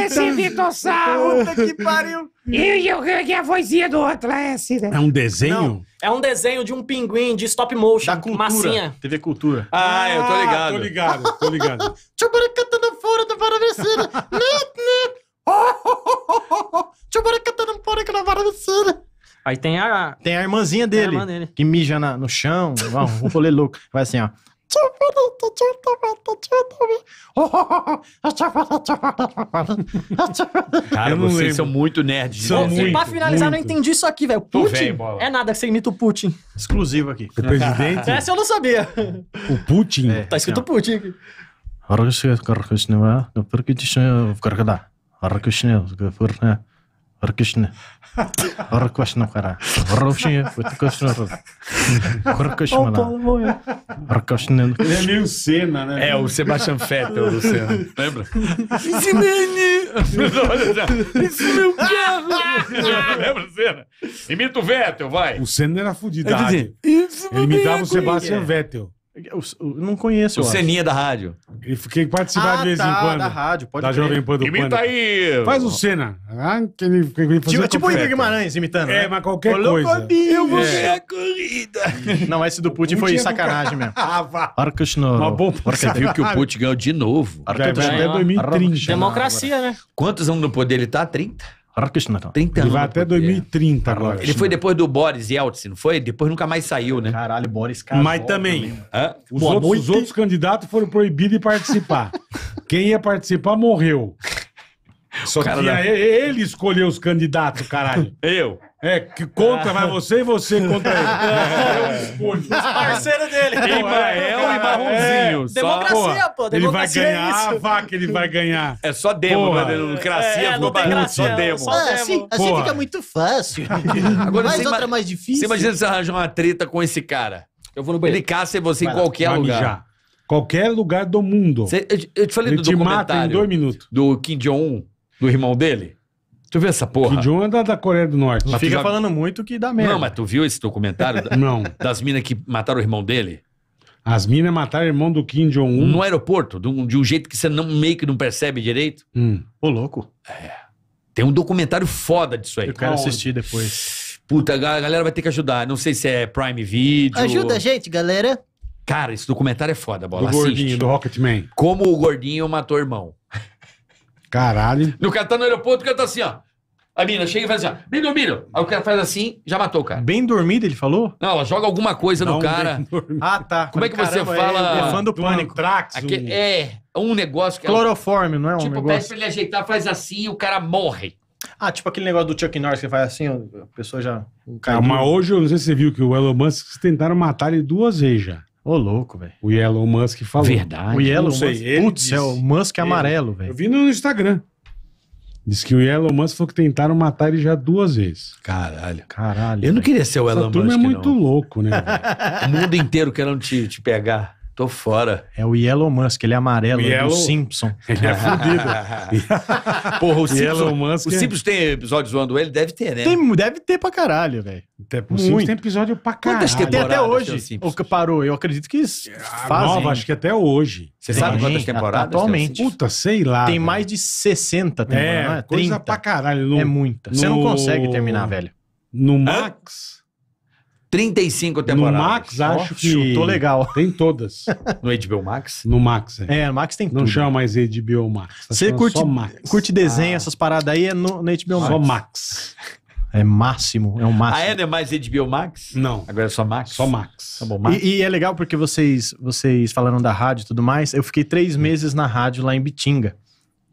Esse Vitossauro, puta que pariu. E eu e a vozinha do outro, é né? É um desenho? Não. É um desenho de um pinguim de stop motion, da cultura. massinha. TV Cultura. Ah, eu tô ligado. Tô ligado, tô ligado. Chubaracata da fora do paravecina. Net, net. Aí tem a. Tem a irmãzinha dele. a irmã dele. Que mija na, no chão. Vamos rolê louco. Vai assim, ó. Cara, vocês lembro. são muito nerds. São né? muito, pra finalizar, muito. não entendi isso aqui, velho. Putin é nada que você imita o Putin. Exclusivo aqui. O presidente? Essa eu não sabia. O Putin? É, tá escrito não. Assim, Putin aqui. É? Аркышне, фырна, аркышне. Аркышне кара. Ровшне, аркышне. Аркышне. Аркышне. Ele é meio cena né? É, o Sebastian Vettel do Senna. Lembra? ensinei Isso meu carro! Lembra, cena? Imita o Vettel, vai. O Senna era fudido. Ele imitava o Sebastian Vettel. Eu, eu não conheço. O Seninha da rádio. Ele fiquei participando ah, de vez tá, em quando. da rádio, pode Da crer. Jovem Pan do Imita Pânico. aí! Faz o Senna. Ah, que ele, que ele tipo, tipo o Igor Guimarães imitando. É, né? mas qualquer Colocou coisa. Eu vou ganhar a corrida. Não, esse do Putin foi sacanagem mesmo. ah, vá. Uma bomba. Porque viu que o Putin ganhou de novo. Arkashnor. É 2030. Né? Democracia, né? Quantos anos no poder ele tá? 30? 30 anos. Ele vai até 2030 é. agora. Ele foi depois do Boris Yeltsin, não foi? Depois nunca mais saiu, né? Caralho, Boris casou. Mas também, né, Hã? os Boa outros, os outros candidatos foram proibidos de participar. Quem ia participar morreu. Só que cara ele escolheu os candidatos, caralho. Eu. É, que contra vai você e você contra ele. É, é, é. Os parceiros dele. Imael e Marronzinho. Democracia, pô. Ele vai ganhar a vaca, ele vai ganhar. É só demo, né? Democracia, ficou barato, né? só demo. Assim, assim fica muito fácil. Agora, Mas outra mais difícil. Você imagina você arranjar uma treta com esse cara. Eu vou no banheiro. Ele caça você em qualquer lugar. Qualquer lugar do mundo. eu te falei do documentário. Ele te mata em dois minutos. Do Kim Jong-un, do irmão dele. Tu viu essa porra? Kim Jong é da, da Coreia do Norte. Mas Fica já... falando muito que dá merda. Não, mas tu viu esse documentário da... Não. das minas que mataram o irmão dele? As minas mataram o irmão do Kim Jong-un? No aeroporto, de um, de um, jeito que você não, meio que não percebe direito. Hum. Ô, louco. É. Tem um documentário foda disso aí. Eu quero assistir depois. Puta, a galera vai ter que ajudar. Não sei se é Prime Video. Ajuda a gente, galera. Cara, esse documentário é foda, bola. Do gordinho, do Rocketman. Como o gordinho matou o irmão. Caralho. No cara tá no aeroporto, o cara tá assim, ó. A mina chega e faz assim, ó, bem dormido. Aí o cara faz assim, já matou o cara. Bem dormido, ele falou? Não, ela joga alguma coisa Não, no cara. Ah, tá. Como é que você fala... É, é fã do pânico. Trax, Aque- um- É, um negócio que... É Cloroforme, não é um Tipo, pede pra ele ajeitar, faz assim e o cara morre. Ah, tipo aquele negócio do Chuck Norris que faz assim, a pessoa já caiu. Ah, mas hoje, eu não sei se você viu que o Elon Musk tentaram matar ele duas vezes já. Ô, louco, velho. O Elon Musk falou. Verdade. O Yellow, sei, Musk. Putz, é o Musk amarelo, amarelo, Eu velho. vi no Instagram. Diz que o Elon Musk foi que tentaram matar ele já duas vezes. Caralho. Caralho. Eu não queria ser o Elon Musk. O turma é muito não. louco, né? o mundo inteiro querendo te, te pegar. Tô fora. É o Yellow Musk, ele é amarelo, o é Yellow... é o Simpson. Ele é fodido. Porra, o Simpson, Musk... o é- Simpsons tem episódio zoando ele? Deve ter, né? Tem, deve ter pra caralho, velho. O Simpsons tem episódio pra caralho. Quantas tem até hoje? O que parou? Eu acredito que ah, fazem. Nova, acho que até hoje. Você tem, sabe quantas temporadas? Atualmente. Puta, sei lá. Tem velho. mais de 60 temporadas. É, é? coisa pra caralho. No, é muita. No... Você não consegue terminar, velho. No Max... 35 temporadas. No Max, acho oh, que. Chutou legal. Tem todas. No HBO Max? No Max, é. É, no Max tem tudo. Não chama mais HBO Max. Tá Você curte, Max. curte desenho, ah. essas paradas aí, é no, no HBO Max. Só Max. É máximo, é um máximo. Ah, é? Não é mais HBO Max? Não. Agora é só Max? Só Max. Tá bom, Max. E, e, é legal porque vocês, vocês falaram da rádio e tudo mais. Eu fiquei três hum. meses na rádio lá em Bitinga.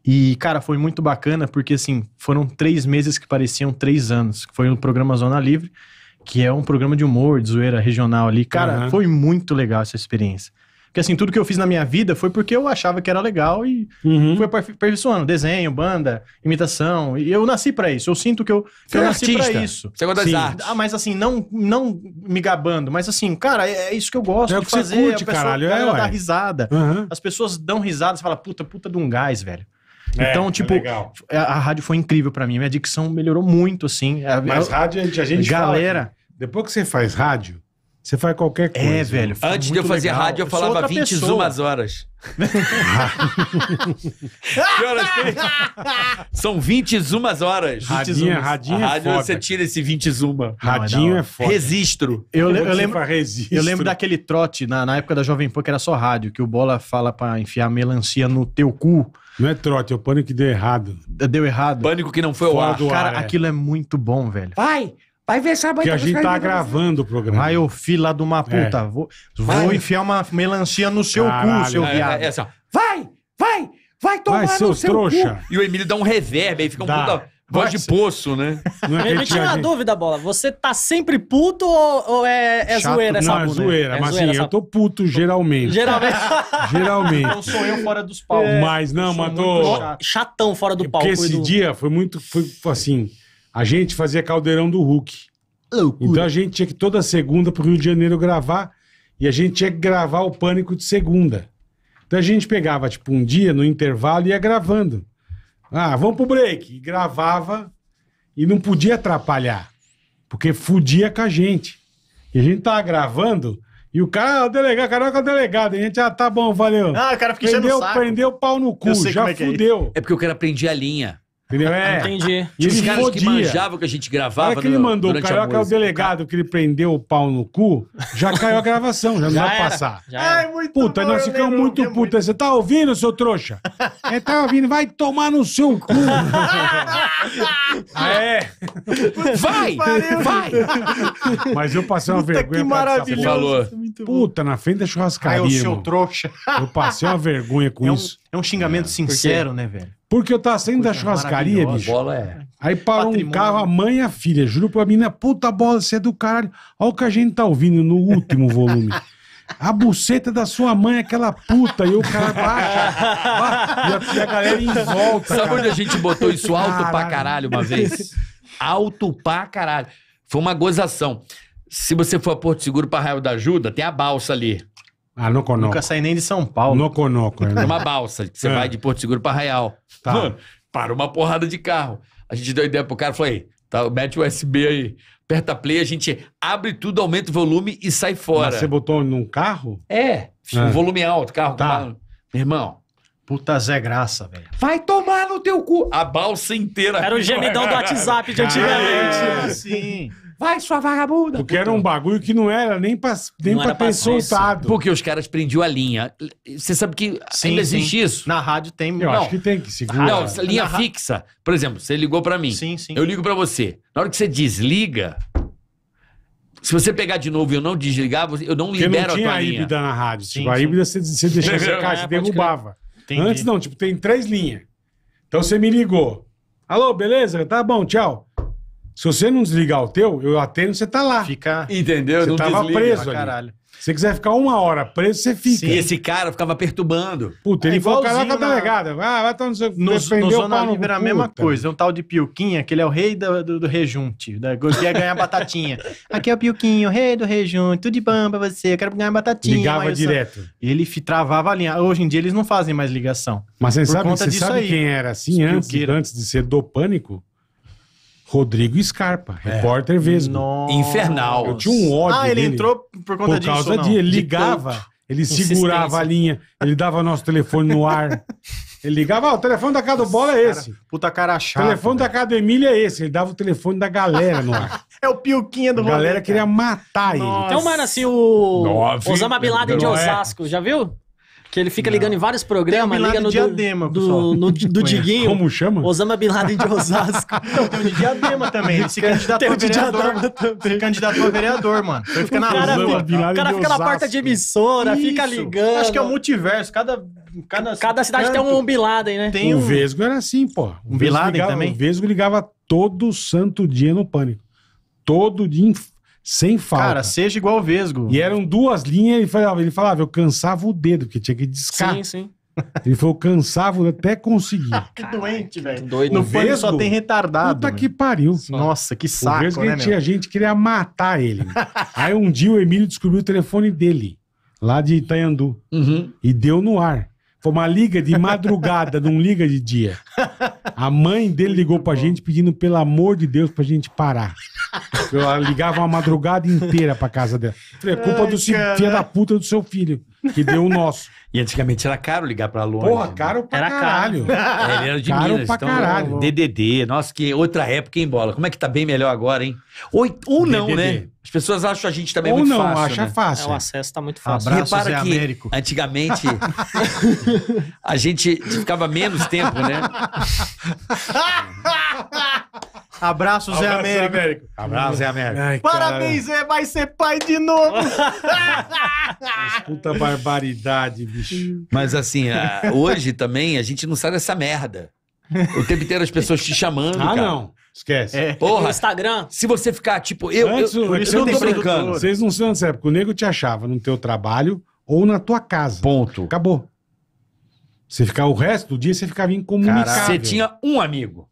E, cara, foi muito bacana porque, assim, foram três meses que pareciam três anos. Foi no programa Zona Livre que é um programa de humor, de zoeira regional ali. Cara, uhum. foi muito legal essa experiência. Porque assim, tudo que eu fiz na minha vida foi porque eu achava que era legal e uhum. foi aperfeiçoando. Desenho, banda, imitação. E eu nasci para isso. Eu sinto que eu, que eu é nasci artista. pra isso. Você gosta das artes. Ah, mas assim, não, não me gabando, mas assim, cara, é, é isso que eu gosto é de fazer. Curte, a pessoa, caralho, é, dá risada. Uhum. As pessoas dão risada, você fala, puta, puta de um gás, velho. É, então, é tipo, é a, a, rádio foi incrível para mim. Minha dicção melhorou muito, assim. A, é, Mas a, rádio, a gente Galera... Fala, depois que você faz rádio, você faz qualquer é, coisa. É, velho. Antes de eu fazer legal. rádio, eu, falava 21 horas. que horas tem? São 21 horas. Radinha, radinha rádio é foda. você tira esse 21. Radinho é foda. Registro. Eu, eu, eu lembro, registro. eu lembro daquele trote na, na época da Jovem Pan que era só rádio, que o Bola fala pra enfiar melancia no teu cu. Não é trote, é o pânico que deu errado. Deu errado. Pânico que não foi Fora o ar. Cara, ar, é. aquilo é muito bom, velho. Vai! Vai ver sábado. Que a gente tá gravando o programa. Vai, eu filho lá de uma é. puta. É. Vou, vou enfiar uma melancia no seu Caralho. cu, seu é, é, viado. É, assim, vai! Vai! Vai tomar vai, seu no seu trouxa. cu. E o Emílio dá um reverb, aí fica um puta... Voz de poço, né? Não é Me tira uma dúvida, Bola. Você tá sempre puto ou, ou é, é zoeira essa Não, é zoeira. É mas zoeira assim, essa- eu tô puto geralmente. Geralmente. geralmente. Então sou eu fora dos pau. É. Mas não, mas tô... Chatão fora do palco. Porque esse dia foi muito... Foi assim, a gente fazia Caldeirão do Hulk. Então a gente tinha que toda segunda pro Rio de Janeiro gravar. E a gente tinha que gravar o Pânico de segunda. Então a gente pegava, tipo, um dia no intervalo e ia gravando. Ah, vamos pro break. E gravava e não podia atrapalhar, porque fudia com a gente. E a gente tava tá gravando e o cara, é o delegado, caraca, é o delegado, a gente, ah, tá bom, valeu. Ah, o cara fica enchendo o saco. Prendeu o pau no cu, já é, é fudeu. É. é porque o cara prendia a linha. Entendeu? É. é. Entendi. E os caras que manjavam que a gente gravava. Olha é que ele no, né, mandou, o Carioca é o tá? delegado que ele prendeu o pau no cu, já caiu a gravação, já não Já vai passar. já Ai, muito Puta, bom, nós ficamos lembro, muito putos. Você tá ouvindo, seu trouxa? Ele tá ouvindo, vai tomar no seu cu. ah, é. Vai! Vai! Mas eu passei uma Puta, vergonha. que maravilhoso. Você falou. Puta, na frente da Aí o seu mano. trouxa. Eu passei uma vergonha com É um- isso. É um xingamento é, sincero, né, velho? Porque eu tava saindo da churrascaria, bicho. Bola é. Aí parou Patrimônio. um carro, a mãe e a filha. Juro pra menina, puta bola, você é do caralho. Olha o que a gente tá ouvindo no último volume. A buceta da sua mãe, aquela puta. E o cara baixa. baixa, e a- galera em volta. Sabe onde a gente botou isso alto pra Caralho. caralho uma vez? alto pra caralho. Foi uma gozação. Se você for a Porto Seguro pra Raio da Ajuda, tem a balsa ali. Ah, no Conoco. Nunca saí nem de São Paulo. No Conoco. É, uma balsa. Você é. vai de Porto Seguro pra Arraial. Tá. para uma porrada de carro. A gente deu ideia pro cara e falou aí, tá, mete o USB aí. Aperta play, a gente abre tudo, aumenta o volume e sai fora. Mas você botou num carro? É. é. Volume alto, carro. Tá. Meu irmão, Puta Zé Graça, velho. Vai tomar no teu cu. A balsa inteira. Era o gemidão do WhatsApp de antigamente. Ah, sim. Vai, sua vagabunda! Porque era um bagulho que não era nem pra, nem não pra ter soltado. Porque os caras prendiam a linha. Você sabe que sim, ainda sim. existe isso? Na rádio tem. Eu não. acho que tem que segurar. Não, linha fixa. Por exemplo, você ligou pra mim. Sim, sim. Eu ligo pra você. Na hora que você desliga, se você pegar de novo e eu não desligar, eu não Porque libero não tinha a tua a híbrida na rádio. Tipo, sim, tipo, a híbrida você, você deixava secar, você derrubava. Antes não, tipo, tem três linhas. Então você me ligou. Alô, beleza? Tá bom, tchau. Se você não desligar o teu, eu atendo, você tá lá. Fica. Entendeu? Você não tava desliga, preso ah, ali. caralho. Se você quiser ficar uma hora preso, você fica. Sim, esse cara ficava perturbando. Puta, é ele foi o cara da tá delegada. Ah, vai tomar no seu... No, no Zona Livre era a mesma coisa. Um tal de Piuquinha, que ele é o rei do, do, do rejunte. Da, queria ganhar batatinha. Aqui é o Piuquinho, o rei do rejunte. Tudo de bom pra você. Eu quero ganhar batatinha. Ligava direto. Ele Ele travava a linha. Hoje em dia eles não fazem mais ligação. Mas você sabe, você sabe aí. quem era assim antes, antes de ser do pânico? Rodrigo Scarpa, é. repórter Vesgo. Nossa. Infernal. Eu tinha um ódio. Ah, ele dele, entrou por conta por disso. Por causa disso, de ele ligava, ele segurava a linha, ele dava nosso telefone no ar. Ele ligava, ah, o telefone da casa do Bola é esse. Cara, puta cara chato. O telefone da casa do Emílio é esse. Ele dava o telefone da galera no ar. é o piuquinha do A galera queria matar Nossa. ele. Então, mano, assim, o Nove, Osama Bin Laden de é? Osasco, é. já viu? Que ele fica não. ligando em vários programas, liga no diadema, do, do, no, do Diguinho. Como chama? Osama Bin Laden de Osasco. Não, tem o de diadema também. Ele se candidatou a vereador. Também. Se candidatou a vereador, mano. ele fica o na cara Osama, fica, O cara fica na porta de emissora, Isso. fica ligando. Acho que é o um multiverso. Cada, cada, cada cidade canto. tem um Bin Laden, né? Tem um... O Vesgo era assim, pô. Um Bin Laden ligava, também? O Vesgo ligava todo santo dia no Pânico. Todo dia sem falta. Cara, seja igual o Vesgo. E eram duas linhas, ele falava, ele falava, eu cansava o dedo, porque tinha que descar. Sim, sim. Ele falou, cansava até conseguir. que doente, velho. Doido. No Vesgo só tem retardado. Puta mano. que pariu. Nossa, que saco, o Vesgo, né, tinha, A gente queria matar ele. Aí um dia o Emílio descobriu o telefone dele, lá de Itaiandu. Uhum. E deu no ar. Foi uma liga de madrugada, não liga de dia. A mãe dele ligou pra gente pedindo, pelo amor de Deus, pra gente parar. Ela ligava uma madrugada inteira pra casa dela. Falei, é culpa Ai, do filho da puta do seu filho, que deu o nosso. E antigamente era caro ligar pra longe. Porra, né? caro pra era caralho. Caro. É, ele era de caro Minas, pra então, caralho. DDD, né? nossa, que outra época, hein, bola? Como é que tá bem melhor agora, hein? Ou, ou não, DDD. né? As pessoas acham a gente também ou muito não, fácil. Ou não, acha né? fácil. É, o acesso tá muito fácil. Abraço, Repara Zé que Américo. antigamente a gente ficava menos tempo, né? Abraço, Zé Américo. Américo. Abraço, Zé Américo. Ai, Parabéns, Zé. Vai ser pai de novo. puta barbaridade, bicho. Mas assim, a- hoje também a gente não sai dessa merda. O tempo inteiro as pessoas te chamando, Ah, cara. não. Esquece. É. Porra, Instagram. se você ficar, tipo, eu, Antes, eu, é eu, por não tô brincando. Vocês não são dessa época. O nego te achava no teu trabalho ou na tua casa. Ponto. Acabou. Você ficar o resto do dia, você ficava incomunicado. Você tinha um amigo.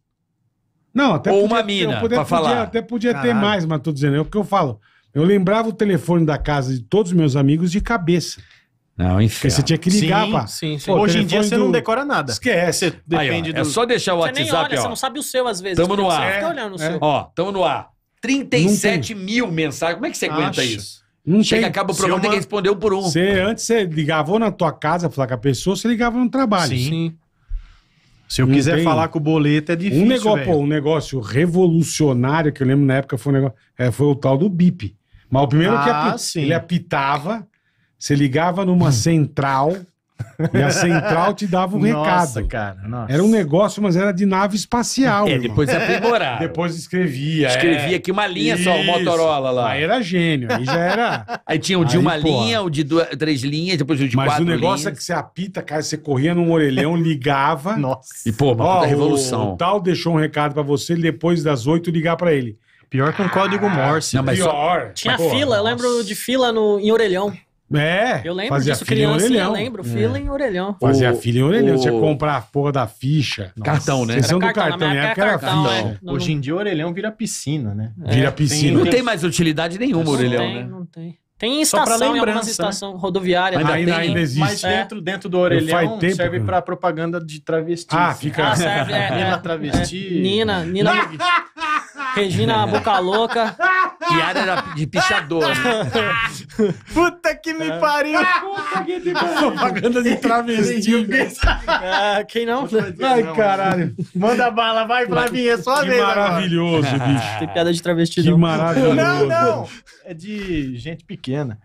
Não, até Ou podia, uma mina, podia, pra podia, Até podia Caralho. ter mais, mas tô dizendo, é o que eu falo. Eu lembrava o telefone da casa de todos os meus amigos de cabeça. Não, enfim. Porque você tinha que ligar, sim, pá. Sim, sim. Pô, Hoje em dia você do... não decora nada. Esquece. Você depende Aí, ó, é do... É só deixar o você WhatsApp, nem olha, ó. Você não sabe o seu, às vezes. Tamo no ar. Você olhando o é. seu. Ó, tamo no ar. 37 mil mensagens. Como é que você aguenta Acho. isso? Não Chega, tem... acaba o programa, uma... tem que responder um por um. Você, antes você ligava ou na tua casa falar com a pessoa, você ligava no trabalho. Sim. sim. Se eu não quiser tem... falar com o boleto, é difícil. Um negócio, pô, um negócio revolucionário que eu lembro na época foi, um negócio, é, foi o tal do BIP. Mas o primeiro ah, que ele apitava, você ligava numa central, e a central te dava um nossa, recado. Cara, nossa. Era um negócio, mas era de nave espacial. É, irmão. depois aprimorava. Depois escrevia. É. Escrevia é. aqui uma linha Isso. só, o Motorola lá. Aí era gênio, aí já era. Aí tinha o de aí, uma pô. linha, o de duas, três linhas, depois o de mas quatro. Mas o negócio linhas. é que você apita, cara, você corria num orelhão, ligava. nossa. E, pô, uma ó, revolução. O, o tal deixou um recado para você, depois das oito ligar para ele. Pior que um código Morse. Não, mas né? Pior. Só... Tinha Pô, fila, nossa. eu lembro de fila no, em Orelhão. É. Eu lembro fazia disso, filha criança, orelhão. eu lembro. Filha é. em orelhão. Fazia filha em orelhão. Você ia comprar a porra da ficha. Cartão, né? Sessão do cartão, na né? época cartão, ficha. É. Hoje em dia, orelhão vira piscina, né? É. Vira piscina. Não tem mais utilidade nenhuma, orelhão, tem, né? Não tem. Tem estação, em algumas estações né? rodoviárias. Ainda, ainda, tá? ainda, existe. Mas dentro, dentro do orelhão tempo, serve para pra propaganda de travesti. Ah, fica... Ah, serve, é, Nina é, é. travesti. É. Nina, Nina... Regina Boca Louca. Piada de pichador. Né? Puta que me é. pariu. Puta que me pariu. Propaganda de travesti. É, quem não? Ai, caralho. Manda bala, vai, mim, é só a Que maravilhoso, agora. bicho. Tem piada de travesti, que Que maravilhoso. Não, não é de gente pequena.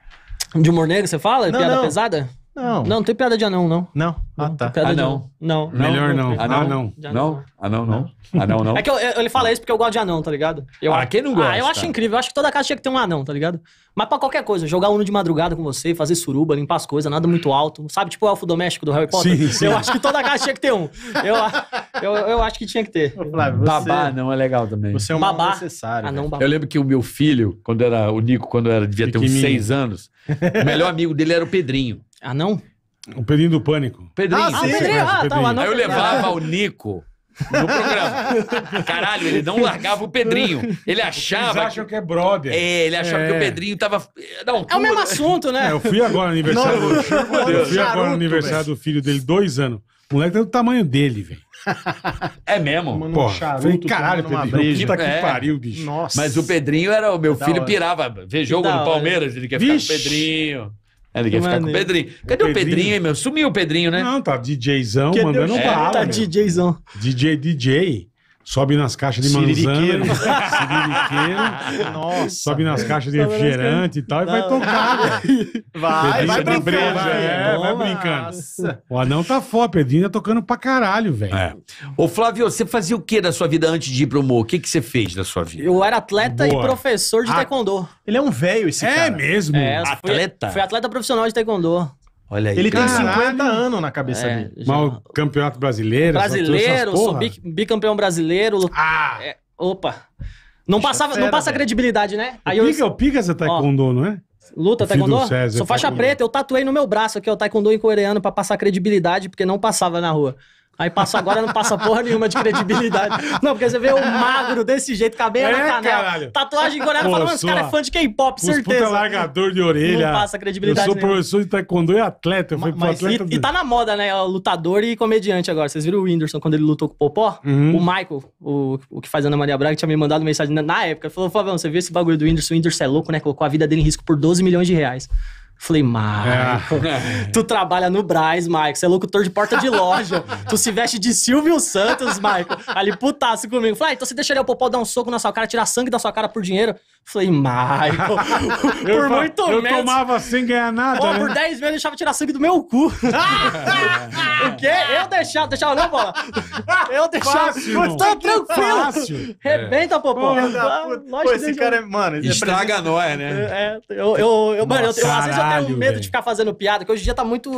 De humor negro, você fala? Não, piada não. pesada? Não. Não, não tem piada de anão, não. Não. Ah, tá. Piada ah, de não. Não. não. Melhor não. não. Anão. Ah, não. Anão. Não. Anão não. Anão não. É que eu, eu, ele fala isso porque eu gosto de anão, tá ligado? Eu, ah, quem não gosta? Ah, eu acho incrível. Eu acho que toda casa tinha que ter um anão, tá ligado? Mas pra qualquer coisa, jogar uno de madrugada com você, fazer suruba, limpar as coisas, nada muito alto. Sabe, tipo o elfo doméstico do Harry Potter? Sim, sim. Eu acho que toda casa tinha que ter um. Eu, eu, eu acho que tinha que ter. Flávio, você... Babá não é legal também. Você é um babá. necessário. Anão, babá. Eu lembro que o meu filho, quando era o Nico, quando era, devia ter uns seis anos, o melhor amigo dele era o Pedrinho. Ah, não? O Pedrinho do Pânico. Pedrinho. Ah, sim. Ah, Pedrinho. Ah, tá, o Aí eu levava o Nico no programa. Caralho, ele não largava o Pedrinho. Ele achava. Eles acham que, é brother. É, ele achava é. que o é. Pedrinho tava. Não, é o mesmo assunto, né? É, eu fui agora no aniversário. Não, do... Eu fui agora no aniversário do filho dele, dois anos. O moleque tá do tamanho dele, velho. É mesmo? Pô, foi caralho, Pedrinho, puta que é. pariu, bicho. Nossa. Mas o Pedrinho era o meu filho, pirava. Vê jogo no Palmeiras, ele quer Vixe. ficar com o Pedrinho. Ele é, quer ficar com o Pedrinho. Cadê o Pedrinho, Pedrinho meu? Sumiu o Pedrinho, né? Não, tá DJzão, Cadê mandando bala. É, tá meu. DJzão. DJ, DJ. Sobe nas caixas de manzana. Siririqueiro. Nossa. Sobe nas caixas de refrigerante e tal e vai tocar. Né? Vai, vai brincando. Breja, é, vai brincando. O anão tá foda, Pedrinho tá tocando pra caralho, velho. É. Ô, Flávio, você fazia o que da sua vida antes de ir pro humor? O que, que você fez da sua vida? Eu era atleta Boa. e professor de A... Ah. taekwondo. Ele é um velho, esse é cara. É mesmo? É, atleta? Fui, fui atleta profissional de taekwondo. Olha aí. Ele cara. tem 50 anos na cabeça é, dele. Já... Mal campeonato brasileiro. Brasileiro, sou bicampeão brasileiro. Ah! É, opa. Não, passava, fera, não passa velho. credibilidade, né? Aí o Pica, eu... o Pica é taekwondo, não é? Luta taekwondo? Sou é faixa taekwondo. preta, eu tatuei no meu braço aqui, ó, taekwondo em coreano pra passar credibilidade, porque não passava na rua. Aí passa agora, não passa porra nenhuma de credibilidade. Não, porque você vê o magro desse jeito, cabelo é, na canela, caralho. tatuagem coreana, mano, esse cara é fã de K-pop, certeza. Puta largador de orelha. Não passa credibilidade Eu sou nenhuma. professor de taekwondo e atleta, eu fui mas, atleta. E, e, tá na moda, né? Lutador e comediante agora. Vocês viram o Whindersson quando ele lutou com o Popó? Uhum. O Michael, o, o que faz Ana Maria Braga, tinha me mandado mensagem na, época. época. Falou, Fabião, você viu esse bagulho do Whindersson? O Whindersson é louco, né? Colocou a vida dele em risco por 12 milhões de reais. Falei, Marco, é. Ah. tu trabalha no Braz, Marco, você é locutor de porta de loja, tu se veste de Silvio Santos, Marco, ali putaço comigo. Falei, ah, então você deixaria o Popó dar um soco na sua cara, tirar sangue da sua cara por dinheiro? Falei, Marco, por eu, muito menos... Eu tomava sem ganhar nada, oh, né? Por 10 meses eu deixava tirar sangue do meu cu. É deixava, deixava não, bola. Eu deixava. Fácil, tá tranquilo. Fácil. Rebenta, ah, é. popô. Pô, esse cara cara, mano. É Estraga nós, né? É, eu, eu, eu, Nossa, mano, eu, eu, às vezes eu tenho medo véio. de ficar fazendo piada, que hoje em dia tá muito.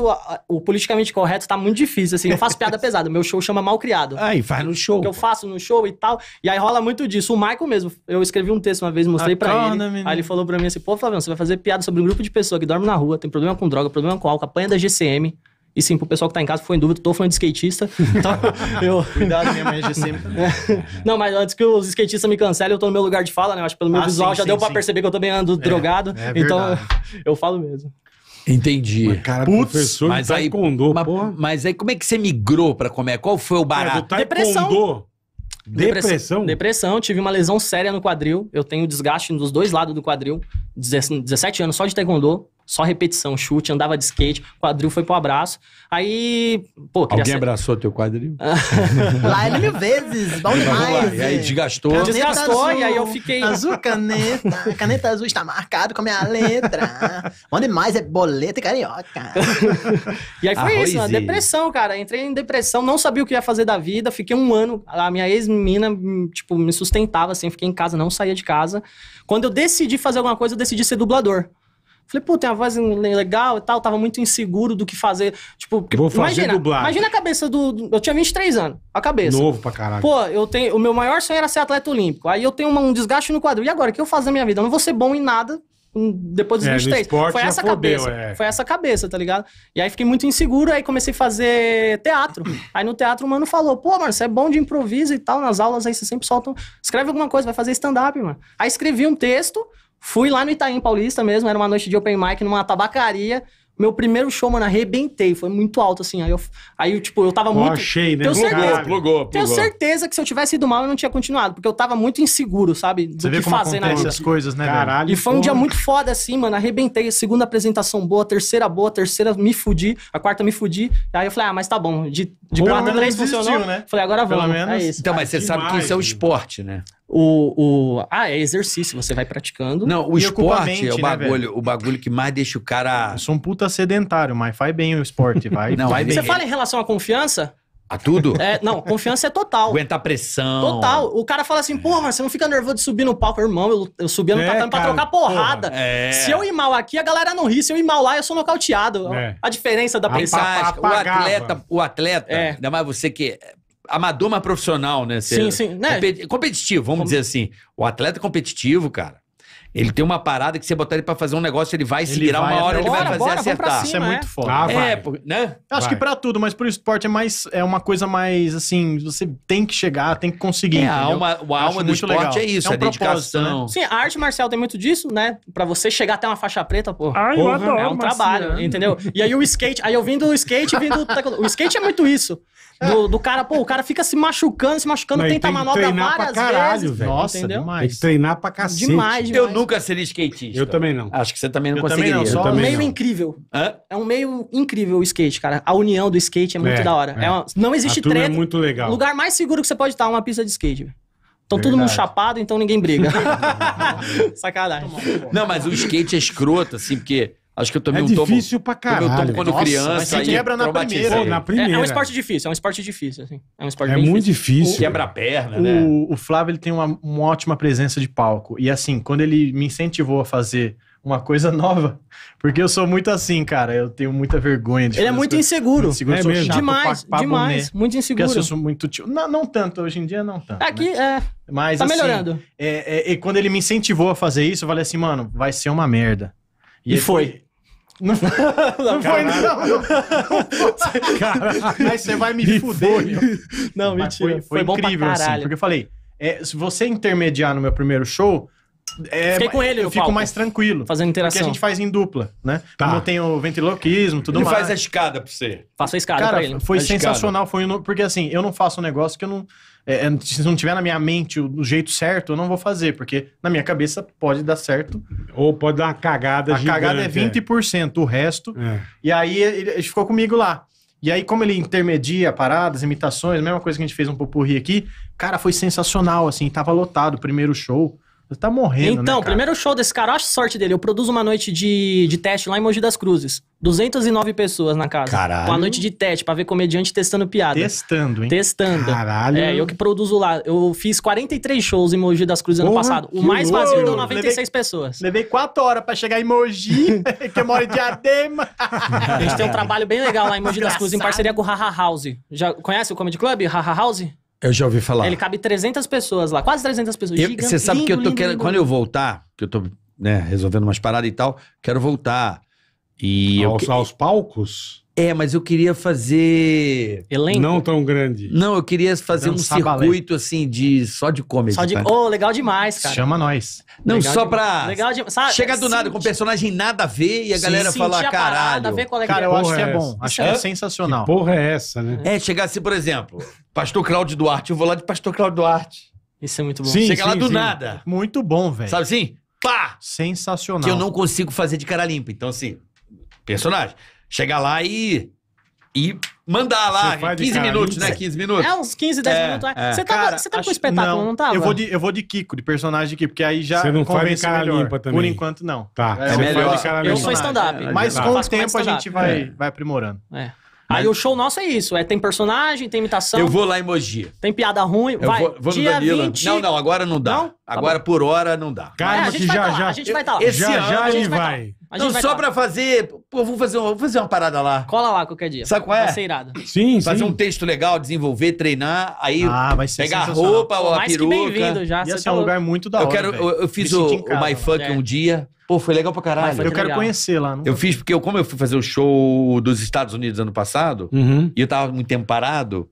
O politicamente correto tá muito difícil, assim. Eu faço piada pesada. Meu show chama Mal Criado. Aí, faz no show. Que eu faço no show e tal. E aí rola muito disso. O Michael mesmo, eu escrevi um texto uma vez, mostrei Acorda, pra ele. Menino. Aí ele falou pra mim assim: pô, Flaviano, você vai fazer piada sobre um grupo de pessoa que dorme na rua, tem problema com droga, problema com álcool, apanha da GCM. E sim, pro pessoal que tá em casa, foi em dúvida, tô falando de skatista. Então, eu... Cuidado, minha mãe é sempre. É. Não, mas antes que os skatistas me cancelem, eu tô no meu lugar de fala, né? Eu acho que pelo meu ah, visual sim, já sim, deu pra perceber que eu também ando é, drogado. É então, eu falo mesmo. Entendi. Mas, cara, Putz, professor mas aí, taekwondo, mas, porra. mas aí como é que você migrou pra comer? É? Qual foi o barato? Cara, Depressão. Depressão? Depressão. Tive uma lesão séria no quadril. Eu tenho desgaste dos dois lados do quadril. 17 anos só de taekwondo só repetição, chute, andava de skate, quadril foi pro abraço. Aí, pô, Alguém ser... abraçou teu quadril? lá ele é mil vezes, bom demais. Ah, e aí desgastou. Caneta desgastou azul, e aí eu fiquei... Azul caneta, caneta azul está marcado com a minha letra. bom demais, é boleto e carioca. e aí foi isso, depressão, cara. Entrei em depressão, não sabia o que ia fazer da vida, fiquei um ano, a minha ex mina tipo, me sustentava, assim, fiquei em casa, não saía de casa. Quando eu decidi fazer alguma coisa, eu decidi ser dublador. Falei, pô, tem uma voz legal e tal, tava muito inseguro do que fazer. Tipo, Vou fazer imagina, dublagem. imagina a cabeça do, Eu tinha 23 anos, a cabeça. Novo pra caralho. Pô, eu tenho. O meu maior sonho era ser atleta olímpico. Aí eu tenho uma, um desgaste no quadril. E agora, o que eu faço na minha vida? Eu não vou ser bom em nada depois dos é, 23. Esporte, foi essa fodeu, cabeça. É. Foi essa cabeça, tá ligado? E aí fiquei muito inseguro, aí comecei a fazer teatro. Aí no teatro o mano falou: pô, mano, você é bom de improviso e tal, nas aulas aí você sempre solta. Escreve alguma coisa, vai fazer stand-up, mano. Aí escrevi um texto, Fui lá no Itaim Paulista mesmo, era uma noite de open mic numa tabacaria. Meu primeiro show, mano, arrebentei. Foi muito alto, assim. Aí, eu, aí tipo, eu tava muito. muito... Achei, né? Tenho plugou, certeza, plugou, né? plugou. Tenho certeza que se eu tivesse ido mal, eu não tinha continuado. Porque eu tava muito inseguro, sabe? Do Você que vê como fazer na as coisas, né, Caralho, E foi um dia muito foda, assim, mano. Arrebentei. Segunda apresentação boa, terceira boa, terceira me fudi. A quarta me fudi. Aí eu falei, ah, mas tá bom. De, de quatro três funcionou. Né? Falei, agora vamos. Pelo é menos. É isso. Então, mas você ah, sabe que isso é o esporte, né? O, o, ah, é exercício, você vai praticando. Não, o e esporte é o né, bagulho, né, o bagulho que mais deixa o cara. Eu sou um puta sedentário, mas faz bem o esporte, vai. não, vai bem. Você fala em relação à confiança? A tudo? É, não, confiança é total. Aguentar pressão. Total. O cara fala assim, porra, mas você não fica nervoso de subir no palco. Irmão, eu, eu subia no é, tatame pra trocar porrada. é. Se eu ir mal aqui, a galera não ri. Se eu ir mal lá, eu sou nocauteado. É. A diferença da pressão. O atleta, o atleta, é. ainda mais você que é amador, mas profissional, né? Você sim, sim. Né? Competitivo, vamos Como... dizer assim. O atleta é competitivo, cara. Ele tem uma parada que você botar ele pra fazer um negócio, ele vai se virar uma hora, ele vai fazer bora, acertar. Cima, Isso é, muito né? foda. Ah, é, né? acho vai. que pra tudo, mas pro esporte é mais é uma coisa mais assim, você tem que chegar, tem que conseguir. É, a alma, a alma do esporte legal. é isso, é, um é dedicação. Né? Sim, a arte marcial tem muito disso, né? Pra você chegar até uma faixa preta, pô. Ai, ah, porra, eu adoro, é um trabalho, entendeu? E aí o skate, aí eu vim do skate, vim do O skate é muito isso. Do, do, cara, pô, o cara fica se machucando, se machucando, Não, tenta tem manobra várias caralho, vezes. Velho. Nossa, entendeu? demais. Tem que treinar pra cacete. Demais, demais. Eu nunca seria skatista. Eu também não. Acho que você também não eu conseguiria. Também não, só... É um meio não. incrível. Hã? É um meio incrível o skate, cara. A união do skate é muito é, da hora. É. é uma... Não existe é treta. é muito legal. O lugar mais seguro que você pode estar é uma pista de skate. Estão todo mundo chapado, então ninguém briga. Sacanagem. Não, mas o skate é escroto, assim, porque Acho que eu tomei é um tomo. É difícil pra caralho. Tomei tomo quando Nossa, criança. Mas quebra na primeira. Pô, na primeira. É, é, um esporte difícil, é um esporte difícil, assim. É um esporte É muito difícil. difícil. Quebra a perna, o, né? O Flávio, ele tem uma, uma ótima presença de palco. E assim, quando ele me incentivou a fazer uma coisa nova. Porque eu sou muito assim, cara. Eu tenho muita vergonha de Ele é muito coisas. inseguro. Muito inseguro, é sou mesmo. Chato, demais, pra, pra demais. Boné. Muito inseguro. Porque eu sou muito tio. Não, não tanto, hoje em dia não tanto. Aqui né? é. Mas, tá assim, melhorando. É, é, quando ele me incentivou a fazer isso, eu falei assim, mano, vai ser uma merda. E, e foi. Não, não, não foi, não. não. Mas você vai me, me fuder, Não, Mas mentira. Foi, foi, foi incrível, assim. Porque eu falei, é, se você intermediar no meu primeiro show, é, Fiquei com ele, eu fico palco. mais tranquilo. Fazendo interação. Porque a gente faz em dupla, né? Tá. Como eu tenho ventriloquismo, tudo ele mais. Ele faz a escada pra você. Faço a escada Cara, pra ele. Foi a sensacional, foi porque assim, eu não faço um negócio que eu não é, é, se não tiver na minha mente o, o, jeito certo, eu não vou fazer, porque na minha cabeça pode dar certo. Ou pode dar uma cagada A gigante, cagada é 20%, é. o resto. É. E aí ele, ele, ficou comigo lá. E aí, como ele intermedia paradas, imitações, mesma coisa que a gente fez um popurri aqui, cara, foi sensacional, assim, tava lotado o primeiro show. Você tá morrendo, né, Então, né, primeiro show desse cara, acho sorte dele. Eu produzo uma noite de, de teste lá em Mogi das Cruzes. 209 pessoas na casa. Caralho. Uma noite de teste pra ver comediante testando piada. Testando, hein? Testando. Caralho. É, eu que produzo lá. Eu fiz 43 shows em Mogi das Cruzes Porra, ano oh, passado. O mais vazio deu 96 levei, pessoas. Levei 4 horas pra chegar em Mogi, que eu moro em Diadema. A gente tem um trabalho bem legal lá em Mogi das Cruzes, em parceria com o Haha House. Já conhece o Comedy Club? Haha House? Eu já ouvi falar. Ele cabe 300 pessoas lá, quase 300 pessoas. Eu, Gigante, você sabe lindo, que eu tô lindo, querendo, lindo, quando eu voltar, que eu tô né, resolvendo umas paradas e tal, quero voltar. E aos, eu, aos palcos? É, mas eu queria fazer. Elenco? Não tão grande. Não, eu queria fazer Dançar um circuito balé. assim de só de comédia. Só de, tá? oh, legal demais, cara. Chama nós. Não, legal só de... pra. Legal de... Sabe, Chega do nada com personagem nada a ver e a galera falar caralho. ver qual é cara, eu acho que é, é bom. Acho que é, é sensacional. Que porra é essa, né? É, chegar assim, por exemplo, Pastor Cláudio Duarte. Eu vou lá de Pastor Cláudio Duarte. Isso é muito bom. Sim, Chega sim, lá do sim. nada. Muito bom, velho. Sabe assim? Pá! Sensacional. Que eu não consigo fazer de cara limpa. Então, assim, personagem chegar lá e. e mandar lá, 15 minutos, né? 15 minutos. É, uns 15, 10 é, minutos. É. Você é. Tá tava, você tava tá acho, com espetáculo, não, não tava? Eu vou, de, eu vou de Kiko, de personagem aqui, porque aí já Você não faz de cara melhor. limpa também. Por enquanto, não. Tá. É, é melhor. eu sou stand-up. Mas tá. com o tempo a gente é. vai aprimorando. É. Aí o show nosso é isso. É, tem personagem, tem imitação. Eu vou lá em Mogi. Tem piada ruim. Eu vai, vou, vou no Danilo. 20... Não, não, agora não dá. Não? Tá agora por hora não dá. Calma é, que já, tá, já. A gente vai estar tá lá. Esse já, ano, já ele vai. vai. Tá. Não, só tá pra fazer... Pô, vou fazer, uma, vou fazer uma parada lá. Cola lá qualquer dia. Sabe qual é? Vai ser irado. Sim, fazer sim. um texto legal, desenvolver, treinar, aí ah, vai ser pegar a roupa ou a peruca. Mais que bem-vindo já. Esse é um lugar muito da hora, Eu quero... Eu fiz o My Funk é. um dia. Pô, foi legal pra caralho. eu quero legal. conhecer lá. Eu fiz porque, eu, como eu fui fazer o show dos Estados Unidos ano passado, uhum. e eu tava muito tempo parado,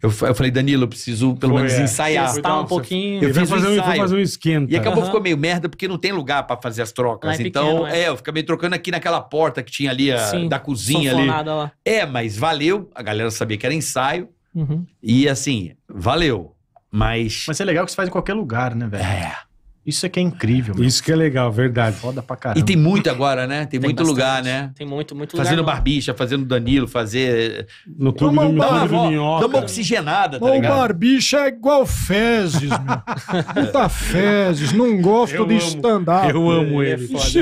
eu, eu falei, Danilo, eu preciso pelo foi, menos é. ensaiar. Testar então, um pouquinho. Eu, fiz fazer um, ensaio. fazer um esquenta. E acabou uhum. ficou meio merda porque não tem lugar pra fazer as trocas. É então, pequeno, é. é. eu fiquei meio trocando aqui naquela porta que tinha ali, a, Sim, da cozinha ali. Lá. É, mas valeu. A galera sabia que era ensaio. Uhum. E assim, valeu. Mas. Mas é legal que você faz em qualquer lugar, né, velho? É. Isso é que é incrível. Meu. Isso que é legal, verdade. Foda pra caramba. E tem muito agora, né? Tem, tem muito bastante. lugar, né? Tem muito, muito fazendo lugar. Fazendo barbicha, fazendo Danilo, fazer. No clube, do, uma, clube uma, Minhoca. uma oxigenada, tá o barbicha é igual fezes, meu. Puta fezes. Não gosto eu de stand-up. Eu amo é ele. ele. É isso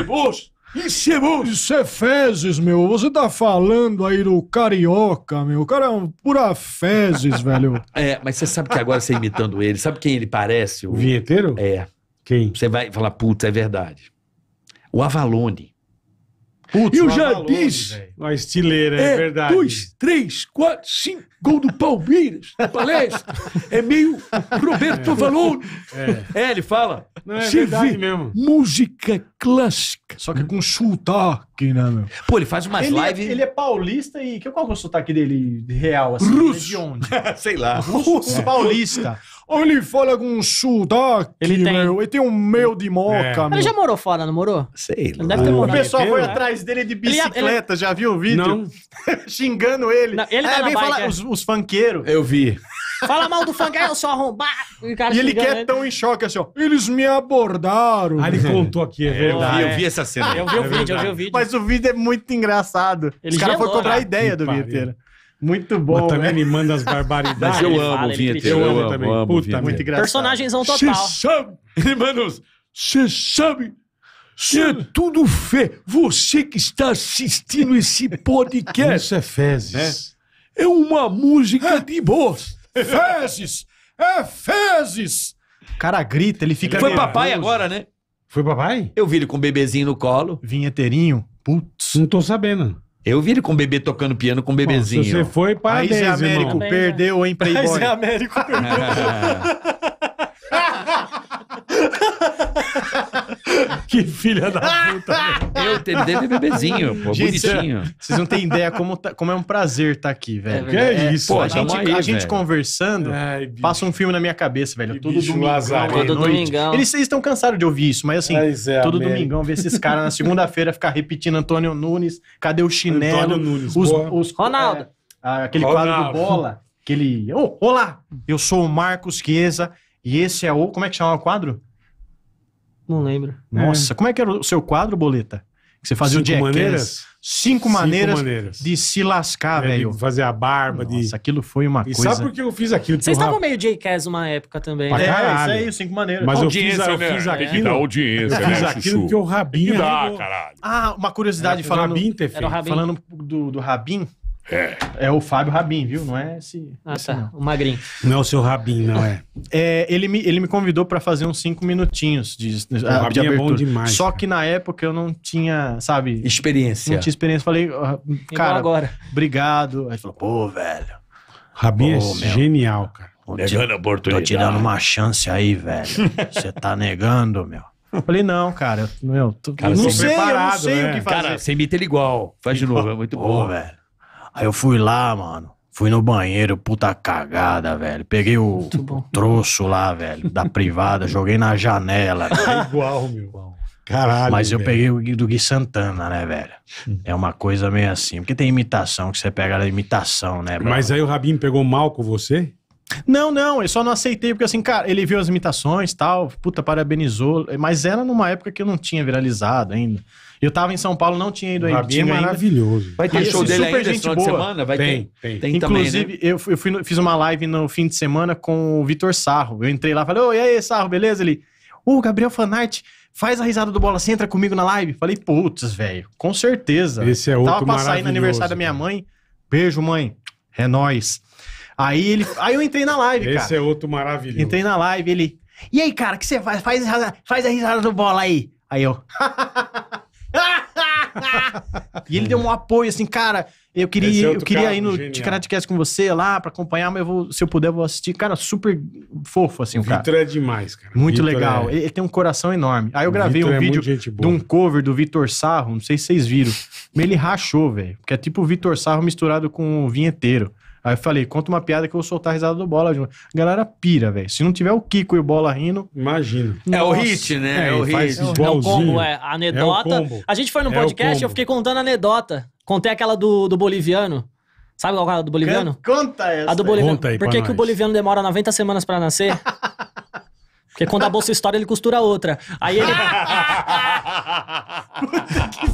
é bom! Isso é fezes, meu. Você tá falando aí do carioca, meu. O cara é um pura fezes, velho. É, mas você sabe que agora você imitando ele, sabe quem ele parece? O... Vinheteiro? É. Você vai falar, puta, é verdade. O Avalone. Putz, e o, o uma estileira, é, é verdade. Dois, três, quatro, cinco, gol do Palmeiras, do palestra. É meio Roberto é. Valone. É. é. ele fala. Não, é verdade mesmo. Música clássica. Só que com sotaque, né, meu? Pô, ele faz umas é- lives. Ele é paulista e. Qual que é o sotaque dele real? Assim? É Russo. de onde? Sei lá. Russo é. paulista. Ou ele fala com sotaque, ele tem... meu. Ele tem um meu de moca, é. Ele já morou fora, não morou? Sei lá. deve ter morado. O pessoal foi né? atrás dele de bicicleta, ele, ele... já viu? um vídeo não. xingando ele. Não, ele tá é, tá vem falar é. os, os funkeiros. Eu vi. Fala mal do funk, é, eu sou arrombado. E, e ele quer tão em choque assim, ó. Eles me abordaram. Aí ah, ele contou aqui, é verdade. É, eu vi, eu vi essa cena. É eu vi o vídeo, eu vi o vídeo. Mas o vídeo é muito engraçado. Ele Os caras foram cobrar a ideia do vinheteiro. Muito bom. Mas também né? me manda as barbaridades. Mas eu amo o vinheteiro. Eu, eu amo também. Amo, Puta, muito engraçado. Personagens vão total. Xixame! Ele manda você tudo fé. Você que está assistindo esse podcast. Isso é fezes. É, é uma música é. de boa. Fezes! É fezes! O cara grita, ele fica. Ele foi nervoso. papai agora, né? Foi papai? Eu vi ele com bebezinho no colo. Vinheteirinho? Putz. Não tô sabendo. Eu vi ele com bebê tocando piano com bebezinho. Bom, se você foi, parabéns, Aí Zé Américo irmão. perdeu, hein, Playboy? Aí Zé Américo perdeu. que filha da puta. Eu teve é bebezinho, pô, gente, bonitinho. Vocês não têm ideia como, tá, como é um prazer estar tá aqui, velho. É, é que é, isso? Pô, a, gente, aí, a gente, conversando, Ai, passa um filme na minha cabeça, velho. Que todo domingo domingão. Todo noite. domingão. Eles estão cansados de ouvir isso, mas assim, mas é, todo amém. domingão ver esses caras na segunda-feira ficar repetindo Antônio Nunes, cadê o chinelo? Antônio Nunes, os, os Ronaldo. É, aquele Ronaldo. quadro do Bola. Que Ô, oh, olá! Eu sou o Marcos Chiesa e esse é o. Como é que chama o quadro? Não lembro. É. Nossa, é. como é que era o seu quadro, boleta? Que você fazia Cinco o Maneiras? Cinco, Cinco maneiras, de se lascar, é, velho. Fazer a barba. Nossa, de... aquilo foi uma e coisa... sabe por que eu fiz aquilo? Vocês estavam meio Jackass uma época também. Pra caralho. É, isso aí, Cinco Maneiras. Mas audiência, eu fiz, eu né? fiz né? aquilo... Tem que dar audiência, Eu fiz né, aquilo que o Rabin... que dar, caralho. Ah, uma curiosidade é, falando... o Rabin. Falando do, do Rabin, é. É o Fábio Rabin, viu? Não é esse. Ah, esse tá. Não. O Magrinho. Não é o seu Rabin, não é. é ele, me, ele me convidou para fazer uns cinco minutinhos de, o Rabin abertura. É bom demais, Só cara. que na época eu não tinha, sabe. Experiência. Não tinha experiência. Falei, ah, cara, agora. obrigado. Aí falou, pô, velho. Rabin pô, é meu, genial, cara. Negando a oportunidade. Tô te dando uma chance aí, velho. Você tá negando, meu. Eu falei, não, cara, eu, meu, tô, cara, não sei, preparado, eu não né? sei né? o que fazer. Cara, você imita ele igual. Faz de novo, é muito bom. velho. Aí eu fui lá, mano. Fui no banheiro, puta cagada, velho. Peguei o troço lá, velho, da privada, joguei na janela. É igual, meu. Caralho. Mas eu velho. peguei o do Gui Santana, né, velho? Hum. É uma coisa meio assim. Porque tem imitação, que você pega a é imitação, né, bro? Mas aí o Rabinho pegou mal com você? Não, não, eu só não aceitei, porque assim, cara, ele viu as imitações tal, puta, parabenizou, mas era numa época que eu não tinha viralizado ainda. Eu tava em São Paulo, não tinha ido ainda. Rabinho é maravilhoso. Ainda. Vai ter e show assim, dele super ainda gente boa. semana? Vai tem, ter. tem. tem Inclusive, também, né? eu, fui, eu fui, fiz uma live no fim de semana com o Vitor Sarro. Eu entrei lá, falei, oi, e aí, Sarro, beleza? Ele, ô, oh, Gabriel Fanart, faz a risada do Bola, você entra comigo na live? Falei, putz, velho, com certeza. Esse é outro Tava pra sair no aniversário da minha mãe. Beijo, mãe. É nóis. Aí ele. Aí eu entrei na live, Esse cara. Esse é outro maravilhoso. Entrei na live, ele. E aí, cara, o que você faz? Faz, faz a risada do bola aí. Aí eu. e ele deu um apoio, assim, cara. Eu queria, é eu queria ir no Ticanatcast com você lá para acompanhar, mas eu vou, se eu puder, eu vou assistir. Cara, super fofo, assim, o cara. Vitor é demais, cara. Muito Victor legal. É... Ele, tem um coração enorme. Aí eu gravei Victor um é vídeo de um cover do Vitor Sarro, não sei se vocês viram. ele rachou, velho. Porque é tipo o Vitor Sarro misturado com o vinheteiro. Aí eu falei, conta uma piada que eu vou soltar a risada do Bola. A Galera pira, velho. Se não tiver o Kiko e o Bola rindo... Imagina. É o hit, né? É, é o hit. É o, é, é o combo, é. A anedota. É a gente foi no é podcast e eu fiquei contando a anedota. Contei aquela do, do boliviano. Sabe qual é a do boliviano? Conta essa. A do boliviano. Conta aí Por que, que o boliviano demora 90 semanas para nascer? Porque quando a bolsa estoura, ele costura outra. Aí ele... Puta que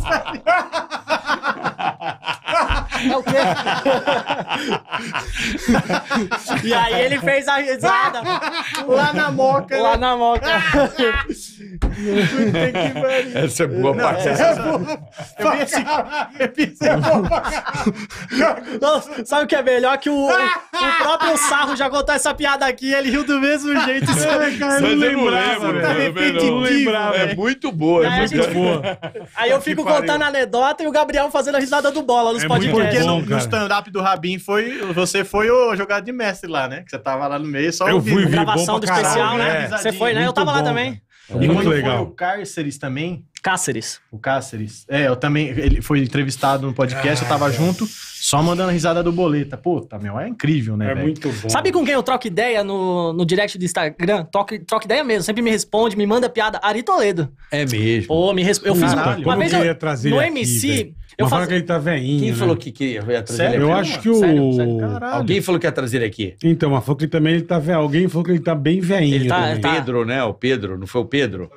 é o quê? e aí ele fez a risada lá na moca. Né? Lá né? na moca. Essa é boa Não, parte. Essa é boa. Eu vi esse... Eu vi esse... É sabe o que é melhor? Que o, o próprio Sarro já contou essa piada aqui ele riu do mesmo jeito. Isso é, cara, não lembrava, tá repetitivo. Lembrava, é muito boa, é, é muito gente... boa. Aí eu fico contando anedota e o Gabriel fazendo a risada do bola nos é podcasts porque é bom, no, no stand-up do Rabin foi, você foi o jogado de mestre lá, né? Que você tava lá no meio só eu fui, vi, gravação do caralho, especial, né? né? Você foi, né? eu tava bom, lá também. Cara. E muito legal. Foi o Cárceres também, Cáceres. O Cáceres. É, eu também. Ele foi entrevistado no podcast, ah, eu tava junto, só mandando a risada do boleta. Puta, meu, é incrível, né? É véio? muito bom. Sabe com quem eu troco ideia no, no direct do Instagram? Troco, troco ideia mesmo. Sempre me responde, me manda piada. Ari Toledo. É mesmo. Pô, me responde. eu fiz Caralho, uma, uma vez. Eu, eu trazer no MC. eu faço... que ele tá veinho. Quem né? falou que queria ia trazer sério? ele aqui? Eu acho que o. Sério, sério. Alguém falou que ia trazer ele aqui. Então, mas falou que também ele tá velho. Alguém falou que ele tá bem veinho. Ele tá, tá. Pedro, né? O Pedro, não foi o Pedro?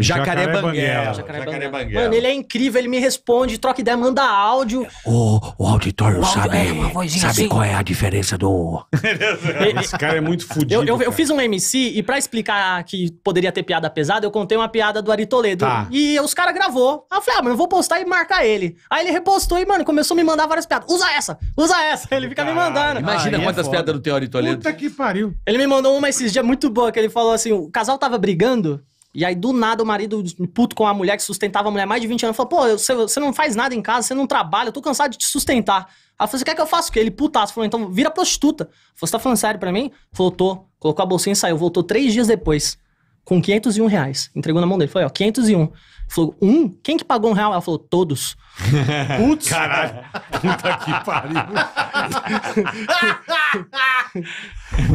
Jacaré, Jacaré Banguela. Jacaré, Jacaré Banguela. Mano, ele é incrível, ele me responde, troca ideia, manda áudio. O, o auditório o sabe, é sabe assim. qual é a diferença do... Esse cara é muito fudido. Eu, eu, eu, fiz um MC e pra explicar que poderia ter piada pesada, eu contei uma piada do Ari Toledo. Tá. E os caras gravou. Aí eu falei, ah, mano, vou postar e marcar ele. Aí ele repostou e, mano, começou a me mandar várias piadas. Usa essa, usa essa. Ele fica me mandando. Imagina é quantas é piadas do teu Ari Toledo. Puta que pariu. Ele me mandou uma esses dias muito boa, que ele falou assim, o casal tava brigando... E aí, do nada, o marido puto com a mulher que sustentava a mulher mais de 20 anos, falou: pô, você, você não faz nada em casa, você não trabalha, eu tô cansado de te sustentar. Aí eu falei, você quer que eu faça o quê? Ele putaço. Falou, então vira prostituta. você tá falando sério pra mim? Falou, tô. Colocou a bolsinha e saiu. Voltou três dias depois, com 501 reais. Entregou na mão dele. foi ó, 501. Falou, um? Quem que pagou um real? Ela falou, todos. Putz. Caralho, puta que pariu.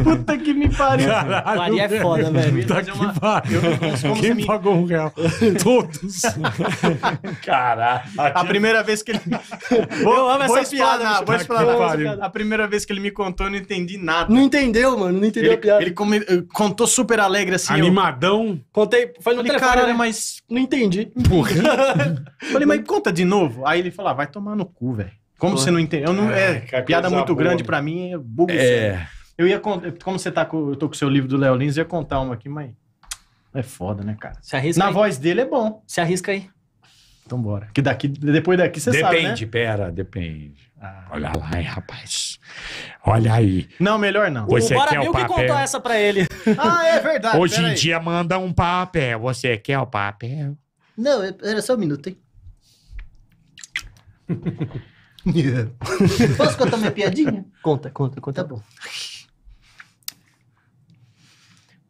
puta que me pariu. Caralho, Maria é foda, velho. Puta é que uma... pariu. Quem me... pagou um real? todos. Caralho. A primeira vez que ele... Vou, Eu amo vou essa piada. Vou, explanar. A primeira vez que ele me contou, eu não entendi nada. Não entendeu, mano. Não entendeu ele, a piada. Ele come... contou super alegre, assim. Animadão. Eu... Contei. Foi no Falei, telefone, cara, né? mas... Não entendi. Porra. Falei, mas conta de novo. Aí ele falou, ah, vai tomar no cu, velho. Como você não entende? Eu não, é, é piada muito boa, grande né? pra mim, é bugo. É. Eu ia contar, como você tá com, eu tô com o seu livro do Léo Lins, eu ia contar uma aqui, mas é foda, né, cara? Se arrisca Na aí. voz dele é bom. Se arrisca aí. Então bora. Que daqui, depois daqui você sabe sabe, né? Depende, pera, depende. Ah. Olha lá, hein, rapaz. Olha aí. Não, melhor não. Você o quer o papel? que contou essa pra ele. ah, é verdade. Hoje em aí. dia manda um papel. Você quer o papel? Não, é, era só um minuto, hein? Yeah. É. Posso contar minha piadinha? Conta, conta, conta. Tá bom.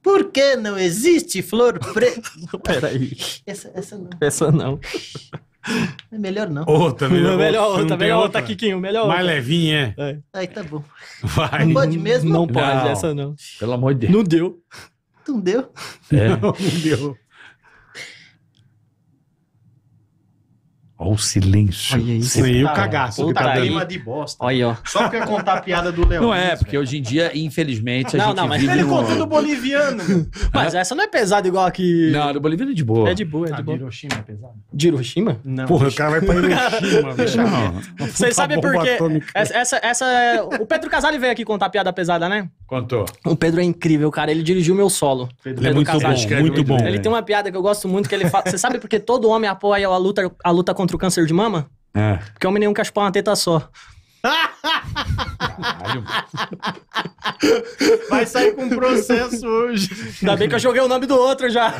Por que não existe flor preta? Peraí. Essa, essa não. Essa não. É melhor não. Outra, melhor, melhor outra. outra melhor outra, Kikinho. Melhor Mais outra. levinha, é. é. Aí tá bom. Vai. Não pode mesmo? Não, não pode, essa não. Pelo amor de Deus. Não deu. Não deu? É. Não, não deu. Olha o silêncio. Olha isso. E o tá, cagaço. Puta tá clima de bosta. Olha, ó. Só porque é contar a piada do Leão. Não é, porque hoje em dia, infelizmente, a não, gente Não, mas ele contou do boliviano. mas essa não é pesada igual a que... Não, do boliviano é de boa. É de boa, é ah, de ah, boa. De Hiroshima é pesado? De Hiroshima? Não. Porra, o cara vai pra Hiroshima, bicho. Vocês sabem por quê? Essa, essa, essa é... O Pedro Casale veio aqui contar a piada pesada, né? Contou. O Pedro é incrível, cara. Ele dirigiu meu solo. Pedro, Pedro é muito Casale. bom, muito bom. Ele tem uma piada que eu gosto muito, que ele fala... Você sabe por que todo homem apoia a luta, a luta contra contra o câncer de mama? É. Porque homem nenhum cachupar uma teta só. Caralho. Vai sair com um processo hoje. Ainda bem que eu joguei o nome do outro já.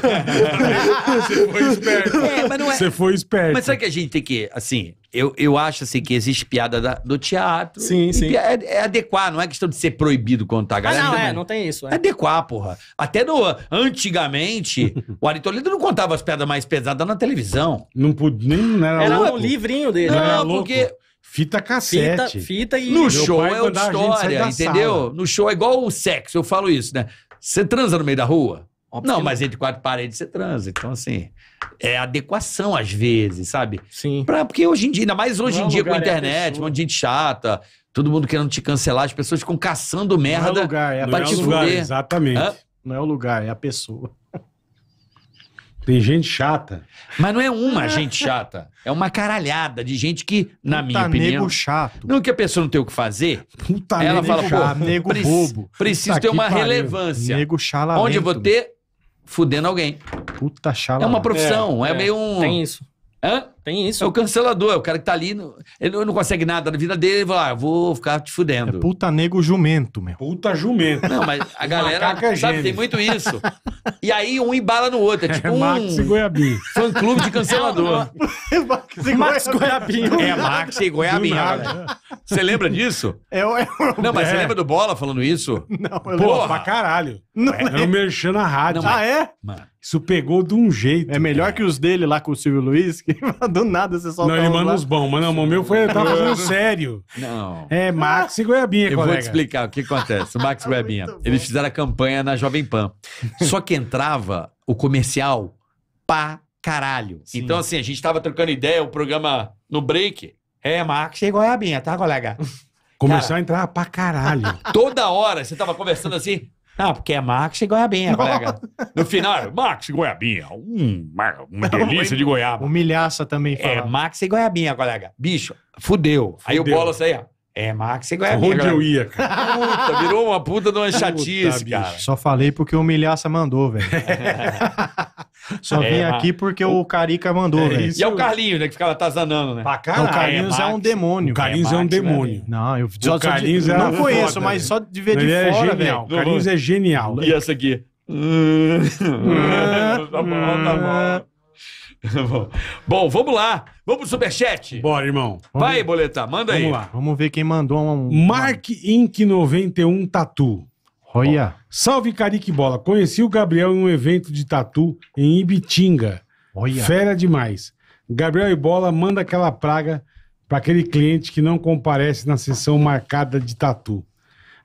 Você foi esperto. É, mas é... foi esperto. Mas sabe que a gente tem que, assim, eu, eu acho assim que existe piada da, do teatro. Sim, sim. É, é, adequar, não é questão de ser proibido contar a ah, galera. Ah, não, é, não tem isso. É. é adequar, porra. Até no, antigamente, o Ari não contava as piadas mais pesadas na televisão. Não podia, nem era, era louco. um livrinho dele. Não, não porque... Louco. Fita cassete. Fita, fita e... No show é outra história, entendeu? Sala. No show é igual o sexo, eu falo isso, né? Você transa no meio da rua? Óbvio. Não, mas entre quatro paredes você transa. Então, assim, é adequação às vezes, sabe? Sim. Pra, porque hoje em dia, ainda mais hoje Não em dia com a internet, é um monte de gente chata, todo mundo querendo te cancelar, as pessoas ficam caçando merda Não é o lugar, é pra te lugar, Exatamente. Hã? Não é o lugar, é a pessoa. Tem gente chata. Mas não é uma gente chata. É uma caralhada de gente que, na Puta minha opinião. nego chato. Não que a pessoa não tem o que fazer. Puta ela nego fala, chato, pô, nego preci bobo. Preciso Puta ter uma pariu. relevância. Nego chala Onde eu vou ter? Fudendo alguém. Puta chala. É uma profissão. É, é, é meio um. Tem isso. Hã? Tem isso. É o cancelador, é o cara que tá ali, no, ele não consegue nada na vida dele, vai lá, ah, vou ficar te fudendo. É puta nego jumento, meu. Puta jumento. Não, mas a galera, sabe, que tem muito isso. E aí um embala no outro, é, é tipo é um... Max e Goiabinha. Fã-clube de cancelador. É, Max e Max É, Max e Goiabinho. Você lembra disso? É, é, não, mas você é. lembra do Bola falando isso? Não, eu Porra. lembro pra caralho. Não é, é. na rádio. Não, ah, é? Mano. Isso pegou de um jeito. É melhor que os dele lá com o Silvio Luiz, que do nada você só Não, ele manda lá. uns bons, mas não, o meu foi, eu tava falando sério. Não. É Max e Goiabinha, Eu colega. vou te explicar o que acontece. O Max e tá Goiabinha. eles fizeram a campanha na Jovem Pan. Só que entrava o comercial pra caralho. Sim. Então, assim, a gente tava trocando ideia, o programa no break. É, Max e Goiabinha, tá, colega? Começou a entrar pra caralho. Toda hora você tava conversando assim. Ah, porque é Max e goiabinha, colega. No final, é Max e goiabinha. Hum, uma delícia de goiaba. Humilhaça também é, fala. É Max e goiabinha, colega. Bicho, fudeu. Aí o bolo bola É Max e goiabinha. Onde eu ia, cara? Puta, virou uma puta de uma chatice, Puta, cara. Só falei porque o Humilhaça mandou, velho. Só é, vem aqui porque o Carica mandou, é, velho. E é o Carlinhos, né? Que tá zanando, né? Pra o Carlinhos é, é um demônio. O Carlinhos é, um demônio. Não, eu só, o Carlinhos só de, é não conheço, foda, mas só de ver Ele de é fora, é velho. O Carlinhos é genial. E essa aqui? tá bom, tá bom. Bom. vamos lá. Vamos pro superchat. Bora, irmão. Vai, ver. Boleta, manda vamos aí. Vamos lá. Vamos ver quem mandou um. Mark Inc. 91 Tatu. Olha. Salve Carique Bola. Conheci o Gabriel em um evento de tatu em Ibitinga. Olha. Fera demais. Gabriel e Bola manda aquela praga para aquele cliente que não comparece na sessão marcada de tatu.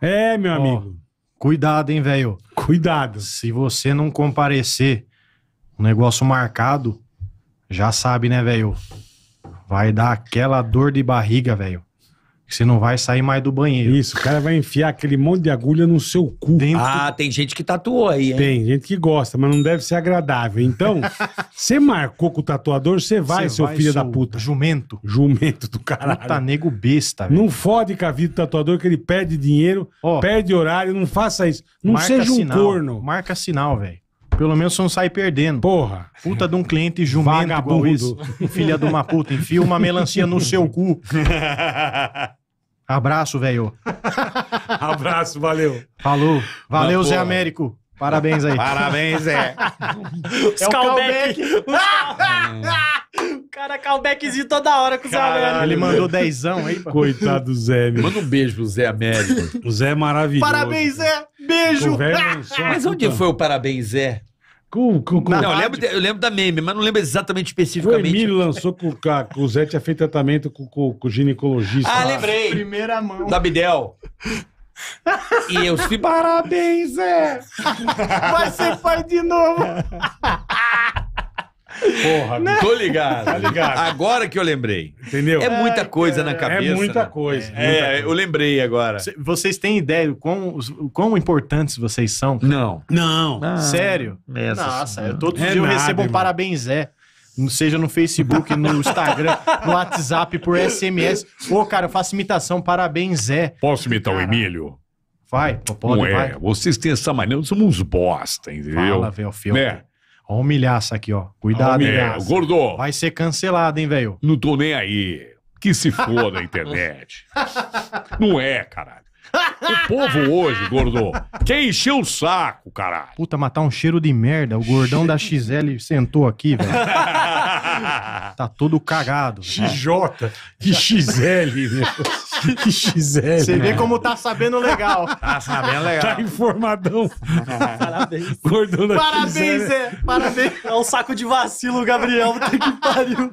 É, meu amigo. Cuidado, hein, velho. Cuidado. Se você não comparecer um negócio marcado, já sabe, né, velho? Vai dar aquela dor de barriga, velho que você não vai sair mais do banheiro. Isso, o cara vai enfiar aquele monte de agulha no seu cu. Dentro... Ah, tem gente que tatuou aí, hein? Tem gente que gosta, mas não deve ser agradável. Então, você marcou com o tatuador, você vai, cê seu vai, filho seu da puta. Jumento. Jumento do caralho. Puta nego besta, velho. Não fode com a vida do tatuador que ele perde dinheiro, oh, perde horário, não faça isso. Não seja um sinal, corno. Marca sinal, velho. Pelo menos você não sai perdendo. Porra. Puta de um cliente jumento igual isso. Filha de uma puta, enfia uma melancia no seu cu. Abraço, velho. Abraço, valeu. Falou. Valeu, Zé Américo. Parabéns aí. Parabéns, é. Os é o callback. O cara callbackzinho toda hora com o Zé Américo. Ele mandou dezão aí. Coitado do Zé. Meu. Manda um beijo pro Zé Américo. O Zé é maravilhoso. Parabéns, Zé. Beijo. É mas onde foi o parabéns, Zé? Com, com, com não, eu lembro, eu lembro, da meme, mas não lembro exatamente especificamente. O Emílio lançou com o, o Zé, tinha feito tratamento com, o ginecologista. Ah, lá. lembrei. Primeira mão. Da Bidel. E eu fui, parabéns, Zé! Vai ser pai de novo! Porra, não. Né? tô ligado. Tá ligado. Agora que eu lembrei. Entendeu? É muita é, coisa é, na cabeça. É muita né? coisa. É, muita coisa. eu lembrei agora. Vocês têm ideia do quão, quão importantes vocês são? Não. Não. não. Sério? Nossa, é assim. Nossa eu todo é dia eu recebo um parabéns, Zé seja no Facebook, no Instagram, no WhatsApp, por SMS. Ô, cara, eu faço imitação, parabéns, Zé. Posso imitar o Emílio? Vai, pode, não é. vai. é, vocês têm essa mania, nós somos bosta, entendeu? Fala, velho, filho. Né? Ó o milhaça aqui, ó. Cuidado, hein, É, Vai ser cancelado, hein, velho? não tô nem aí. Que se for na internet. não é, caralho. O povo hoje, gordo, quem encheu o saco, caralho? Puta, matar um cheiro de merda. O gordão da XL sentou aqui, velho. tá todo cagado. velho. XJ né? e XL, meu. XL. Você vê né? como tá sabendo legal. Tá sabendo legal. Tá informadão. Parabéns. Gordona Parabéns, Zé. Parabéns. É um saco de vacilo, Gabriel. que pariu.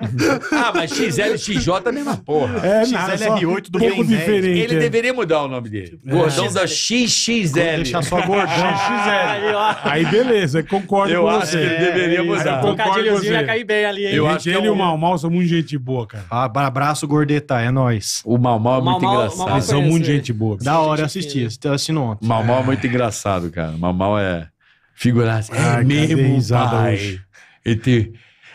Ah, mas XL, XJ é a mesma porra. É, XL R8 do pouco diferente. Ele é. deveria mudar o nome dele. É. Gordão da XXL. Deixar só gordão. XXL. Aí beleza, concordo com você. Eu acho que ele deveria é, mudar. ia cair bem ali, Eu acho que é ele e o Mal Mal são muito gente boa, cara. Abraço, Gordeta. É nóis. O Mal Mal muito engraçado. Eles são muito gente boa. Da hora assistir, eu assistindo ontem. Mal Mal é, é muito engraçado, cara. Mal Mal é figuraça. É mesmo, pai. Ele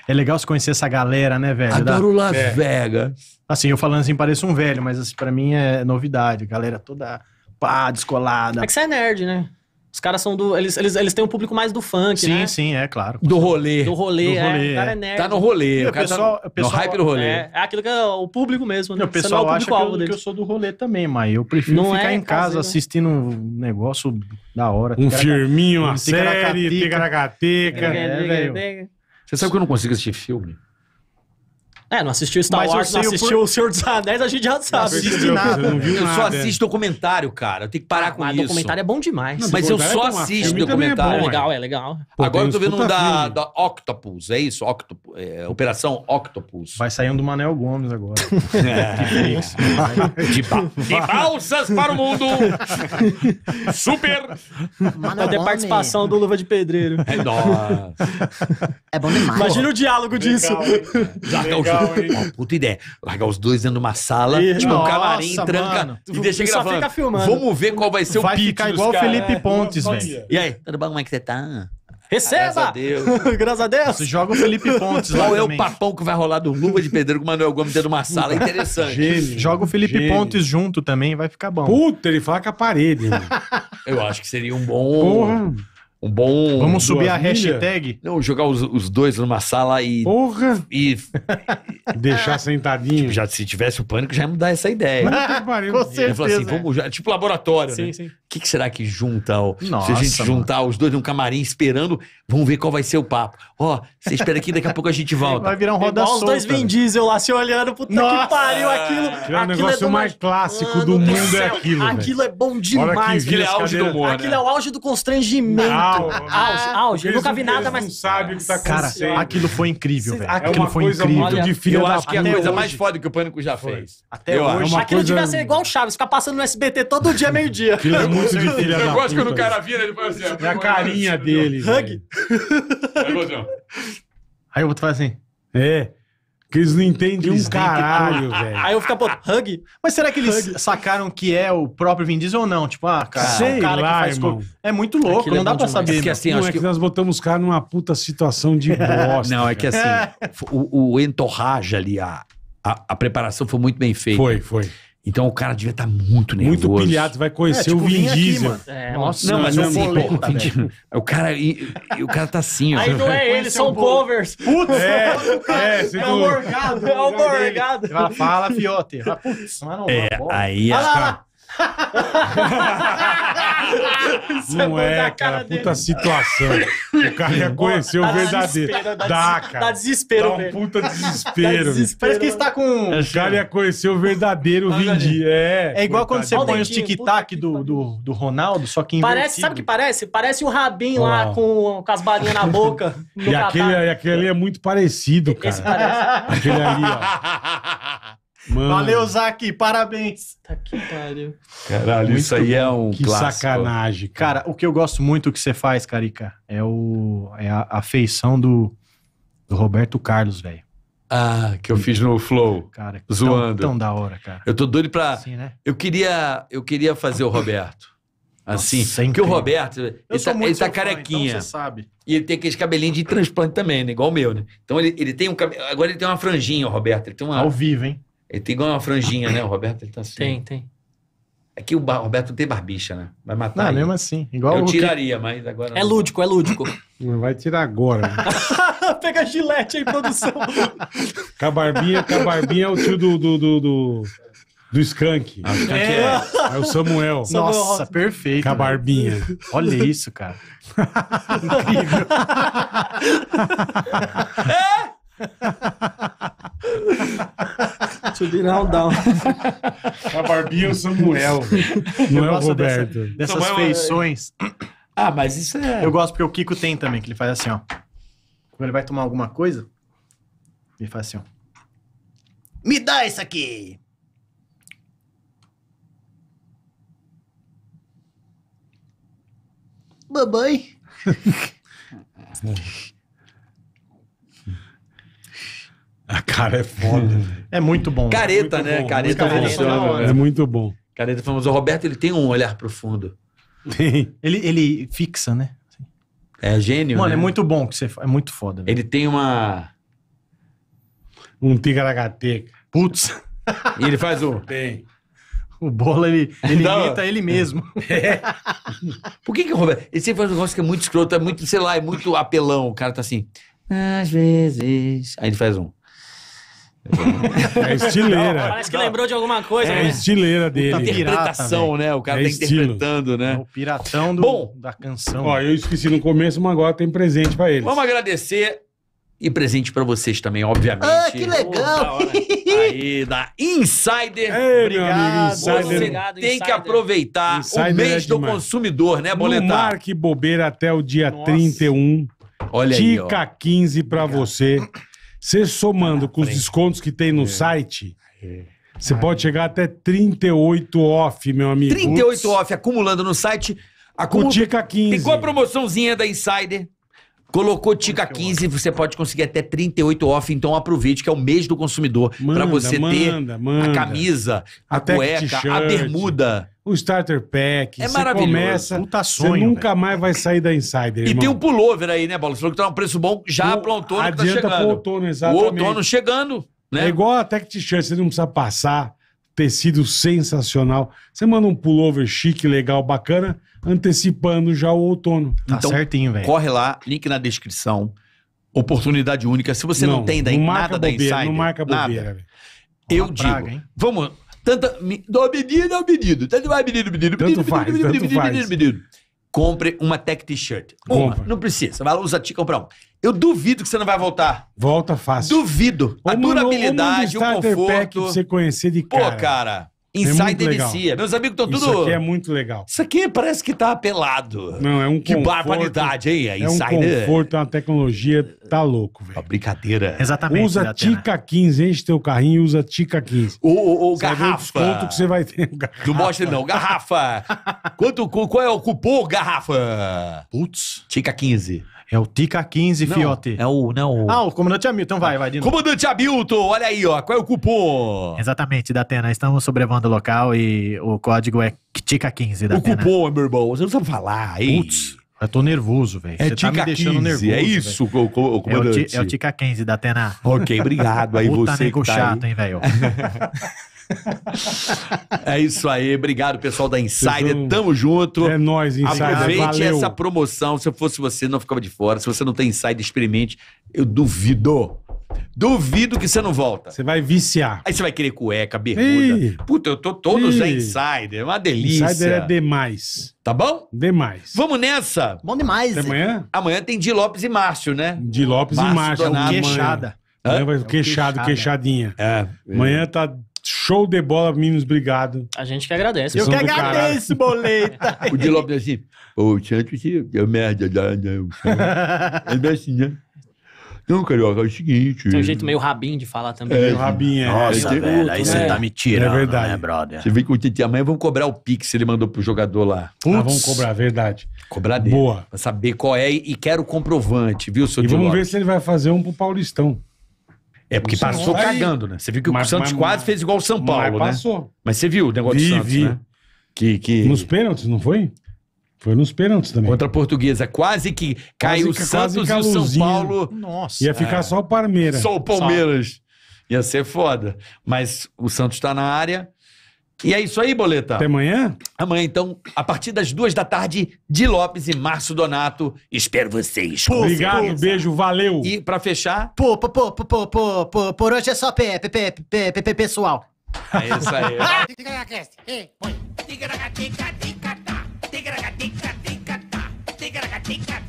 é legal se conhecer essa galera, né, velho? Adoro da... Las é. Vegas. Assim, eu falando assim, pareço um velho, mas assim, pra mim é novidade. Galera toda pá, descolada. É que você é nerd, né? Os caras são do. Eles, eles, eles têm um público mais do funk, sim, né? Sim, sim, é claro. Do rolê. Do rolê, do é. rolê é. é. O cara é. é nerd. Tá no rolê. o cara pessoal, tá no, pessoal, no hype do rolê. É, é, aquilo que é o público mesmo, né? O pessoal não é o acha que eu, que eu, sou do rolê também, mas eu prefiro não ficar é, em casa fazer, né? assistindo um negócio da hora. Um firminho, uma série, a Picaracateca. É, Você sabe que eu não consigo assistir filme? É, não assistiu Star Mas Wars, não assistiu por... O Senhor dos Anéis, a gente já sabe. Não assisti nada. Não eu nada. só assisto documentário, cara. Eu tenho que parar ah, com mas isso. documentário é bom demais. Não, mas eu só é assisto documentário. É, bom, é, legal, é legal. Pô, Agora eu tô vendo um da, da, Octopus, é isso? Octopus, é, Operação Octopus. Vai sair um do Manel Gomes agora. É. de, ba de balsas para o mundo! Super! Vai ter participação do Luva de Pedreiro. É, nossa. É bom demais. Imagina o diálogo disso. Legal legal, hein? puta ideia. Largar os dois dentro de uma sala, e, tipo, nossa, um camarim, mano. tranca e deixa ele gravando. Fica filmando. Vamos ver qual vai ser vai o pitch ficar igual o Felipe Pontes, velho. E aí? Tudo bom? Como é que você tá? Receba! Graças a Deus. Graças a Deus. Você joga o Felipe Pontes lá Qual é o papão que vai rolar do Luva de Pedreiro com o Manuel Gomes dentro de uma sala? Interessante. Gênio. Joga o Felipe Gênio. Pontes junto também, vai ficar bom. Puta, ele fala com a parede. Eu acho que seria um bom... Porra um bom. Vamos subir a hashtag? Não, jogar os, os dois numa sala e. Porra! E. Deixar sentadinho. Tipo, já, se tivesse o pânico, já ia mudar essa ideia. Com assim, certeza. Assim, vamos, é. já, tipo laboratório. Sim, né? sim que, que será que junta? Ó, se a gente mano. juntar os dois num camarim esperando, vamos ver qual vai ser o papo. Ó, você espera aqui, daqui a pouco a gente volta. Vai virar um roda solta. os dois Vin Diesel lá se olhando, puta Nossa. que pariu, aquilo. É o negócio é mais clássico do mundo é céu, é aquilo. Aquilo véio. é bom demais. Aquilo é auge do humor. Aquilo né? é o auge do constrangimento. auge, auge. Eu nunca vi nada, mas. Não sabe o que tá Cara, aquilo foi incrível, velho. É aquilo foi incrível. Eu acho que é a coisa mais foda que o Pânico já fez. Até hoje. Aquilo devia ser igual o Chaves, ficar passando no SBT todo dia, meio-dia. Aquilo é muito de filha Eu gosto quando o cara vira, ele faz assim. É a carinha dele. Hug. Aí eu vou te assim, o assim. É. Que eles não entendem um caralho, velho. Aí eu fico, pô, hug. Mas será que eles sacaram que é o próprio Vin Diesel ou não? Tipo, ah, cara, Sei o cara lá, que faz co- É muito é louco, Aquilo é não é dá pra saber. Porque Que assim, Não, acho é que, que nós botamos o cara numa puta situação de bosta. Não, é que assim, o, o entorrage ali, a, a, a preparação foi muito bem feita. Foi, foi. Então o cara devia estar tá muito nervoso. Muito pilhado, vai conhecer é, tipo, o Vin Diesel. Aqui, é, nossa, não, mas não, não, não tá o cara, o cara tá assim. Aí não é ele, são covers. Putz, é, é, é, o morgado. É o morgado. É fala, fiote. Putz, mas não. É, aí. lá, é não é, cara, puta situação. O cara ia conhecer o verdadeiro. Dá, dá, cara. Dá desespero. Dá um puta desespero. desespero. Parece que está com. É o cara ia conhecer o verdadeiro Vindi. É, é igual quando você põe os tic-tac do, do, do, Ronaldo, só que Parece, sabe o que parece? Parece o Rabin lá com, com as balinhas na boca. e, aquele, aquele ali é muito parecido, cara. Esse parece. Aquele ali, ó. Mano. Valeu, Zac, parabéns. Tá que pariu. Caralho, muito isso aí é um que clássico. sacanagem. Cara. o que eu gosto muito que você faz, Carica, é, o, é a, a feição do, do Roberto Carlos, velho. Ah, que eu fiz no Flow. Cara, zoando. Tão, tão, da hora, cara. Eu tô doido pra. Assim, né? Eu queria, eu queria fazer o Roberto. Assim. Nossa, porque o Roberto, ele tá, ele tá carequinha. Fã, então sabe. E ele tem aqueles cabelinhos de transplante também, né? Igual o meu, né? Então ele, ele tem um cabelo. Agora ele tem uma franjinha, o Roberto. Ele tem uma... Ao vivo, hein? Ele tem igual uma franjinha, né? O Roberto ele tá assim. Tem, tem. É que o Roberto tem barbicha, né? Vai matar. Não, ele. mesmo assim. Igual Eu tiraria, que... mas agora. É não. É lúdico, é lúdico. Não vai tirar agora. Né? Pega a gilete aí, produção. com a barbinha, com a barbinha é o tio do. do, do, do... Do Skank. Ah, o é. É. é. o Samuel. Nossa, perfeito. Com a né? barbinha. Olha isso, cara. Incrível. é! Subir ao down. A barbinha o Samuel. Não é o Roberto. Dessa, dessas Samuel é- feições. Ah, mas isso é. Eu gosto porque o Kiko tem também, que ele faz assim, ó. Quando ele vai tomar alguma coisa, ele faz assim, ó. Me dá isso aqui! babai. A cara é foda. é muito bom. Careta, muito né? Bom, careta muito funciona. Bom, é muito bom. Careta é famoso. O Roberto ele tem um olhar profundo. Tem. ele, ele fixa, né? Assim. É gênio. Mano, né? é muito bom que você É muito foda. Ele tem uma. Um tigaragateca. Putz. e ele faz o. Tem. O Bola, ele, ele imita ele mesmo. É. Por que que, Roberto... Ele sempre faz um negócio que é muito escroto, é muito, sei lá, é muito apelão. O cara tá assim... Às vezes... Aí ele faz um... É estileira. Não, parece que lembrou de alguma coisa, é né? estileira dele. Interpretação, né? O cara é tá interpretando, né? É o piratão do, Bom, da canção. Ó, eu esqueci no começo, mas agora tem presente pra eles. Vamos agradecer e presente para vocês também, obviamente. Ah, que legal! Oh, aí, da Insider. Ei, obrigado, Insider. Obrigado, Tem Insider. que aproveitar Insider o é mês é do consumidor, né, Boletar? Não marque bobeira até o dia Nossa. 31. Olha Dica aí, ó. 15 para você. Você somando ah, com os descontos que tem no é. site, você é. pode chegar até 38 off, meu amigo. 38 Ups. off acumulando no site. Acumula... Com Tica 15. Pegou a promoçãozinha da Insider. Colocou Tica 15, você pode conseguir até 38 off, então aproveite que é o mês do consumidor para você manda, ter manda. a camisa, a até cueca, a bermuda. O Starter Pack. É maravilhoso. Começa, Puta sonho, você nunca mais vai sair da Insider. E irmão. tem um pullover aí, né, Bola? Você falou que tá um preço bom já o, pro outono adianta que tá chegando. Pro outono, exatamente. O outono chegando. Né? É igual a Tech T-shirt, você não precisa passar. Tecido sensacional. Você manda um pullover chique, legal, bacana, antecipando já o outono. Tá então, certinho, velho. Corre lá, link na descrição. Oportunidade única. Se você não, não tem da, nada bobeira, da Insider. Não marca bobeira, nada, Eu praga, digo, hein? vamos Tanta, do medido ao medido. Tanto vai medido, medido, medido, tanto faz, Compre uma tech t-shirt. Compra. Não precisa. Vai lá, usa a t comprar uma. Eu duvido que você não vai voltar. Volta fácil. Duvido. a durabilidade, o, o conforto. Pack pra você conhecer de cara. Pô, cara. Inside é Meus amigos estão tudo. Isso aqui é muito legal. Isso aqui parece que tá pelado. Não, é um Que conforto, barbaridade, hein? É Insider. um né? conforto, é uma tecnologia. Tá louco, velho. Uma brincadeira. Exatamente. Usa Tica 15, enche teu carrinho e usa Tica 15. O, o, o Você garrafa. Quanto que você vai ter. Não mostra, não. Garrafa. Quanto, qual é o cupom, garrafa? Putz. Tica 15. É o Tica 15, não, fiote. É o, não. O... Ah, o Comandante Hamilton, então vai, vai de novo. Comandante Hamilton, olha aí, ó, qual é o cupom? Exatamente, Datena, estamos sobrevando o local e o código é Tica 15, Datena. O cupom, meu irmão, você não sabe falar, aí. Putz. Eu tô nervoso, velho. É tá Tica tá me deixando 15, é nervoso. É isso, o, o, é o comandante. É o, é o Tica 15 da Atena. Ok, obrigado aí Puta você. Nego tá chato, aí. hein, velho. é isso aí. Obrigado, pessoal da Insider. Tamo junto. É nóis, Insider. Aproveite Valeu. essa promoção. Se eu fosse você, não ficava de fora. Se você não tem Insider, experimente. Eu duvido. Duvido que você não volta. Você vai viciar. Aí você vai querer cueca, bermuda. Ei. Puta, eu tô todo já Insider. É uma delícia. Insider é demais. Tá bom? Demais. Vamos nessa. Bom demais. Até amanhã? Amanhã tem Di Lopes e Márcio, né? Di Lopes Márcio e Márcio. É Donato. queixada. Amanhã vai é queixado, queixada. queixadinha. É. Amanhã tá Show de bola, meninos, obrigado. A gente que agradece. eu que agradeço, boleta. o Dilop disse assim, o Santos é merda, dá, É bem assim, né? Não, Carioca, é o seguinte... Tem um jeito meio rabinho de falar também. É, é rabinho, é. Nossa, é, velho, aí você é. tá me tirando, é verdade. né, brother? Você vê que o Titi, amanhã vão cobrar o Pix, ele mandou pro jogador lá. Ah, Putz. Ah, vamos cobrar, verdade. Cobrar dele. Boa. Pra saber qual é e quero o comprovante, viu, seu E vamos ver se ele vai fazer um pro Paulistão. É porque passou cagando, né? Você viu que mas, o Santos mas, quase fez igual o São Paulo, mas né? passou. né? Mas você viu o negócio vi, do Santos, vi. né? Que, que... Nos pênaltis, não foi? Foi nos pênaltis também. Contra a portuguesa. Quase que caiu o Santos e o São Paulo. Nossa. Ia ficar é... só o Palmeiras. Só o Palmeiras. Só. Ia ser foda. Mas o Santos tá na área. E é isso aí, Boleta. Até amanhã? Amanhã, então, a partir das duas da tarde, Di Lopes e Márcio Donato. Espero vocês. Pô, Obrigado, pô, beijo, valeu. E pra fechar... Pô, pô, pô, pô, pô, pô, por hoje é só pe, pe, pe, pe, pe, pe pessoal. É isso aí. tica tica tica tica tica tica tica tica tica